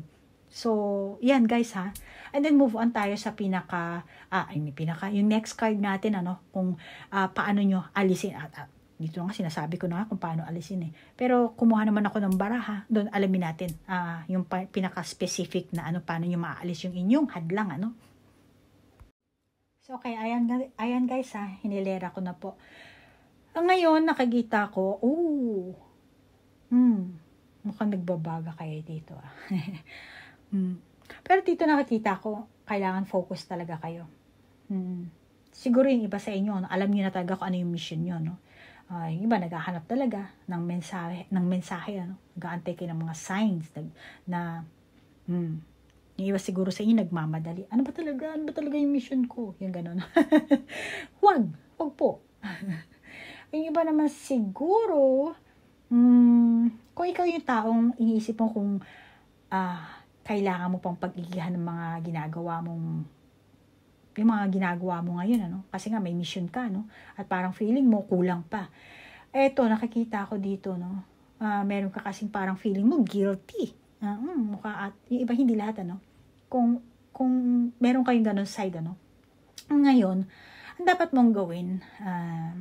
So, yan guys ha. And then move on tayo sa pinaka, ah, I mean, pinaka, yung next card natin, ano, kung uh, paano niyo alisin. At, at, dito nga sinasabi ko na kung paano alisin eh. Pero kumuha naman ako ng baraha, doon alamin natin uh, yung pinaka-specific na ano, paano niyo maalis yung inyong hadlang, ano. So, okay, ayan, ayan guys ha, hinilera ko na po. Ah, ngayon, nakagita ko, ooh, hmm, mukhang nagbabaga kayo dito ah. hmm. Pero dito nakakita ko, kailangan focus talaga kayo. Hmm. Siguro yung iba sa inyo, no? alam niyo na talaga kung ano yung mission niyo, no? Uh, yung iba naghahanap talaga ng mensahe, ng mensahe ano? nag-aantay kayo ng mga signs nag, na, hmm, yung iba siguro sa inyo nagmamadali. Ano ba talaga? Ano ba talaga yung mission ko? Yung ganun. Huwag. Huwag po. yung iba naman siguro, mm, kung ikaw yung taong iniisip mo kung ah, kailangan mo pang pagigihan ng mga ginagawa mong yung mga ginagawa mo ngayon, ano? Kasi nga may mission ka, no? At parang feeling mo kulang pa. Eto, nakikita ko dito, no? Uh, meron ka kasing parang feeling mo guilty. Uh, mm, mukha at, yung iba hindi lahat, ano? kung, kung meron kayong ganun side, ano. Ngayon, ang dapat mong gawin, uh,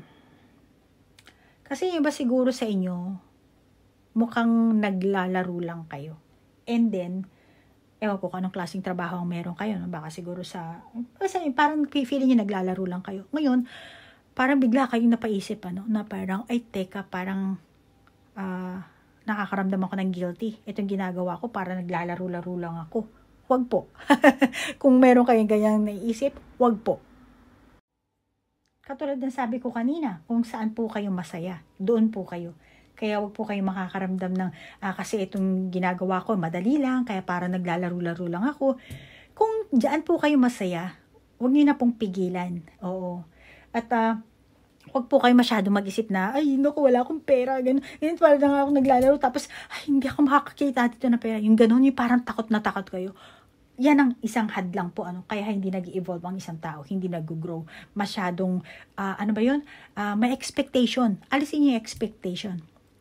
kasi yung iba siguro sa inyo, mukhang naglalaro lang kayo. And then, ewan ko kung anong klaseng trabaho ang meron kayo. No? Baka siguro sa, kasi parang feeling nyo naglalaro lang kayo. Ngayon, parang bigla kayong napaisip, ano, na parang, ay teka, parang, uh, nakakaramdam ako ng guilty. Itong ginagawa ko para naglalaro-laro lang ako wag po. Kung meron kayong ganyang naiisip, wag po. Katulad ng sabi ko kanina, kung saan po kayo masaya, doon po kayo. Kaya wag po kayo makakaramdam ng, ah, kasi itong ginagawa ko, madali lang, kaya para naglalaro-laro lang ako. Kung dyan po kayo masaya, wag niyo na pong pigilan. Oo. At uh, ah, wag po kayo masyado mag-isip na, ay, naku, wala akong pera, ganun. Ganun, parang na nga ako naglalaro, tapos, ay, hindi ako makakakita dito na pera. Yung ganun, yung parang takot na takot kayo yan ang isang hadlang po ano kaya hindi nag-evolve ang isang tao hindi nag-grow masyadong uh, ano ba yun uh, may expectation alisin niyo yung expectation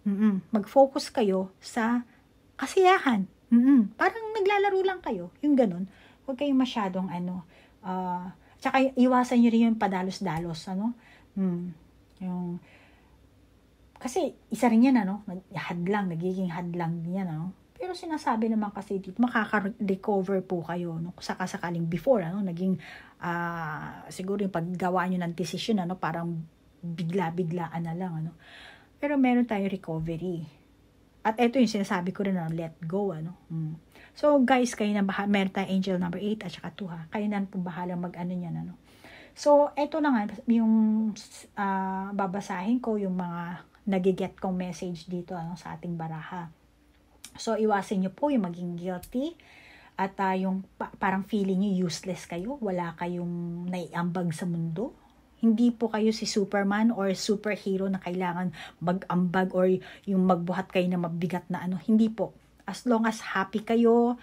mm mag-focus kayo sa kasiyahan mm parang naglalaro lang kayo yung ganun huwag kayong masyadong ano uh, tsaka iwasan niyo rin yung padalos-dalos ano mm, yung kasi isa rin yan ano hadlang nagiging hadlang yan ano pero sinasabi naman kasi dito, makaka-recover po kayo no? sakasakaling before, ano, naging uh, siguro yung paggawa nyo ng decision, ano, parang bigla-biglaan na lang. Ano? Pero meron tayong recovery. At ito yung sinasabi ko rin ano, let go. Ano? Mm. So guys, kayo na bahala, meron tayong angel number 8 at saka 2 ha. Kayo na po bahala mag-ano niyan. Ano? So ito na nga yung uh, babasahin ko yung mga nagiget kong message dito ano, sa ating baraha. So, iwasin nyo po yung maging guilty at uh, yung pa- parang feeling nyo useless kayo, wala kayong naiambag sa mundo. Hindi po kayo si Superman or superhero na kailangan mag-ambag or yung magbuhat kayo na mabigat na ano. Hindi po. As long as happy kayo,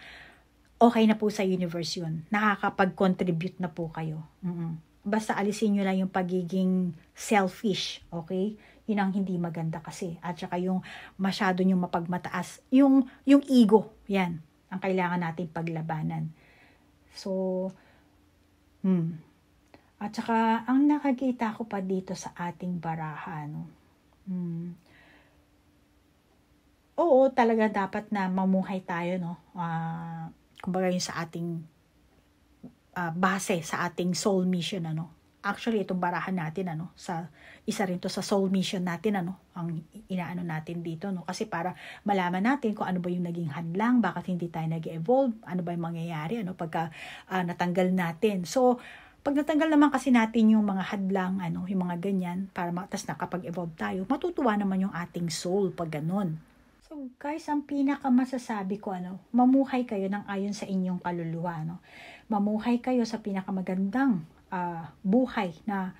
okay na po sa universe yun. Nakakapag-contribute na po kayo. Mm-mm. Basta alisin nyo lang yung pagiging selfish, okay? Yun ang hindi maganda kasi. At saka yung masyado yung mapagmataas. Yung, yung ego. Yan. Ang kailangan natin paglabanan. So, hmm. At saka, ang nakakita ko pa dito sa ating baraha, no? Hmm. Oo, talaga dapat na mamuhay tayo, no? Uh, kumbaga yung sa ating uh, base, sa ating soul mission, ano? actually itong barahan natin ano sa isa rin to sa soul mission natin ano ang inaano natin dito no kasi para malaman natin kung ano ba yung naging hadlang bakit hindi tayo nag-evolve ano ba yung mangyayari ano pagka uh, natanggal natin so pag natanggal naman kasi natin yung mga hadlang, ano, yung mga ganyan, para matas nakapag-evolve tayo, matutuwa naman yung ating soul pag ganun. So guys, ang pinaka masasabi ko, ano, mamuhay kayo ng ayon sa inyong kaluluwa. Ano? Mamuhay kayo sa pinakamagandang uh, buhay na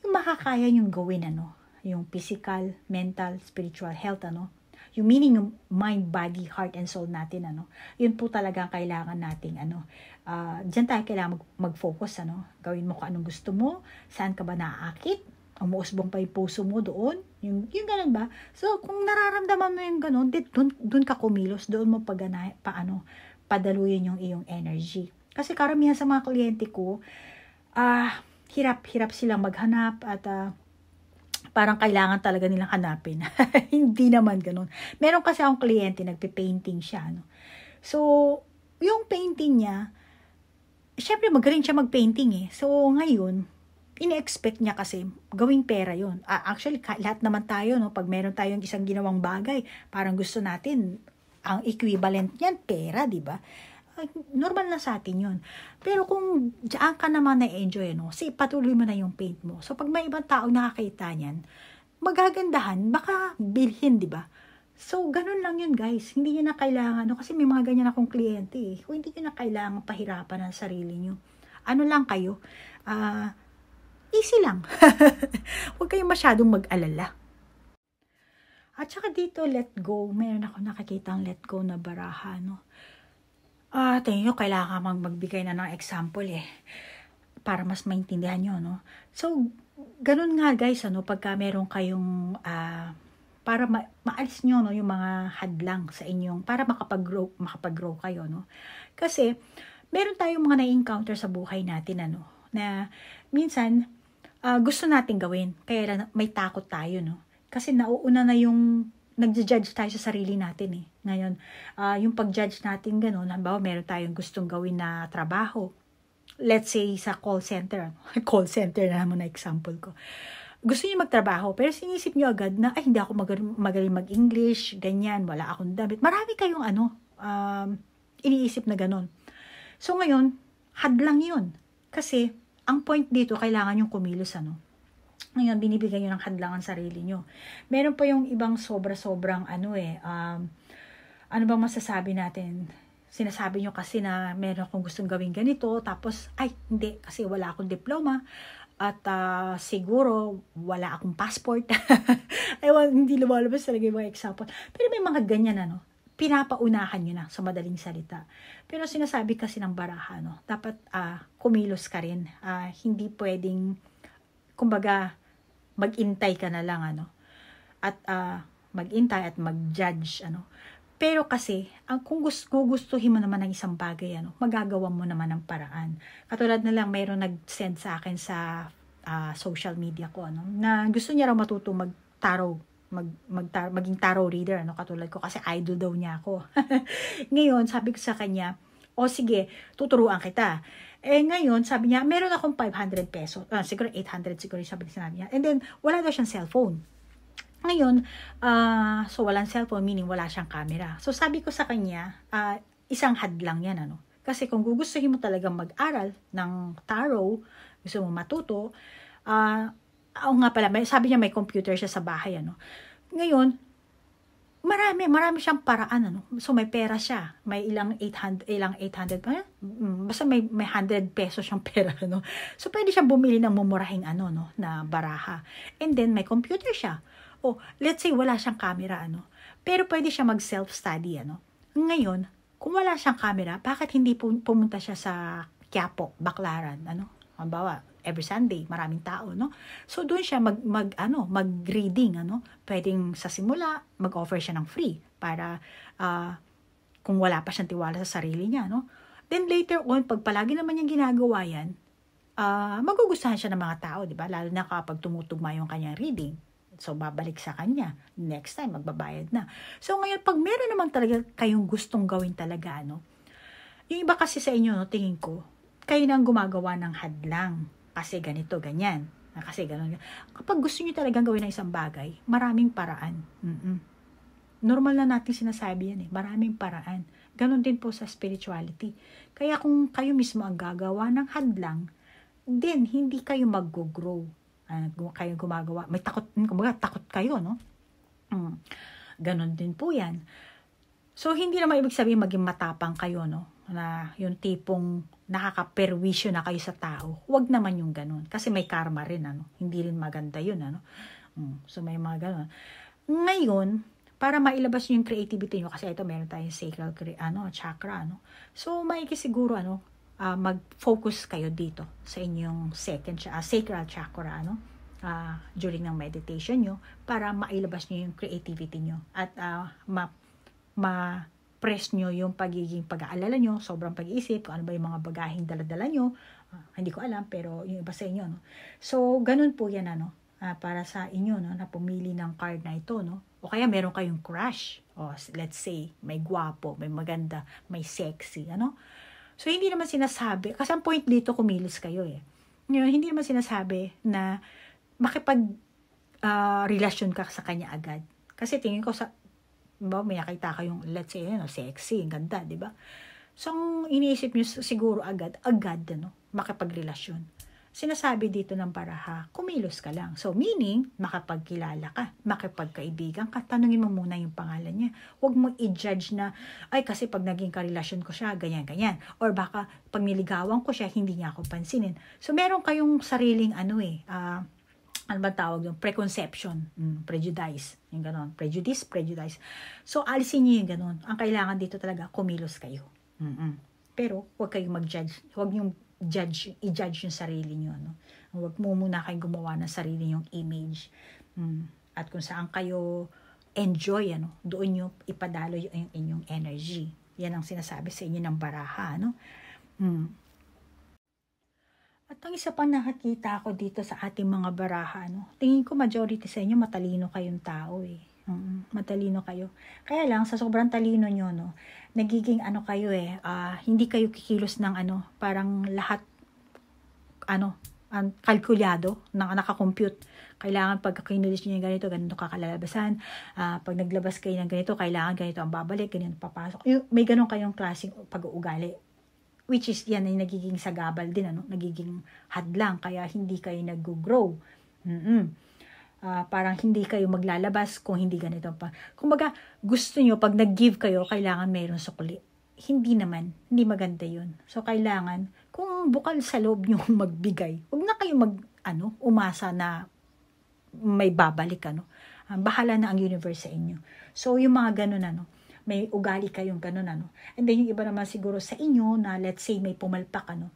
yung makakaya yung gawin ano yung physical, mental, spiritual health ano yung meaning yung mind, body, heart and soul natin ano yun po talaga ang kailangan nating ano uh, ah, diyan tayo kailangan mag- mag-focus ano gawin mo kung anong gusto mo saan ka ba naaakit umuusbong pa yung puso mo doon yung yung ganun ba so kung nararamdaman mo yung ganun doon doon ka kumilos doon mo pagana paano padaluyan yung iyong energy kasi karamihan sa mga kliyente ko ah, hirap-hirap silang maghanap at uh, parang kailangan talaga nilang hanapin. Hindi naman ganun. Meron kasi akong kliyente, nagpe-painting siya. No? So, yung painting niya, syempre magaling siya mag-painting eh. So, ngayon, ine-expect niya kasi gawing pera yon. Uh, ah, actually, lahat naman tayo, no? pag meron tayong isang ginawang bagay, parang gusto natin, ang equivalent niyan, pera, di ba? normal na sa atin yun. Pero kung diyan ka naman na-enjoy, no? Kasi patuloy mo na yung paint mo. So, pag may ibang tao nakakita niyan, magagandahan, baka bilhin, di ba? So, ganun lang yun, guys. Hindi nyo na kailangan, no? Kasi may mga ganyan akong kliyente, eh. Kung hindi nyo na kailangan pahirapan ang sarili nyo. Ano lang kayo? Ah... Uh, easy lang. Huwag kayong masyadong mag-alala. At saka dito, let go. Meron ako nakikita ang let go na baraha, no? Ah, uh, tingin nyo, kailangan mang magbigay na ng example eh. Para mas maintindihan nyo, no? So, ganun nga guys, ano, pagka meron kayong, ah, para ma- maalis nyo, no, yung mga hadlang sa inyong, para makapag-grow, makapag-grow kayo, no? Kasi, meron tayong mga na-encounter sa buhay natin, ano, na minsan, uh, gusto natin gawin, kaya may takot tayo, no? Kasi nauuna na yung nagja-judge tayo sa sarili natin eh. Ngayon, uh, yung pag-judge natin ganun, halimbawa meron tayong gustong gawin na trabaho. Let's say sa call center. call center na naman na example ko. Gusto niyo magtrabaho, pero sinisip niyo agad na, ay, hindi ako magaling, magaling mag-English, ganyan, wala akong damit. Marami kayong ano, um, iniisip na ganun. So ngayon, hadlang yun. Kasi, ang point dito, kailangan yung kumilos ano ngayon binibigay niyo ng hadlang ang sarili niyo. Meron pa yung ibang sobra-sobrang ano eh, um, ano bang masasabi natin? Sinasabi niyo kasi na meron akong gustong gawin ganito, tapos, ay, hindi, kasi wala akong diploma, at uh, siguro wala akong passport. Ewan, hindi lumalabas talaga yung mga example. Pero may mga ganyan ano, pinapaunahan nyo na sa madaling salita. Pero sinasabi kasi ng baraha, no, dapat uh, kumilos ka rin. Uh, hindi pwedeng, kumbaga, magintay ka na lang ano at uh, magintay at mag-judge ano pero kasi ang kung gusto gugustuhin mo naman ng isang bagay ano magagawa mo naman ng paraan katulad na lang mayroong nag-send sa akin sa uh, social media ko ano na gusto niya raw matuto magtaro mag, mag tar, maging tarot reader ano katulad ko kasi idol daw niya ako ngayon sabi ko sa kanya o sige tuturuan kita eh ngayon, sabi niya, meron akong 500 pesos. Uh, siguro 800 siguro yung sabi niya. And then, wala daw siyang cellphone. Ngayon, uh, so walang cellphone, meaning wala siyang camera. So sabi ko sa kanya, uh, isang had lang yan. Ano? Kasi kung gugustuhin mo talaga mag-aral ng tarot, gusto mo matuto, ah, uh, oh nga pala, may, sabi niya may computer siya sa bahay. Ano? Ngayon, marami, marami siyang paraan. Ano? So, may pera siya. May ilang 800, ilang 800, eh? Ano, mm, basta may, may 100 pesos siyang pera. Ano? So, pwede siyang bumili ng mumurahing ano, no? na baraha. And then, may computer siya. O, let's say, wala siyang camera. Ano? Pero, pwede siya mag self-study. Ano? Ngayon, kung wala siyang camera, bakit hindi pumunta siya sa Quiapo, Baclaran, ano? Halimbawa, every Sunday, maraming tao, no? So, doon siya mag, mag, ano, mag-reading, ano? Pwedeng sa simula, mag-offer siya ng free para uh, kung wala pa siyang tiwala sa sarili niya, no? Then later on, pag palagi naman niyang ginagawa yan, uh, magugustuhan siya ng mga tao, di ba? Lalo na kapag tumutugma yung kanyang reading. So, babalik sa kanya. Next time, magbabayad na. So, ngayon, pag meron naman talaga kayong gustong gawin talaga, ano? Yung iba kasi sa inyo, no, tingin ko, kayo nang gumagawa ng hadlang. Kasi ganito, ganyan. Kasi ganun. Kapag gusto niyo talagang gawin ng isang bagay, maraming paraan. Mm-mm. Normal na natin sinasabi yan eh. Maraming paraan. Ganon din po sa spirituality. Kaya kung kayo mismo ang gagawa ng hadlang, din hindi kayo mag-grow. Uh, kayo gumagawa. May takot, kumbaga takot kayo, no? Mm. Ganon din po yan. So, hindi naman ibig sabihin maging matapang kayo, no? na yung tipong nakakaperwisyo na kayo sa tao, huwag naman yung ganun. Kasi may karma rin, ano? Hindi rin maganda yun, ano? Mm, so, may mga ganun. Ngayon, para mailabas nyo yung creativity nyo, kasi ito meron tayong sacral ano, chakra, ano? So, maikisiguro, ano, uh, mag-focus kayo dito sa inyong second, uh, sacral chakra, ano? Uh, during ng meditation nyo para mailabas nyo yung creativity nyo at uh, ma, ma i-express nyo yung pagiging pag-aalala nyo, sobrang pag-iisip, kung ano ba yung mga bagahing daladala nyo. Uh, hindi ko alam, pero yung iba sa inyo. No? So, ganun po yan ano, uh, para sa inyo no, na pumili ng card na ito. No? O kaya meron kayong crush. O, let's say, may gwapo, may maganda, may sexy. Ano? So, hindi naman sinasabi, kasi ang point dito, kumilos kayo eh. Yun, hindi naman sinasabi na makipag uh, relasyon ka sa kanya agad. Kasi tingin ko sa ba, may nakita kayong, let's say, ano, sexy, ang ganda, di ba? So, ang iniisip nyo siguro agad, agad, ano, makipagrelasyon. Sinasabi dito ng paraha, kumilos ka lang. So, meaning, makapagkilala ka, makipagkaibigan ka, tanungin mo muna yung pangalan niya. Huwag mo i-judge na, ay kasi pag naging karelasyon ko siya, ganyan, ganyan. Or baka pag niligawan ko siya, hindi niya ako pansinin. So, meron kayong sariling ano eh, uh, ano ba tawag yung preconception, mm, prejudice, yung ganon, prejudice, prejudice. So, alisin niyo yung ganon. Ang kailangan dito talaga, kumilos kayo. Mm-mm. Pero, huwag kayong mag-judge, huwag niyong judge, i-judge yung sarili niyo. No? Huwag mo muna kayong gumawa ng sarili niyong image. Mm. At kung saan kayo enjoy, ano, doon niyo ipadalo yung, yung inyong energy. Yan ang sinasabi sa inyo ng baraha. No? Mm at ang isa pang nakakita ako dito sa ating mga baraha, ano, tingin ko majority sa inyo matalino kayong tao eh. Mm, matalino kayo. Kaya lang, sa sobrang talino nyo, no, nagiging ano kayo eh, uh, hindi kayo kikilos ng ano, parang lahat, ano, um, kalkulyado, na nakakompute. Kailangan pag kinulis nyo ganito, ganito kakalalabasan. Uh, ah, pag naglabas kayo ng ganito, kailangan ganito ang babalik, ganito papasok. may ganun kayong klaseng pag-uugali Which is yan ay nagiging sagabal din, ano? nagiging hadlang, kaya hindi kayo nag-grow. Mm-mm. Uh, parang hindi kayo maglalabas kung hindi ganito pa. Kumbaga, gusto nyo, pag nag-give kayo, kailangan mayroon sukli. Hindi naman, hindi maganda yun. So, kailangan, kung bukal sa loob nyo magbigay, huwag na kayo mag, ano, umasa na may babalik, ano. Um, bahala na ang universe sa inyo. So, yung mga ganun, ano, may ugali kayong ganun ano. And then yung iba naman siguro sa inyo na let's say may pumalpak ano,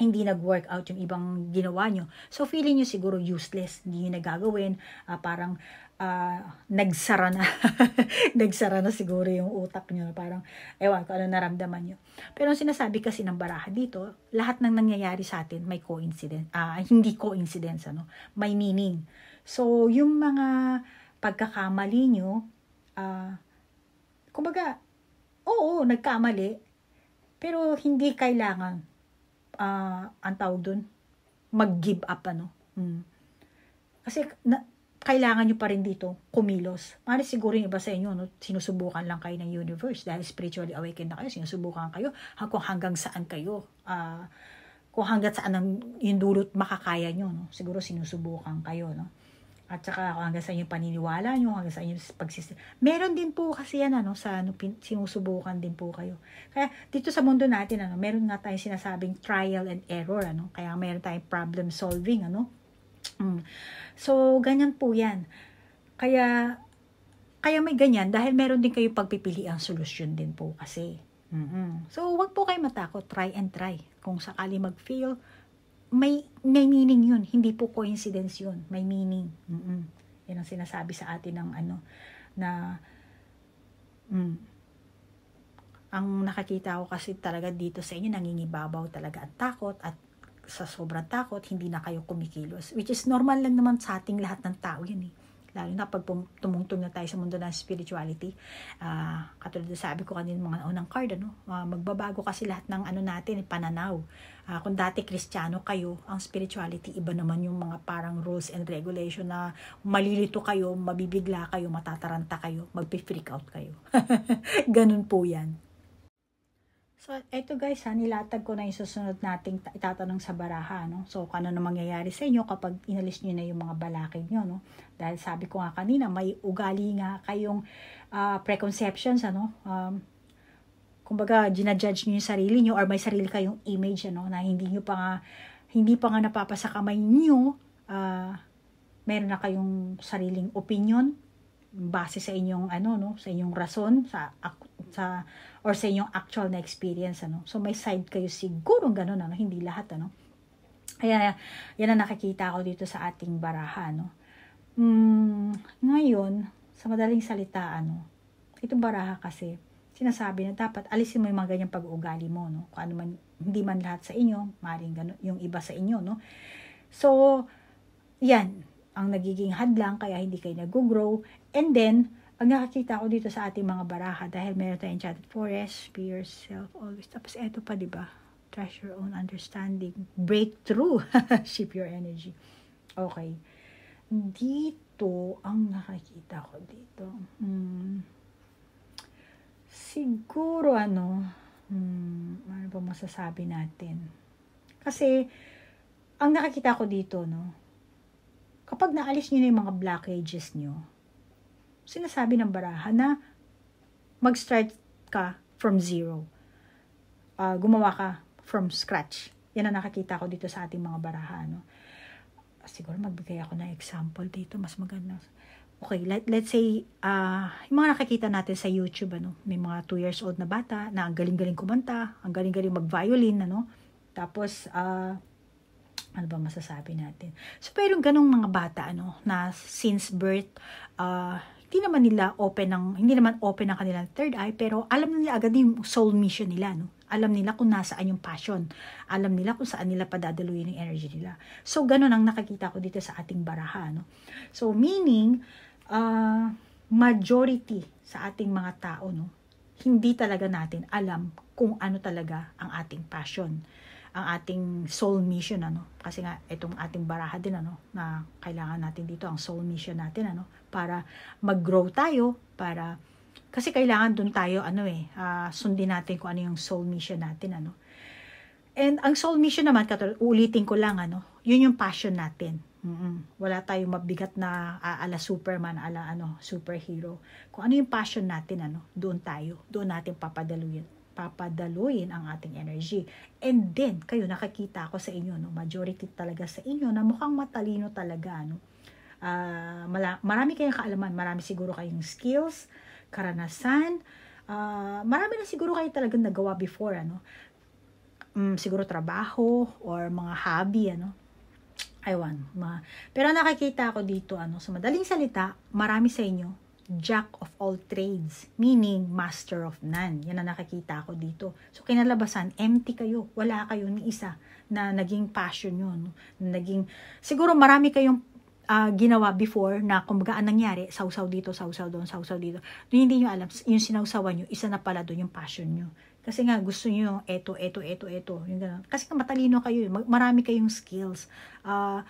hindi nag work out yung ibang ginawa nyo. So, feeling nyo siguro useless. Hindi nyo nagagawin. Uh, parang uh, nagsara na. nagsara na siguro yung utak nyo. Parang, ewan ko ano naramdaman nyo. Pero ang sinasabi kasi ng baraha dito, lahat ng nangyayari sa atin may coincidence. Uh, hindi coincidence, ano? May meaning. So, yung mga pagkakamali nyo, uh, kumbaga, oo, nagkamali, pero hindi kailangan, uh, ah, ang tawag doon, mag-give up, ano. Mm. Kasi, na, kailangan nyo pa rin dito kumilos. Mari siguro yung iba sa inyo, no, sinusubukan lang kayo ng universe dahil spiritually awakened na kayo, sinusubukan kayo ah, kung hanggang saan kayo, uh, kung hanggang saan ang, yung dulot makakaya nyo. No? Siguro sinusubukan kayo. No? At saka hanggang sa inyong paniniwala nyo, hanggang sa inyong pagsisip. Meron din po kasi yan, ano, sa ano, pin, sinusubukan din po kayo. Kaya dito sa mundo natin, ano, meron nga tayong sinasabing trial and error, ano. Kaya meron tayong problem solving, ano. Mm. So, ganyan po yan. Kaya, kaya may ganyan dahil meron din kayong pagpipili ang solusyon din po kasi. Mm-hmm. So, wag po kayo matakot. Try and try. Kung sakali mag-fail, may, may meaning yun. Hindi po coincidence yun. May meaning. Mm-mm. Yan ang sinasabi sa atin ng ano, na, mm, ang nakakita ko kasi talaga dito sa inyo, nangingibabaw talaga at takot at sa sobrang takot, hindi na kayo kumikilos. Which is normal lang naman sa ating lahat ng tao yan eh lalo na pag tumungtong na tayo sa mundo ng spirituality. Uh, katulad na sabi ko kanina mga unang card, ano, uh, magbabago kasi lahat ng ano natin, pananaw. Uh, kung dati kristyano kayo, ang spirituality, iba naman yung mga parang rules and regulation na malilito kayo, mabibigla kayo, matataranta kayo, magpe-freak out kayo. Ganun po yan. So, eto guys ha, nilatag ko na yung susunod nating itatanong sa baraha, no? So, ano na mangyayari sa inyo kapag inalis niyo na yung mga balakid niyo, no? Dahil sabi ko nga kanina, may ugali nga kayong uh, preconceptions, ano? Um, kumbaga, ginajudge niyo yung sarili niyo or may sarili kayong image, ano? Na hindi niyo pa nga, hindi pa nga napapasa kamay niyo, uh, ah, meron na kayong sariling opinion base sa inyong ano no sa inyong rason sa sa or sa inyong actual na experience ano. So may side kayo siguro ganun ano, hindi lahat ano. Kaya yan ang nakikita ko dito sa ating baraha no. Mm, ngayon, sa madaling salita ano, ito baraha kasi sinasabi na dapat alisin mo yung mga ganyang pag-uugali mo, no? Kung ano man, hindi man lahat sa inyo, maring ganun, yung iba sa inyo, no? So, yan, ang nagiging hadlang, kaya hindi kayo nag-grow. And then, pag nakakita ako dito sa ating mga baraha, dahil meron tayong Enchanted Forest, Be Yourself Always. Tapos eto pa, di ba? Trust your own understanding. Breakthrough. Ship your energy. Okay. Dito, ang nakakita ko dito. Hmm. Siguro, ano, hmm, ano ba masasabi natin? Kasi, ang nakakita ko dito, no, kapag naalis nyo na yung mga blockages nyo, sinasabi ng baraha na mag-start ka from zero. Uh, gumawa ka from scratch. Yan ang nakakita ko dito sa ating mga baraha. No? Siguro magbigay ako ng example dito. Mas maganda. Okay, let, let's say, uh, yung mga nakikita natin sa YouTube, ano, may mga 2 years old na bata na ang galing-galing kumanta, ang galing-galing mag-violin, ano, tapos, uh, ano ba masasabi natin? So, pero ganong mga bata, ano, na since birth, uh, hindi naman nila open ng hindi naman open ang kanilang third eye pero alam nila agad yung soul mission nila no alam nila kung nasaan yung passion alam nila kung saan nila padadaluyin yung energy nila so ganun ang nakakita ko dito sa ating baraha no so meaning uh, majority sa ating mga tao no hindi talaga natin alam kung ano talaga ang ating passion ang ating soul mission ano kasi nga itong ating baraha din ano na kailangan natin dito ang soul mission natin ano para mag-grow tayo, para kasi kailangan doon tayo ano eh uh, sundin natin kung ano yung soul mission natin ano. And ang soul mission naman katulad ulitin ko lang ano, yun yung passion natin. Mm-mm. Wala tayong mabigat na uh, ala Superman, ala ano, superhero. Kung ano yung passion natin ano, doon tayo, doon natin papadaluin papadaluin ang ating energy. And then, kayo nakakita ako sa inyo, no, majority talaga sa inyo na mukhang matalino talaga, no, uh, marami kayong kaalaman, marami siguro kayong skills, karanasan, uh, marami na siguro kayo talagang nagawa before, ano? Um, siguro trabaho or mga hobby, ano? Aywan. Mga... Pero nakikita ko dito, ano, sa madaling salita, marami sa inyo jack of all trades, meaning master of none. Yan ang nakikita ko dito. So kinalabasan, empty kayo. Wala kayo ni isa na naging passion yun. Ano? Na naging, siguro marami kayong uh, ginawa before na kumbaga ang nangyari, sausaw dito, sausaw doon, sausaw dito. Doon hindi nyo alam, yung sinausawan nyo, isa na pala doon yung passion nyo. Kasi nga, gusto nyo yung eto, eto, eto, eto. Yung ganun. Kasi nga, matalino kayo. Eh. Marami kayong skills. Uh,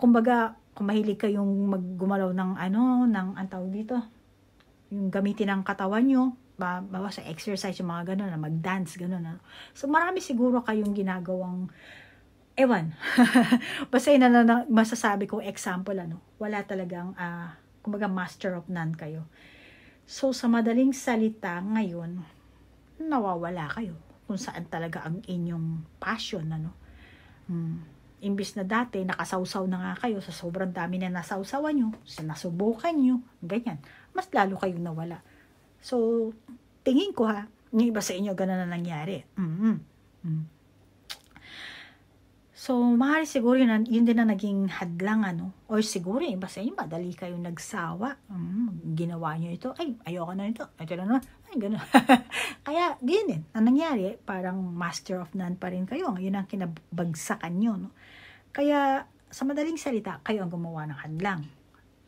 kumbaga, kung mahilig kayong maggumalaw ng ano, ng antaw dito, yung gamitin ang katawan nyo, bawa sa exercise, yung mga ganun, na mag-dance, ganun. Na. Ano. So, marami siguro kayong ginagawang ewan. Basta yun na, na masasabi ko example, ano, wala talagang, uh, kumbaga master of none kayo. So, sa madaling salita ngayon, nawawala kayo kung saan talaga ang inyong passion, ano. Hmm. Imbis na dati, nakasawsaw na nga kayo sa sobrang dami na nasawsawan niyo, sinasubukan niyo, ganyan. Mas lalo kayong nawala. So, tingin ko ha, yung iba sa inyo, ganun na nangyari. Mm-hmm. Mm. mm -hmm. So, mahal siguro yun, yun din na naging hadlang, ano. Or siguro, iba eh, sa inyo, madali kayo nagsawa. Mm, ginawa nyo ito. Ay, ayoko na nito. Ito na naman. Ay, ganun. Kaya, ganyan din. Ang nangyari, parang master of none pa rin kayo. Yun ang kinabagsakan nyo, no. Kaya, sa madaling salita, kayo ang gumawa ng hadlang.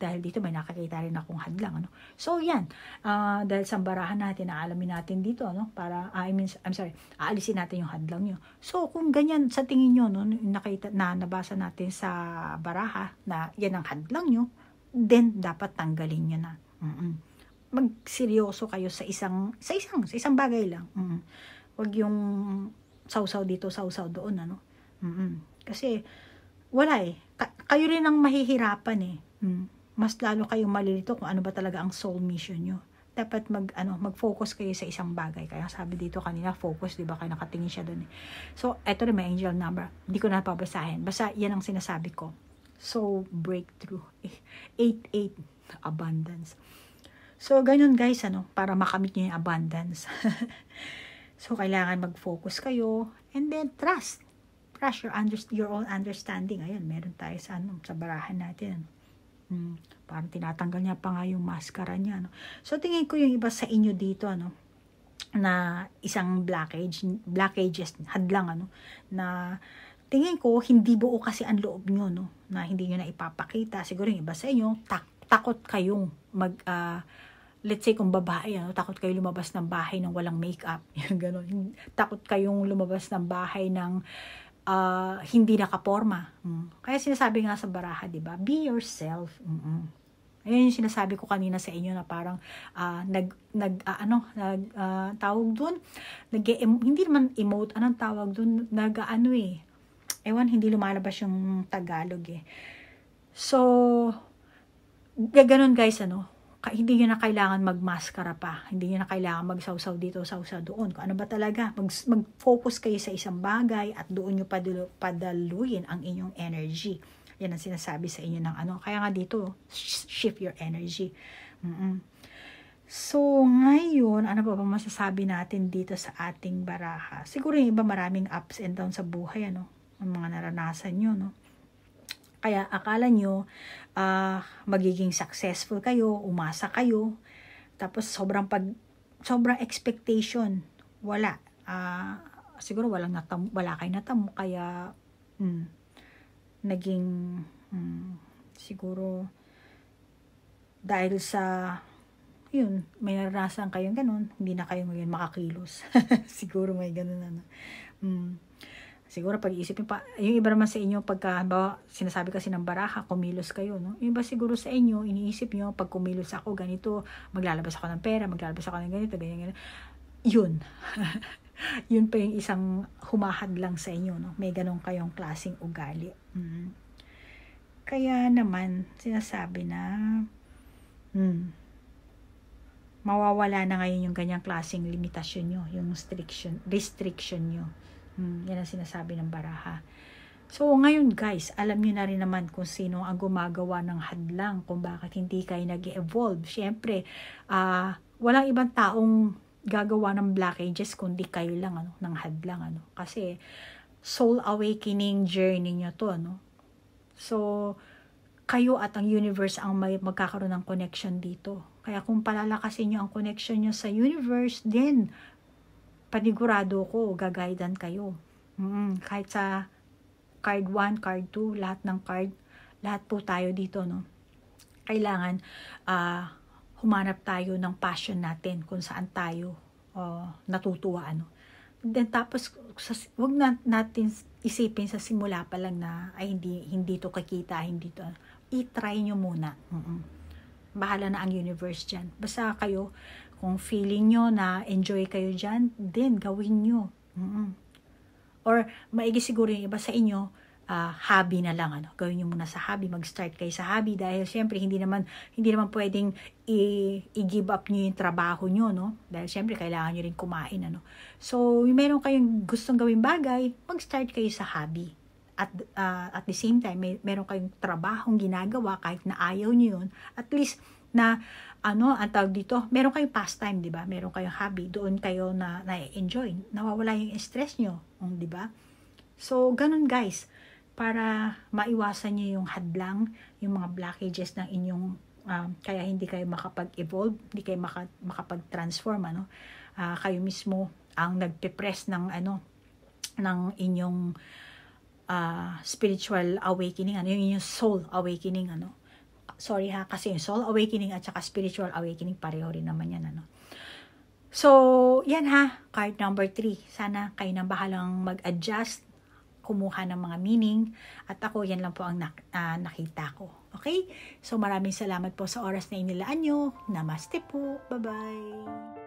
Dahil dito may nakakita rin akong hadlang. Ano? So yan, uh, dahil sa barahan natin, aalamin natin dito, ano? para, uh, I mean, I'm sorry, aalisin natin yung hadlang niyo. So kung ganyan sa tingin niyo no, nakita, na nabasa natin sa baraha na yan ang hadlang niyo, then dapat tanggalin niyo na. Mm-mm. Magseryoso kayo sa isang, sa isang, sa isang bagay lang. Mm-mm. Huwag yung sausaw dito, sausaw doon, ano? Mm-mm. Kasi, wala eh. kayo rin ang mahihirapan eh. Mm mas lalo kayong malilito kung ano ba talaga ang soul mission nyo. Dapat mag, ano, mag-focus kayo sa isang bagay. Kaya sabi dito kanina, focus, di ba? Kaya nakatingin siya doon. Eh. So, eto rin may angel number. Hindi ko na pabasahin. Basta yan ang sinasabi ko. So, breakthrough. 8-8, eh, abundance. So, ganyan guys, ano, para makamit nyo yung abundance. so, kailangan mag-focus kayo. And then, trust. Trust your, under your own understanding. Ayan, meron tayo sa, ano, sa barahan natin. Ano. Hmm, parang tinatanggal niya pa nga yung mascara niya. No? So, tingin ko yung iba sa inyo dito, ano, na isang blockage, blockages, hadlang, ano, na tingin ko, hindi buo kasi ang loob nyo, no, na hindi nyo na ipapakita. Siguro yung iba sa inyo, tak takot kayong mag, uh, let's say kung babae, ano, takot kayo lumabas ng bahay ng walang makeup, up ganun. Takot kayong lumabas ng bahay ng uh, hindi nakaporma. Mm. Kaya sinasabi nga sa baraha, 'di ba? Be yourself. Mm-mm. Ayun yung sinasabi ko kanina sa inyo na parang uh, nag nag uh, ano nag uh, tawag doon nag hindi naman emote anong tawag doon nag uh, ano eh ewan hindi lumalabas yung Tagalog eh. So ganoon guys ano hindi nyo na kailangan magmaskara pa. Hindi nyo na kailangan magsawsaw dito, sawsaw doon. Kung ano ba talaga, mag, mag-focus kayo sa isang bagay at doon nyo padalo, padaluyin ang inyong energy. Yan ang sinasabi sa inyo ng ano. Kaya nga dito, shift your energy. Mm-mm. So, ngayon, ano ba, ba masasabi natin dito sa ating baraha? Siguro yung iba maraming ups and downs sa buhay, ano? Ang mga naranasan nyo, no? Kaya akala nyo, uh, magiging successful kayo, umasa kayo. Tapos sobrang pag sobrang expectation, wala. Uh, siguro walang natam, wala kayo natamo kaya mm, naging mm, siguro dahil sa yun, may naranasan kayong ganun, hindi na kayo ngayon makakilos. siguro may ganun ano. Mm Siguro pag-iisipin pa, yung iba naman sa inyo, pagka ba, sinasabi kasi ng baraha, kumilos kayo, no? Yung iba siguro sa inyo, iniisip nyo, pag kumilos ako, ganito, maglalabas ako ng pera, maglalabas ako ng ganito, ganyan, ganyan. Yun. yun pa yung isang humahad lang sa inyo, no? May ganong kayong klasing ugali. Mm. Kaya naman, sinasabi na, mm, mawawala na ngayon yung ganyang klasing limitasyon nyo, yung restriction, restriction nyo Hmm, yan ang sinasabi ng baraha. So ngayon guys, alam niyo na rin naman kung sino ang gumagawa ng hadlang, kung bakit hindi kayo nag evolve Siyempre, uh, walang ibang taong gagawa ng Black Ages kundi kayo lang ano, ng hadlang. Ano. Kasi soul awakening journey niyo to. Ano. So, kayo at ang universe ang may magkakaroon ng connection dito. Kaya kung palalakasin nyo ang connection nyo sa universe, then panigurado ko, gagaidan kayo. Mm, kahit sa card 1, card 2, lahat ng card, lahat po tayo dito, no? Kailangan uh, humanap tayo ng passion natin kung saan tayo uh, natutuwa, ano? Then tapos sa, wag na, natin isipin sa simula pa lang na ay hindi hindi to kakita, hindi to. I-try nyo muna. Mm-mm. Bahala na ang universe diyan. Basta kayo kung feeling nyo na enjoy kayo dyan, then gawin nyo. Mm-mm. Or maigi siguro yung iba sa inyo, uh, hobby na lang. Ano? Gawin nyo muna sa hobby, mag-start kayo sa hobby dahil syempre hindi naman, hindi naman pwedeng i- i-give up nyo yung trabaho nyo. No? Dahil syempre kailangan nyo rin kumain. Ano? So, meron kayong gustong gawin bagay, mag-start kayo sa hobby at uh, at the same time may meron kayong trabahong ginagawa kahit na ayaw niyo yun at least na ano, ang tawag dito, meron kayong pastime, di ba? Meron kayong hobby, doon kayo na na-enjoy. Nawawala yung stress nyo, mm, di ba? So, ganun guys, para maiwasan nyo yung hadlang, yung mga blockages ng inyong, uh, kaya hindi kayo makapag-evolve, hindi kayo maka, makapag-transform, ano? Uh, kayo mismo ang nagpe-press ng, ano, ng inyong uh, spiritual awakening, ano, yung inyong soul awakening, ano? Sorry ha, kasi yung soul awakening at saka spiritual awakening, pareho rin naman yan. Ano? So, yan ha, card number 3. Sana kayo nang bahalang mag-adjust, kumuha ng mga meaning. At ako, yan lang po ang nak- uh, nakita ko. Okay? So, maraming salamat po sa oras na inilaan nyo. Namaste po. Bye-bye.